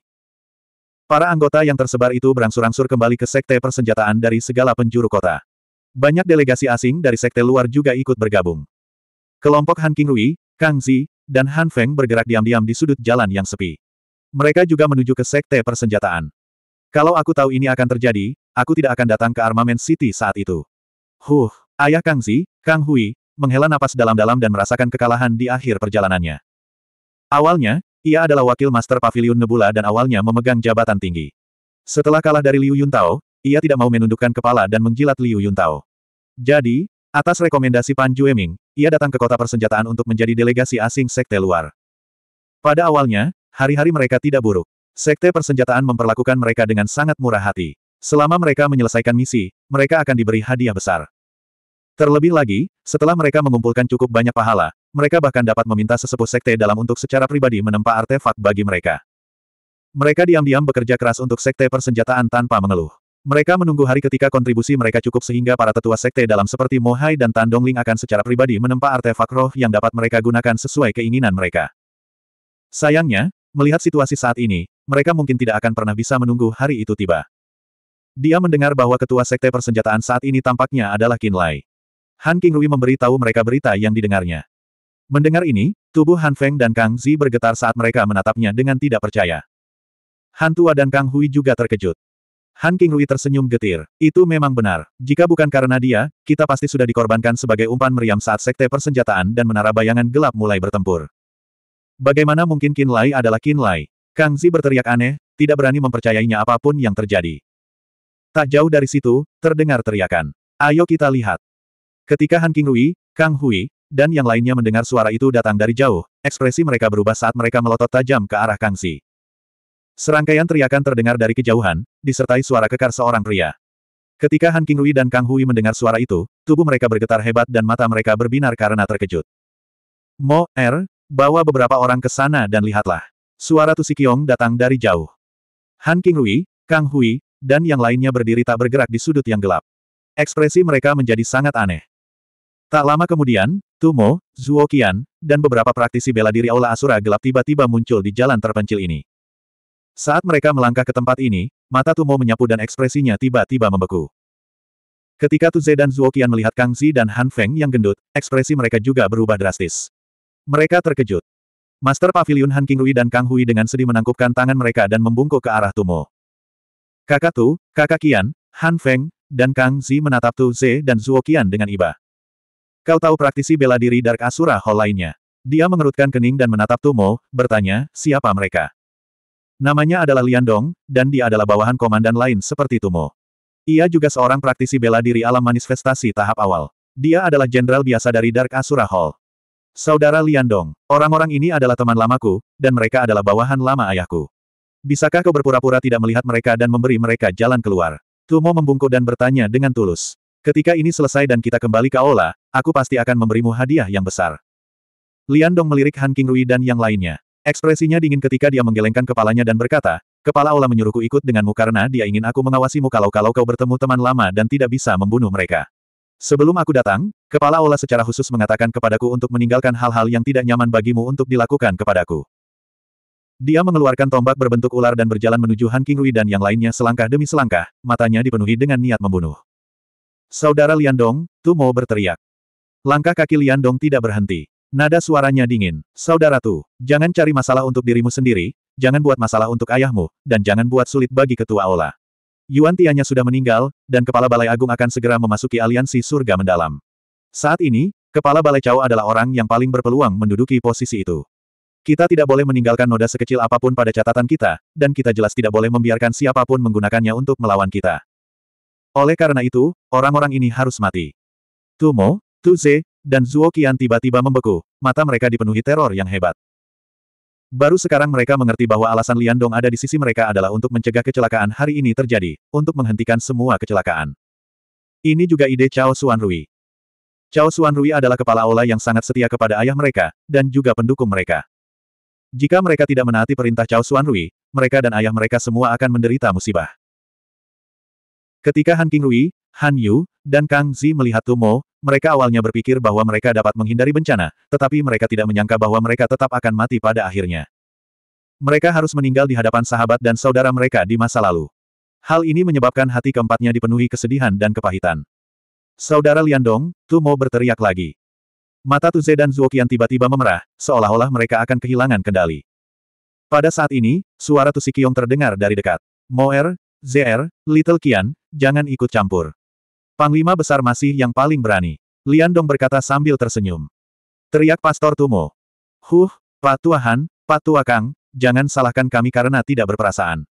S1: Para anggota yang tersebar itu berangsur-angsur kembali ke sekte persenjataan dari segala penjuru kota. Banyak delegasi asing dari sekte luar juga ikut bergabung. Kelompok Han Rui, Kang Zi, dan Han Feng bergerak diam-diam di sudut jalan yang sepi. Mereka juga menuju ke sekte persenjataan. Kalau aku tahu ini akan terjadi, aku tidak akan datang ke Armament City saat itu. Huh, ayah Kang Zi, Kang Hui, menghela napas dalam-dalam dan merasakan kekalahan di akhir perjalanannya. Awalnya, ia adalah wakil Master Pavilion Nebula dan awalnya memegang jabatan tinggi. Setelah kalah dari Liu Yuntao, ia tidak mau menundukkan kepala dan menjilat Liu Yuntao. Jadi, atas rekomendasi Pan Jueming, ia datang ke kota persenjataan untuk menjadi delegasi asing sekte luar. Pada awalnya, hari-hari mereka tidak buruk. Sekte persenjataan memperlakukan mereka dengan sangat murah hati. Selama mereka menyelesaikan misi, mereka akan diberi hadiah besar. Terlebih lagi, setelah mereka mengumpulkan cukup banyak pahala, mereka bahkan dapat meminta sesepuh sekte dalam untuk secara pribadi menempa artefak bagi mereka. Mereka diam-diam bekerja keras untuk sekte persenjataan tanpa mengeluh. Mereka menunggu hari ketika kontribusi mereka cukup sehingga para tetua sekte dalam seperti Mohai dan Tan Dongling akan secara pribadi menempa artefak roh yang dapat mereka gunakan sesuai keinginan mereka. Sayangnya, melihat situasi saat ini, mereka mungkin tidak akan pernah bisa menunggu hari itu tiba. Dia mendengar bahwa ketua sekte persenjataan saat ini tampaknya adalah Qin Lai. Han Qingrui tahu mereka berita yang didengarnya. Mendengar ini, tubuh Han Feng dan Kang Zi bergetar saat mereka menatapnya dengan tidak percaya. Han Tua dan Kang Hui juga terkejut. Han King Rui tersenyum getir. Itu memang benar. Jika bukan karena dia, kita pasti sudah dikorbankan sebagai umpan meriam saat sekte persenjataan dan menara bayangan gelap mulai bertempur. Bagaimana mungkin Qin Lai adalah Qin Lai? Kang Zi berteriak aneh, tidak berani mempercayainya apapun yang terjadi. Tak jauh dari situ, terdengar teriakan. Ayo kita lihat. Ketika Han King Rui, Kang Hui, dan yang lainnya mendengar suara itu datang dari jauh, ekspresi mereka berubah saat mereka melotot tajam ke arah Kangsi. Serangkaian teriakan terdengar dari kejauhan, disertai suara kekar seorang pria. Ketika Han Rui dan Kang Hui mendengar suara itu, tubuh mereka bergetar hebat dan mata mereka berbinar karena terkejut. Mo, Er, bawa beberapa orang ke sana dan lihatlah. Suara Tusikyong datang dari jauh. Han Rui, Kang Hui, dan yang lainnya berdiri tak bergerak di sudut yang gelap. Ekspresi mereka menjadi sangat aneh. Tak lama kemudian, Tumo, Zuo Qian, dan beberapa praktisi bela diri Aula Asura gelap tiba-tiba muncul di jalan terpencil ini. Saat mereka melangkah ke tempat ini, mata Tumo menyapu dan ekspresinya tiba-tiba membeku. Ketika Tuze dan Zuo Qian melihat Kang Zi dan Han Feng yang gendut, ekspresi mereka juga berubah drastis. Mereka terkejut. Master Pavilion Han Rui dan Kang Hui dengan sedih menangkupkan tangan mereka dan membungkuk ke arah Tumo. Kakak Tu, Kakak Qian, Han Feng, dan Kang Zi menatap Tu dan Zuo Qian dengan iba. Kau tahu praktisi bela diri Dark Asura Hall lainnya. Dia mengerutkan kening dan menatap Tumo, bertanya, siapa mereka? Namanya adalah Lian Dong, dan dia adalah bawahan komandan lain seperti Tumo. Ia juga seorang praktisi bela diri alam manifestasi tahap awal. Dia adalah jenderal biasa dari Dark Asura Hall. Saudara Lian Dong, orang-orang ini adalah teman lamaku, dan mereka adalah bawahan lama ayahku. Bisakah kau berpura-pura tidak melihat mereka dan memberi mereka jalan keluar? Tumo membungkuk dan bertanya dengan tulus. Ketika ini selesai dan kita kembali ke aula, aku pasti akan memberimu hadiah yang besar. Lian Dong melirik Han Rui dan yang lainnya. Ekspresinya dingin ketika dia menggelengkan kepalanya dan berkata, Kepala aula menyuruhku ikut denganmu karena dia ingin aku mengawasimu kalau-kalau kau bertemu teman lama dan tidak bisa membunuh mereka. Sebelum aku datang, kepala aula secara khusus mengatakan kepadaku untuk meninggalkan hal-hal yang tidak nyaman bagimu untuk dilakukan kepadaku. Dia mengeluarkan tombak berbentuk ular dan berjalan menuju Han Rui dan yang lainnya selangkah demi selangkah, matanya dipenuhi dengan niat membunuh. Saudara Liandong, Tu mau berteriak. Langkah kaki Liandong tidak berhenti. Nada suaranya dingin. Saudara Tu, jangan cari masalah untuk dirimu sendiri, jangan buat masalah untuk ayahmu, dan jangan buat sulit bagi ketua ola. Yuan Tianya sudah meninggal, dan Kepala Balai Agung akan segera memasuki aliansi surga mendalam. Saat ini, Kepala Balai Cao adalah orang yang paling berpeluang menduduki posisi itu. Kita tidak boleh meninggalkan noda sekecil apapun pada catatan kita, dan kita jelas tidak boleh membiarkan siapapun menggunakannya untuk melawan kita. Oleh karena itu, orang-orang ini harus mati. Tumo, Tuze, dan Zuo Qian tiba-tiba membeku, mata mereka dipenuhi teror yang hebat. Baru sekarang mereka mengerti bahwa alasan Lian Dong ada di sisi mereka adalah untuk mencegah kecelakaan hari ini terjadi, untuk menghentikan semua kecelakaan. Ini juga ide Cao Suan Rui. Cao Suan Rui adalah kepala aula yang sangat setia kepada ayah mereka, dan juga pendukung mereka. Jika mereka tidak menaati perintah Cao Suan Rui, mereka dan ayah mereka semua akan menderita musibah. Ketika Han Rui, Han Yu, dan Kang Zi melihat Tumo, mereka awalnya berpikir bahwa mereka dapat menghindari bencana, tetapi mereka tidak menyangka bahwa mereka tetap akan mati pada akhirnya. Mereka harus meninggal di hadapan sahabat dan saudara mereka di masa lalu. Hal ini menyebabkan hati keempatnya dipenuhi kesedihan dan kepahitan. Saudara Liandong, Tumo berteriak lagi. Mata Tuze dan Zuokian tiba-tiba memerah, seolah-olah mereka akan kehilangan kendali. Pada saat ini, suara Tusikiong terdengar dari dekat. Moer, ZR, Little Qian, jangan ikut campur. Panglima besar masih yang paling berani. Lian Dong berkata sambil tersenyum. Teriak Pastor Tumo. Huh, Pak Tuahan, Pak Tua Kang, jangan salahkan kami karena tidak berperasaan.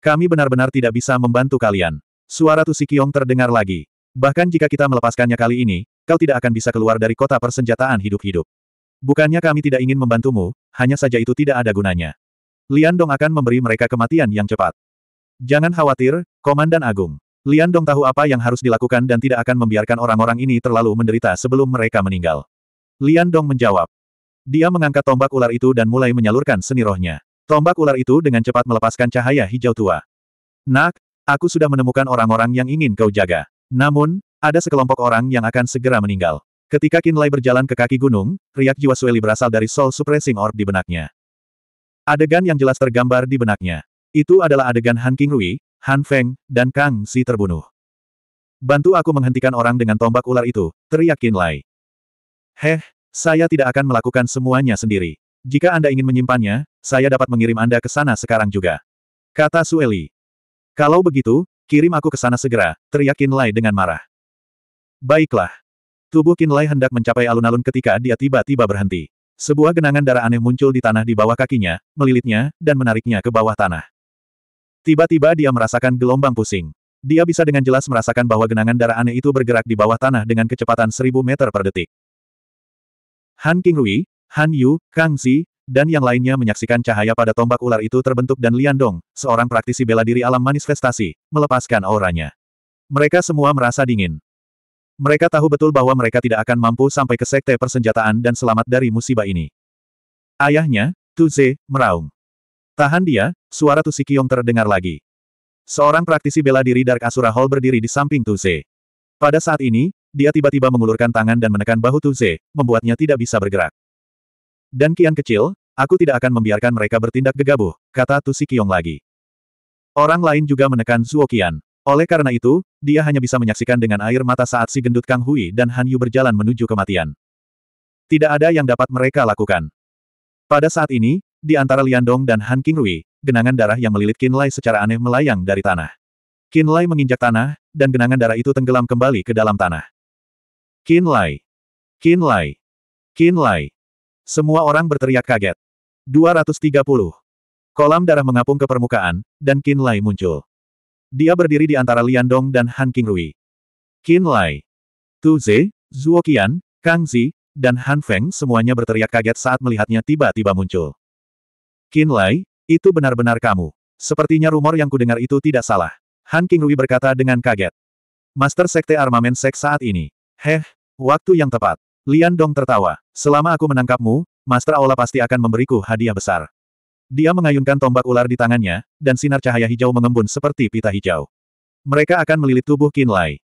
S1: Kami benar-benar tidak bisa membantu kalian. Suara Tusikiong terdengar lagi. Bahkan jika kita melepaskannya kali ini, kau tidak akan bisa keluar dari kota persenjataan hidup-hidup. Bukannya kami tidak ingin membantumu, hanya saja itu tidak ada gunanya. Lian Dong akan memberi mereka kematian yang cepat. Jangan khawatir, Komandan Agung. Lian Dong tahu apa yang harus dilakukan dan tidak akan membiarkan orang-orang ini terlalu menderita sebelum mereka meninggal. Lian Dong menjawab. Dia mengangkat tombak ular itu dan mulai menyalurkan seni rohnya. Tombak ular itu dengan cepat melepaskan cahaya hijau tua. Nak, aku sudah menemukan orang-orang yang ingin kau jaga. Namun, ada sekelompok orang yang akan segera meninggal. Ketika Kinlay berjalan ke kaki gunung, riak jiwa Sueli berasal dari Soul Suppressing Orb di benaknya. Adegan yang jelas tergambar di benaknya. Itu adalah adegan Han King Rui, Han Feng, dan Kang Si terbunuh. Bantu aku menghentikan orang dengan tombak ular itu, teriak Qin Lai. Heh, saya tidak akan melakukan semuanya sendiri. Jika Anda ingin menyimpannya, saya dapat mengirim Anda ke sana sekarang juga. Kata Sueli. Kalau begitu, kirim aku ke sana segera, teriak Qin Lai dengan marah. Baiklah. Tubuh Qin Lai hendak mencapai alun-alun ketika dia tiba-tiba berhenti. Sebuah genangan darah aneh muncul di tanah di bawah kakinya, melilitnya, dan menariknya ke bawah tanah. Tiba-tiba dia merasakan gelombang pusing. Dia bisa dengan jelas merasakan bahwa genangan darah aneh itu bergerak di bawah tanah dengan kecepatan seribu meter per detik. Han King Rui, Han Yu, Kang Zi, dan yang lainnya menyaksikan cahaya pada tombak ular itu terbentuk dan Liandong, seorang praktisi bela diri alam manifestasi, melepaskan auranya. Mereka semua merasa dingin. Mereka tahu betul bahwa mereka tidak akan mampu sampai ke sekte persenjataan dan selamat dari musibah ini. Ayahnya, Tuze, meraung. Tahan dia, suara Tu Sikyong terdengar lagi. Seorang praktisi bela diri Dark Asura Hall berdiri di samping Tu Ze. Pada saat ini, dia tiba-tiba mengulurkan tangan dan menekan bahu Tu Ze, membuatnya tidak bisa bergerak. Dan kian kecil, aku tidak akan membiarkan mereka bertindak gegabah, kata Tu Sikyong lagi. Orang lain juga menekan Zuo Qian. Oleh karena itu, dia hanya bisa menyaksikan dengan air mata saat si gendut Kang Hui dan Han Yu berjalan menuju kematian. Tidak ada yang dapat mereka lakukan. Pada saat ini, di antara Liandong dan Han Rui, genangan darah yang melilit Lai secara aneh melayang dari tanah. Lai menginjak tanah, dan genangan darah itu tenggelam kembali ke dalam tanah. Lai! Lai! Qin Lai! Semua orang berteriak kaget. 230. Kolam darah mengapung ke permukaan, dan Lai muncul. Dia berdiri di antara Liandong dan Han Qingrui. Lai! Tu Ze, Zhuo Qian, Kang Zi, dan Han Feng semuanya berteriak kaget saat melihatnya tiba-tiba muncul. Qin Lai, itu benar-benar kamu. Sepertinya rumor yang kudengar itu tidak salah. Han King Rui berkata dengan kaget. Master Sekte Armamen Sek saat ini. Heh, waktu yang tepat. Lian Dong tertawa. Selama aku menangkapmu, Master Aula pasti akan memberiku hadiah besar. Dia mengayunkan tombak ular di tangannya, dan sinar cahaya hijau mengembun seperti pita hijau. Mereka akan melilit tubuh Qin Lai.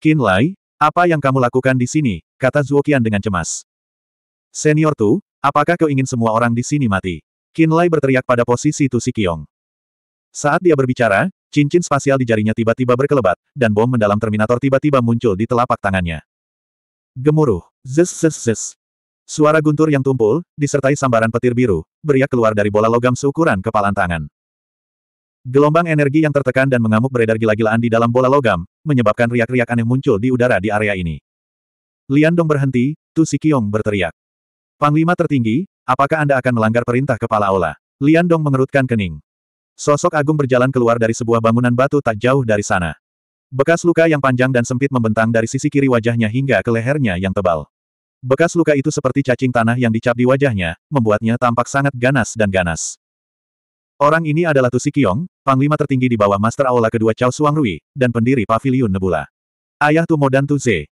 S1: Qin Lai, apa yang kamu lakukan di sini? kata Zuo Qian dengan cemas. Senior Tu, apakah kau ingin semua orang di sini mati? Kinlay berteriak pada posisi Tu Sikiong. Saat dia berbicara, cincin spasial di jarinya tiba-tiba berkelebat, dan bom mendalam Terminator tiba-tiba muncul di telapak tangannya. Gemuruh, zes zes zes. Suara guntur yang tumpul, disertai sambaran petir biru, beriak keluar dari bola logam seukuran kepalan tangan. Gelombang energi yang tertekan dan mengamuk beredar gila-gilaan di dalam bola logam, menyebabkan riak-riak aneh muncul di udara di area ini. Lian Dong berhenti, Tu Sikiong berteriak. Panglima tertinggi, Apakah Anda akan melanggar perintah kepala aula? Lian Dong mengerutkan kening. Sosok agung berjalan keluar dari sebuah bangunan batu tak jauh dari sana. Bekas luka yang panjang dan sempit membentang dari sisi kiri wajahnya hingga ke lehernya yang tebal. Bekas luka itu seperti cacing tanah yang dicap di wajahnya, membuatnya tampak sangat ganas dan ganas. Orang ini adalah Tu Kiong, panglima tertinggi di bawah Master Aula kedua Chao Suang Rui, dan pendiri Paviliun Nebula. Ayah Tumo dan Tu Ze.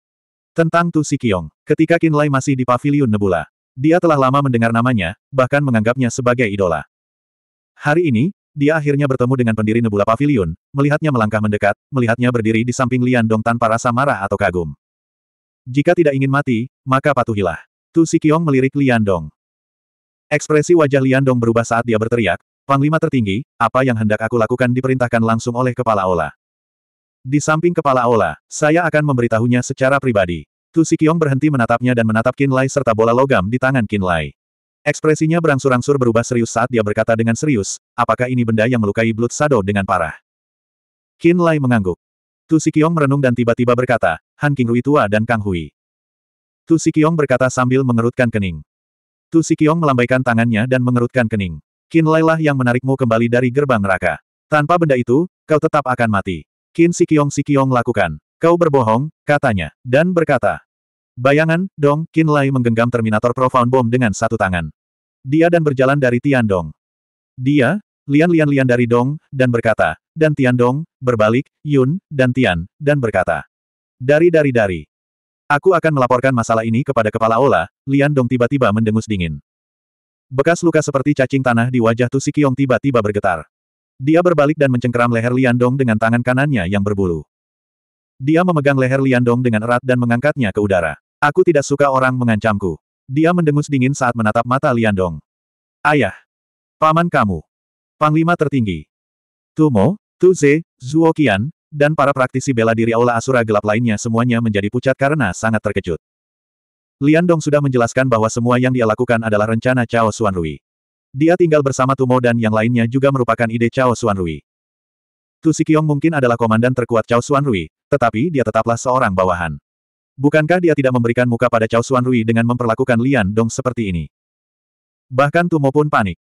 S1: Tentang Tu Kiong, ketika Kinlay masih di Paviliun Nebula, dia telah lama mendengar namanya, bahkan menganggapnya sebagai idola. Hari ini, dia akhirnya bertemu dengan pendiri Nebula Pavilion, melihatnya melangkah mendekat, melihatnya berdiri di samping Lian Dong tanpa rasa marah atau kagum. Jika tidak ingin mati, maka patuhilah. Tu Sikiong melirik Lian Dong. Ekspresi wajah Lian Dong berubah saat dia berteriak, Panglima tertinggi, apa yang hendak aku lakukan diperintahkan langsung oleh Kepala Ola. Di samping Kepala Ola, saya akan memberitahunya secara pribadi. Tu Sikyong berhenti menatapnya dan menatap Qin Lai serta bola logam di tangan Qin Lai. Ekspresinya berangsur-angsur berubah serius saat dia berkata dengan serius, apakah ini benda yang melukai Blood Shadow dengan parah? Qin Lai mengangguk. Tu Sikyong merenung dan tiba-tiba berkata, Han Qingrui tua dan Kang Hui. Tu Sikyong berkata sambil mengerutkan kening. Tu Sikyong melambaikan tangannya dan mengerutkan kening. Qin Lai lah yang menarikmu kembali dari gerbang neraka. Tanpa benda itu, kau tetap akan mati. Qin Sikyong Sikyong lakukan. Kau berbohong, katanya, dan berkata. Bayangan, Dong, Qin Lai menggenggam Terminator Profound Bomb dengan satu tangan. Dia dan berjalan dari Tian Dong. Dia, lian-lian-lian dari Dong, dan berkata, dan Tian Dong berbalik, Yun, dan Tian, dan berkata. Dari-dari-dari. Aku akan melaporkan masalah ini kepada kepala Ola, Lian Dong tiba-tiba mendengus dingin. Bekas luka seperti cacing tanah di wajah Tu Kiong tiba-tiba bergetar. Dia berbalik dan mencengkeram leher Lian Dong dengan tangan kanannya yang berbulu. Dia memegang leher Liandong dengan erat dan mengangkatnya ke udara. Aku tidak suka orang mengancamku. Dia mendengus dingin saat menatap mata Liandong. Ayah. Paman kamu. Panglima tertinggi. Tumo, Tuze, Zuokian, dan para praktisi bela diri aula asura gelap lainnya semuanya menjadi pucat karena sangat terkejut. Liandong sudah menjelaskan bahwa semua yang dia lakukan adalah rencana Cao Xuanrui. Dia tinggal bersama Tumo dan yang lainnya juga merupakan ide Cao Xuanrui. Tu Sikiong mungkin adalah komandan terkuat Cao Suan Rui, tetapi dia tetaplah seorang bawahan. Bukankah dia tidak memberikan muka pada Cao Suan Rui dengan memperlakukan Lian Dong seperti ini? Bahkan Tumo pun panik.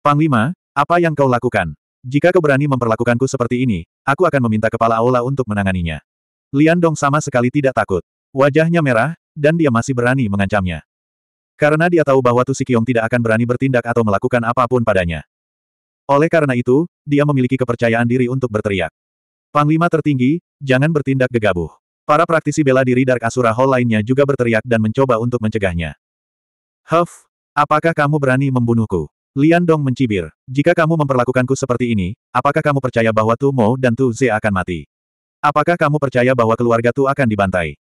S1: Panglima, apa yang kau lakukan? Jika kau berani memperlakukanku seperti ini, aku akan meminta kepala aula untuk menanganinya. Lian Dong sama sekali tidak takut. Wajahnya merah, dan dia masih berani mengancamnya. Karena dia tahu bahwa Tu Sikiong tidak akan berani bertindak atau melakukan apapun padanya. Oleh karena itu, dia memiliki kepercayaan diri untuk berteriak. Panglima tertinggi, jangan bertindak gegabah. Para praktisi bela diri Dark Asura Hall lainnya juga berteriak dan mencoba untuk mencegahnya. Huff, apakah kamu berani membunuhku? Lian Dong mencibir. Jika kamu memperlakukanku seperti ini, apakah kamu percaya bahwa Tu Mo dan Tu Ze akan mati? Apakah kamu percaya bahwa keluarga Tu akan dibantai?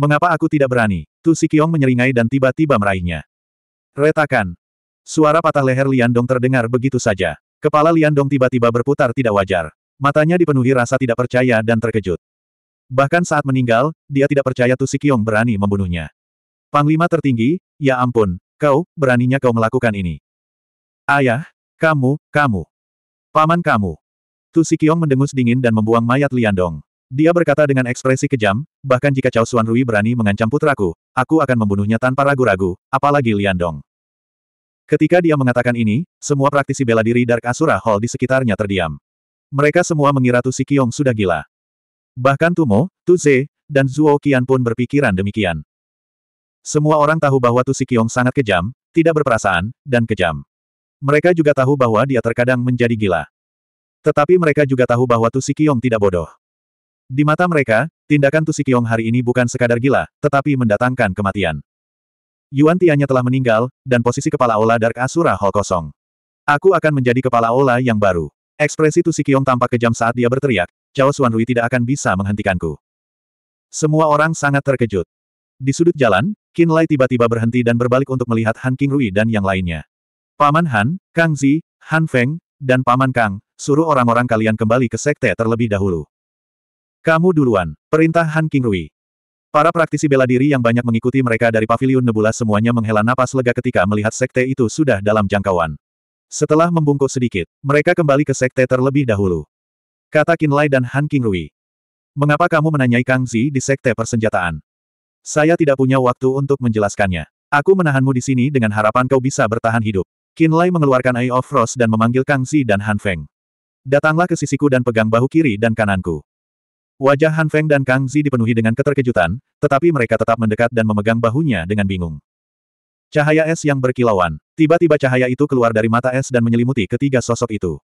S1: Mengapa aku tidak berani? Tu Sikyong menyeringai dan tiba-tiba meraihnya. Retakan. Suara patah leher Lian Dong terdengar begitu saja. Kepala Liandong tiba-tiba berputar tidak wajar. Matanya dipenuhi rasa tidak percaya dan terkejut. Bahkan saat meninggal, dia tidak percaya Tu Sikyong berani membunuhnya. Panglima tertinggi, ya ampun, kau, beraninya kau melakukan ini. Ayah, kamu, kamu. Paman kamu. Tu Sikyong mendengus dingin dan membuang mayat Liandong. Dia berkata dengan ekspresi kejam, bahkan jika Cao Xuan Rui berani mengancam putraku, aku akan membunuhnya tanpa ragu-ragu, apalagi Liandong. Ketika dia mengatakan ini, semua praktisi bela diri Dark Asura Hall di sekitarnya terdiam. Mereka semua mengira Tu Sikiong sudah gila. Bahkan Tumo, Ze, dan Zuo Qian pun berpikiran demikian. Semua orang tahu bahwa Tu Sikiong sangat kejam, tidak berperasaan, dan kejam. Mereka juga tahu bahwa dia terkadang menjadi gila. Tetapi mereka juga tahu bahwa Tu Sikiong tidak bodoh. Di mata mereka, tindakan Tu Sikiong hari ini bukan sekadar gila, tetapi mendatangkan kematian. Yuan Tianya telah meninggal, dan posisi kepala Ola Dark Asura Hall kosong. Aku akan menjadi kepala Ola yang baru. Ekspresi Tu Sikiong tampak kejam saat dia berteriak, Cao Rui tidak akan bisa menghentikanku. Semua orang sangat terkejut. Di sudut jalan, Qin Lai tiba-tiba berhenti dan berbalik untuk melihat Han King Rui dan yang lainnya. Paman Han, Kang Zi, Han Feng, dan Paman Kang, suruh orang-orang kalian kembali ke sekte terlebih dahulu. Kamu duluan, perintah Han King Rui. Para praktisi bela diri yang banyak mengikuti mereka dari paviliun nebula semuanya menghela napas lega ketika melihat sekte itu sudah dalam jangkauan. Setelah membungkuk sedikit, mereka kembali ke sekte terlebih dahulu. Kata Kinlai dan Han Rui, Mengapa kamu menanyai Kang Zi di sekte persenjataan? Saya tidak punya waktu untuk menjelaskannya. Aku menahanmu di sini dengan harapan kau bisa bertahan hidup. Kinlai mengeluarkan Eye of Frost dan memanggil Kang Zi dan Han Feng. Datanglah ke sisiku dan pegang bahu kiri dan kananku. Wajah Han Feng dan Kang Zi dipenuhi dengan keterkejutan, tetapi mereka tetap mendekat dan memegang bahunya dengan bingung. Cahaya es yang berkilauan. Tiba-tiba cahaya itu keluar dari mata es dan menyelimuti ketiga sosok itu.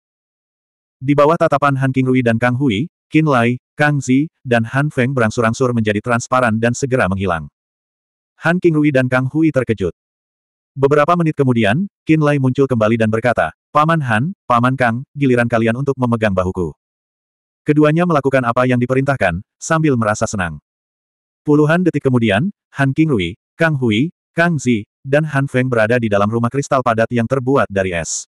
S1: Di bawah tatapan Han Qingrui dan Kang Hui, Qin Lai, Kang Zi, dan Han Feng berangsur-angsur menjadi transparan dan segera menghilang. Han Qingrui dan Kang Hui terkejut. Beberapa menit kemudian, Qin Lai muncul kembali dan berkata, Paman Han, Paman Kang, giliran kalian untuk memegang bahuku. Keduanya melakukan apa yang diperintahkan, sambil merasa senang. Puluhan detik kemudian, Han Rui, Kang Hui, Kang Zi, dan Han Feng berada di dalam rumah kristal padat yang terbuat dari es.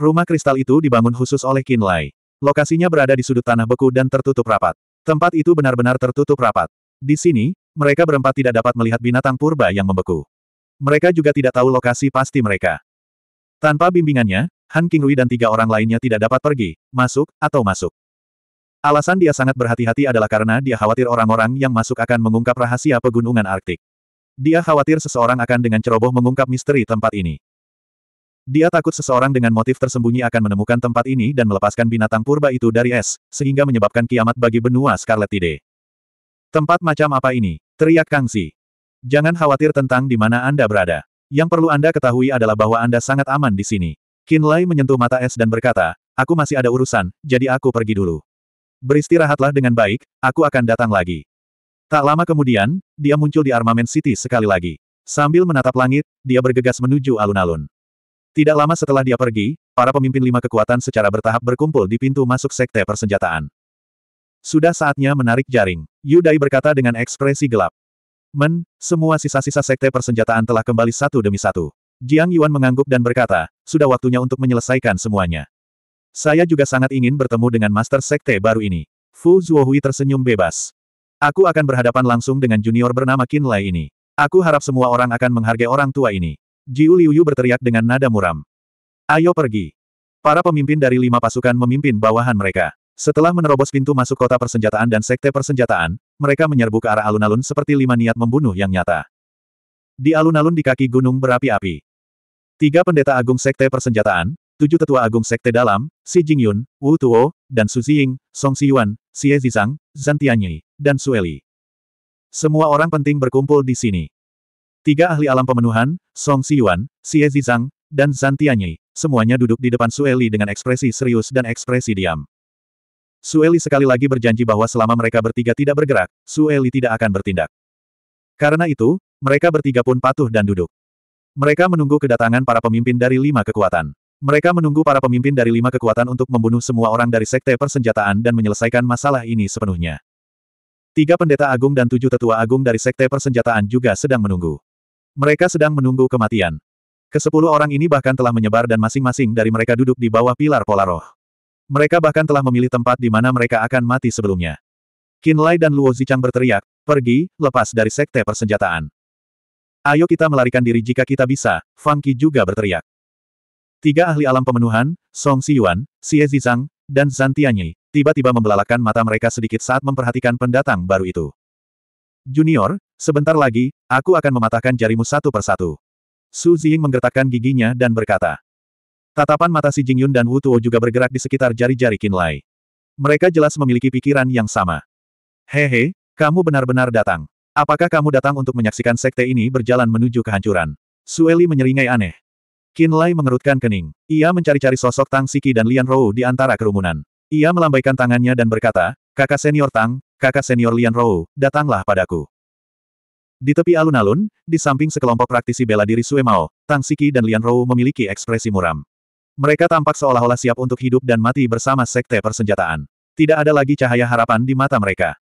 S1: Rumah kristal itu dibangun khusus oleh Qin Lai. Lokasinya berada di sudut tanah beku dan tertutup rapat. Tempat itu benar-benar tertutup rapat. Di sini, mereka berempat tidak dapat melihat binatang purba yang membeku. Mereka juga tidak tahu lokasi pasti mereka. Tanpa bimbingannya, Han Rui dan tiga orang lainnya tidak dapat pergi, masuk, atau masuk. Alasan dia sangat berhati-hati adalah karena dia khawatir orang-orang yang masuk akan mengungkap rahasia pegunungan Arktik. Dia khawatir seseorang akan dengan ceroboh mengungkap misteri tempat ini. Dia takut seseorang dengan motif tersembunyi akan menemukan tempat ini dan melepaskan binatang purba itu dari es, sehingga menyebabkan kiamat bagi benua Scarlet Tide. Tempat macam apa ini? Teriak Kangsi. Jangan khawatir tentang di mana Anda berada. Yang perlu Anda ketahui adalah bahwa Anda sangat aman di sini. Kinlay menyentuh mata es dan berkata, aku masih ada urusan, jadi aku pergi dulu. Beristirahatlah dengan baik, aku akan datang lagi. Tak lama kemudian, dia muncul di Armament City sekali lagi. Sambil menatap langit, dia bergegas menuju alun-alun. Tidak lama setelah dia pergi, para pemimpin lima kekuatan secara bertahap berkumpul di pintu masuk sekte persenjataan. Sudah saatnya menarik jaring. Yudai berkata dengan ekspresi gelap. Men, semua sisa-sisa sekte persenjataan telah kembali satu demi satu. Jiang Yuan mengangguk dan berkata, sudah waktunya untuk menyelesaikan semuanya. Saya juga sangat ingin bertemu dengan Master Sekte baru ini. Fu Zuohui tersenyum bebas. Aku akan berhadapan langsung dengan junior bernama Qin Lai ini. Aku harap semua orang akan menghargai orang tua ini. Jiu Liuyu berteriak dengan nada muram. Ayo pergi. Para pemimpin dari lima pasukan memimpin bawahan mereka. Setelah menerobos pintu masuk kota persenjataan dan sekte persenjataan, mereka menyerbu ke arah alun-alun seperti lima niat membunuh yang nyata. Di alun-alun di kaki gunung berapi-api. Tiga pendeta agung sekte persenjataan, Tujuh tetua agung sekte dalam, Xi Jingyun, Wu Tuo, dan Su Ziying, Song Siyuan, Xie Zizang, Zan Tianyi, dan Sueli. Semua orang penting berkumpul di sini. Tiga ahli alam pemenuhan, Song Siyuan, Xie Zizang, dan Zan Tianyi, semuanya duduk di depan Sueli dengan ekspresi serius dan ekspresi diam. Sueli sekali lagi berjanji bahwa selama mereka bertiga tidak bergerak, Sueli tidak akan bertindak. Karena itu, mereka bertiga pun patuh dan duduk. Mereka menunggu kedatangan para pemimpin dari lima kekuatan. Mereka menunggu para pemimpin dari lima kekuatan untuk membunuh semua orang dari sekte persenjataan dan menyelesaikan masalah ini sepenuhnya. Tiga pendeta agung dan tujuh tetua agung dari sekte persenjataan juga sedang menunggu. Mereka sedang menunggu kematian. Kesepuluh orang ini bahkan telah menyebar dan masing-masing dari mereka duduk di bawah pilar pola roh. Mereka bahkan telah memilih tempat di mana mereka akan mati sebelumnya. Lai dan Luo Zichang berteriak, pergi, lepas dari sekte persenjataan. Ayo kita melarikan diri jika kita bisa, Fangki juga berteriak. Tiga ahli alam pemenuhan, Song Siyuan, Xie Zizang, dan Zan Tianyi, tiba-tiba membelalakan mata mereka sedikit saat memperhatikan pendatang baru itu. Junior, sebentar lagi, aku akan mematahkan jarimu satu persatu. Su Ziying menggertakkan giginya dan berkata. Tatapan mata si Jingyun dan Wu Tuo juga bergerak di sekitar jari-jari Qinlai. Mereka jelas memiliki pikiran yang sama. Hehe, kamu benar-benar datang. Apakah kamu datang untuk menyaksikan sekte ini berjalan menuju kehancuran? Sueli menyeringai aneh. Qin Lai mengerutkan kening. Ia mencari-cari sosok Tang Siki dan Lian Rou di antara kerumunan. Ia melambaikan tangannya dan berkata, kakak senior Tang, kakak senior Lian Rou, datanglah padaku. Di tepi alun-alun, di samping sekelompok praktisi bela diri Sue Mao, Tang Siki dan Lian Rou memiliki ekspresi muram. Mereka tampak seolah-olah siap untuk hidup dan mati bersama sekte persenjataan. Tidak ada lagi cahaya harapan di mata mereka.